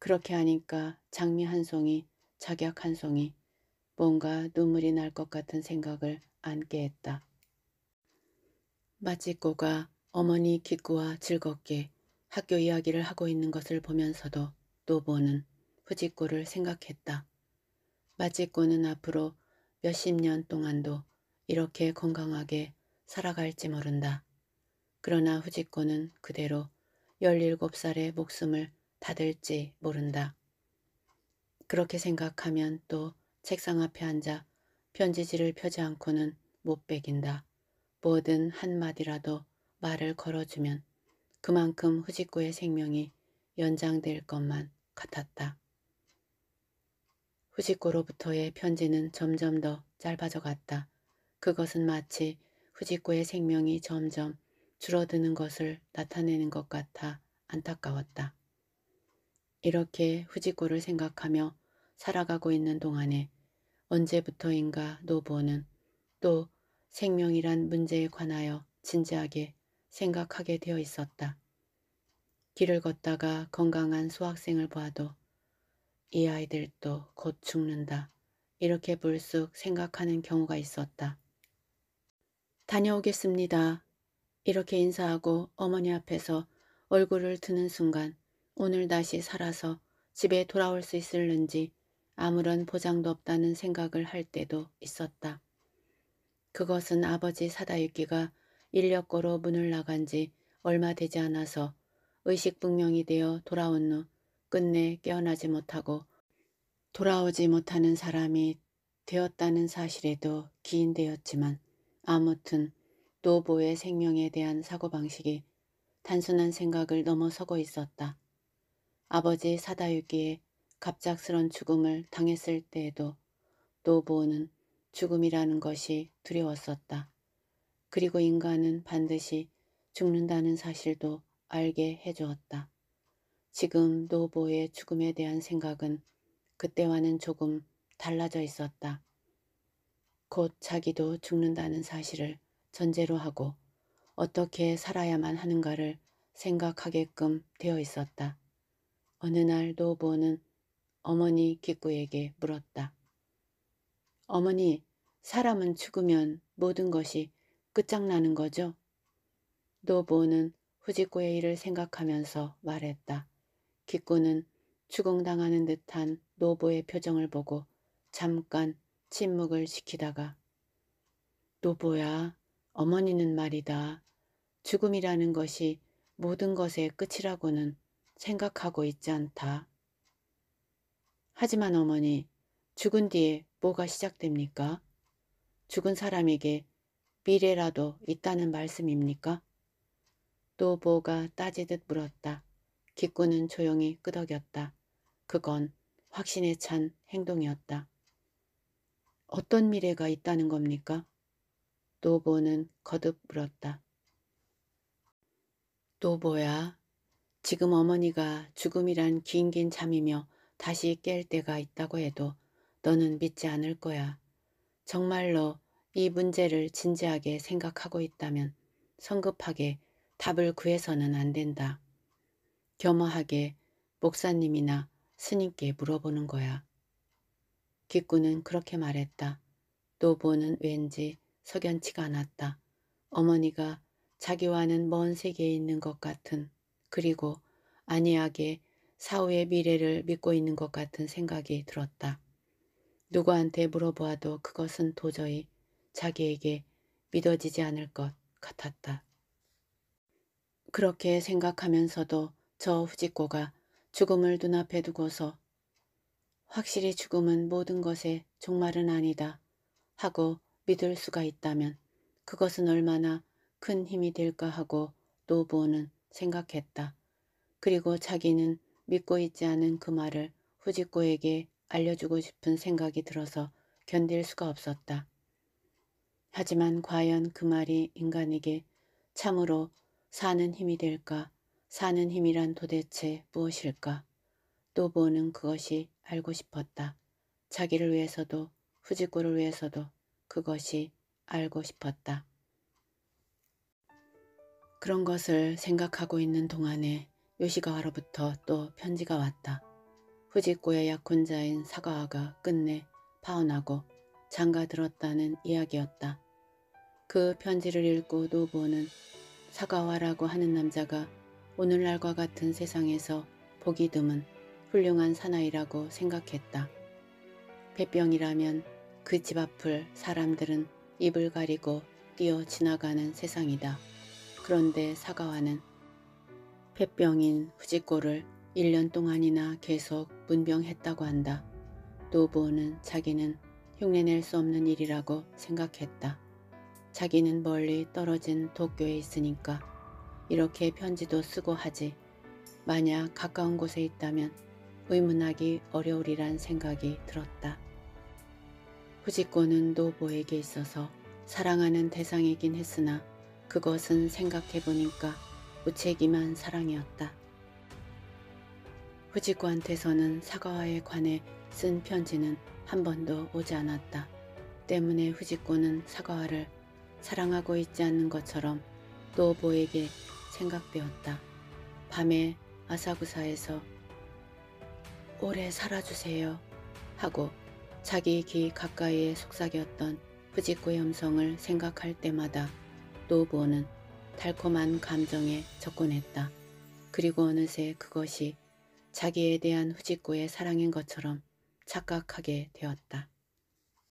S1: 그렇게 하니까 장미 한 송이, 작약 한 송이 뭔가 눈물이 날 것 같은 생각을 안게 했다. 마치꼬가 어머니 기꾸와 즐겁게 학교 이야기를 하고 있는 것을 보면서도 노보는 후지꼬를 생각했다. 빠지꾼은 앞으로 몇십 년 동안도 이렇게 건강하게 살아갈지 모른다. 그러나 후지코는 그대로 17살의 목숨을 닫을지 모른다. 그렇게 생각하면 또 책상 앞에 앉아 편지지를 펴지 않고는 못 배긴다. 뭐든 한마디라도 말을 걸어주면 그만큼 후지코의 생명이 연장될 것만 같았다. 후지코로부터의 편지는 점점 더 짧아져 갔다. 그것은 마치 후지코의 생명이 점점 줄어드는 것을 나타내는 것 같아 안타까웠다. 이렇게 후지코를 생각하며 살아가고 있는 동안에 언제부터인가 노보는 또 생명이란 문제에 관하여 진지하게 생각하게 되어 있었다. 길을 걷다가 건강한 수학생을 보아도 이 아이들도 곧 죽는다. 이렇게 불쑥 생각하는 경우가 있었다. 다녀오겠습니다. 이렇게 인사하고 어머니 앞에서 얼굴을 드는 순간 오늘 다시 살아서 집에 돌아올 수 있을는지 아무런 보장도 없다는 생각을 할 때도 있었다. 그것은 아버지 사다유기가 인력거로 문을 나간 지 얼마 되지 않아서 의식분명이 되어 돌아온 후 끝내 깨어나지 못하고 돌아오지 못하는 사람이 되었다는 사실에도 기인되었지만 아무튼 노보의 생명에 대한 사고방식이 단순한 생각을 넘어서고 있었다. 아버지 사다육기의 갑작스런 죽음을 당했을 때에도 노보는 죽음이라는 것이 두려웠었다. 그리고 인간은 반드시 죽는다는 사실도 알게 해주었다. 지금 노보의 죽음에 대한 생각은 그때와는 조금 달라져 있었다. 곧 자기도 죽는다는 사실을 전제로 하고 어떻게 살아야만 하는가를 생각하게끔 되어 있었다. 어느 날 노보는 어머니 기꾸에게 물었다. 어머니, 사람은 죽으면 모든 것이 끝장나는 거죠? 노보는 후지코의 일을 생각하면서 말했다. 기꾸는 추궁당하는 듯한 노보의 표정을 보고 잠깐 침묵을 시키다가노보야 어머니는 말이다. 죽음이라는 것이 모든 것의 끝이라고는 생각하고 있지 않다. 하지만 어머니 죽은 뒤에 뭐가 시작됩니까? 죽은 사람에게 미래라도 있다는 말씀입니까? 노보가 따지듯 물었다. 기꾸는 조용히 끄덕였다. 그건 확신에 찬 행동이었다. 어떤 미래가 있다는 겁니까? 노보는 거듭 물었다. 노보야, 지금 어머니가 죽음이란 긴긴 잠이며 다시 깰 때가 있다고 해도 너는 믿지 않을 거야. 정말로 이 문제를 진지하게 생각하고 있다면 성급하게 답을 구해서는 안 된다. 겸허하게 목사님이나 스님께 물어보는 거야. 기꾸는 그렇게 말했다. 노보는 왠지 석연치가 않았다. 어머니가 자기와는 먼 세계에 있는 것 같은 그리고 안이하게 사후의 미래를 믿고 있는 것 같은 생각이 들었다. 누구한테 물어보아도 그것은 도저히 자기에게 믿어지지 않을 것 같았다. 그렇게 생각하면서도 저 후지코가 죽음을 눈앞에 두고서 확실히 죽음은 모든 것의 종말은 아니다 하고 믿을 수가 있다면 그것은 얼마나 큰 힘이 될까 하고 노부호는 생각했다. 그리고 자기는 믿고 있지 않은 그 말을 후지코에게 알려주고 싶은 생각이 들어서 견딜 수가 없었다. 하지만 과연 그 말이 인간에게 참으로 사는 힘이 될까 사는 힘이란 도대체 무엇일까? 또 보는 그것이 알고 싶었다. 자기를 위해서도 후지구를 위해서도 그것이 알고 싶었다. 그런 것을 생각하고 있는 동안에 요시가와로부터 또 편지가 왔다. 후지코의 약혼자인 사가와가 끝내 파혼하고 장가 들었다는 이야기였다. 그 편지를 읽고 노보는 사가와라고 하는 남자가 오늘날과 같은 세상에서 보기 드문 훌륭한 사나이라고 생각했다. 폐병이라면그 집 앞을 사람들은 입을 가리고 뛰어 지나가는 세상이다. 그런데 사과와는 폐병인 후지코를 1년 동안이나 계속 문병했다고 한다. 노보는 부 자기는 흉내낼 수 없는 일이라고 생각했다. 자기는 멀리 떨어진 도쿄에 있으니까 이렇게 편지도 쓰고 하지. 만약 가까운 곳에 있다면 의문하기 어려우리란 생각이 들었다. 후지코는 노보에게 있어서 사랑하는 대상이긴 했으나 그것은 생각해보니까 무책임한 사랑이었다. 후지코한테서는 사과와에 관해 쓴 편지는 한 번도 오지 않았다. 때문에 후지코는 사과와를 사랑하고 있지 않는 것처럼 노보에게 생각되었다. 밤에 아사구사에서 오래 살아주세요 하고 자기 귀 가까이에 속삭였던 푸지코의 음성을 생각할 때마다 노부호는 달콤한 감정에 접근했다. 그리고 어느새 그것이 자기에 대한 후지코의 사랑인 것처럼 착각하게 되었다.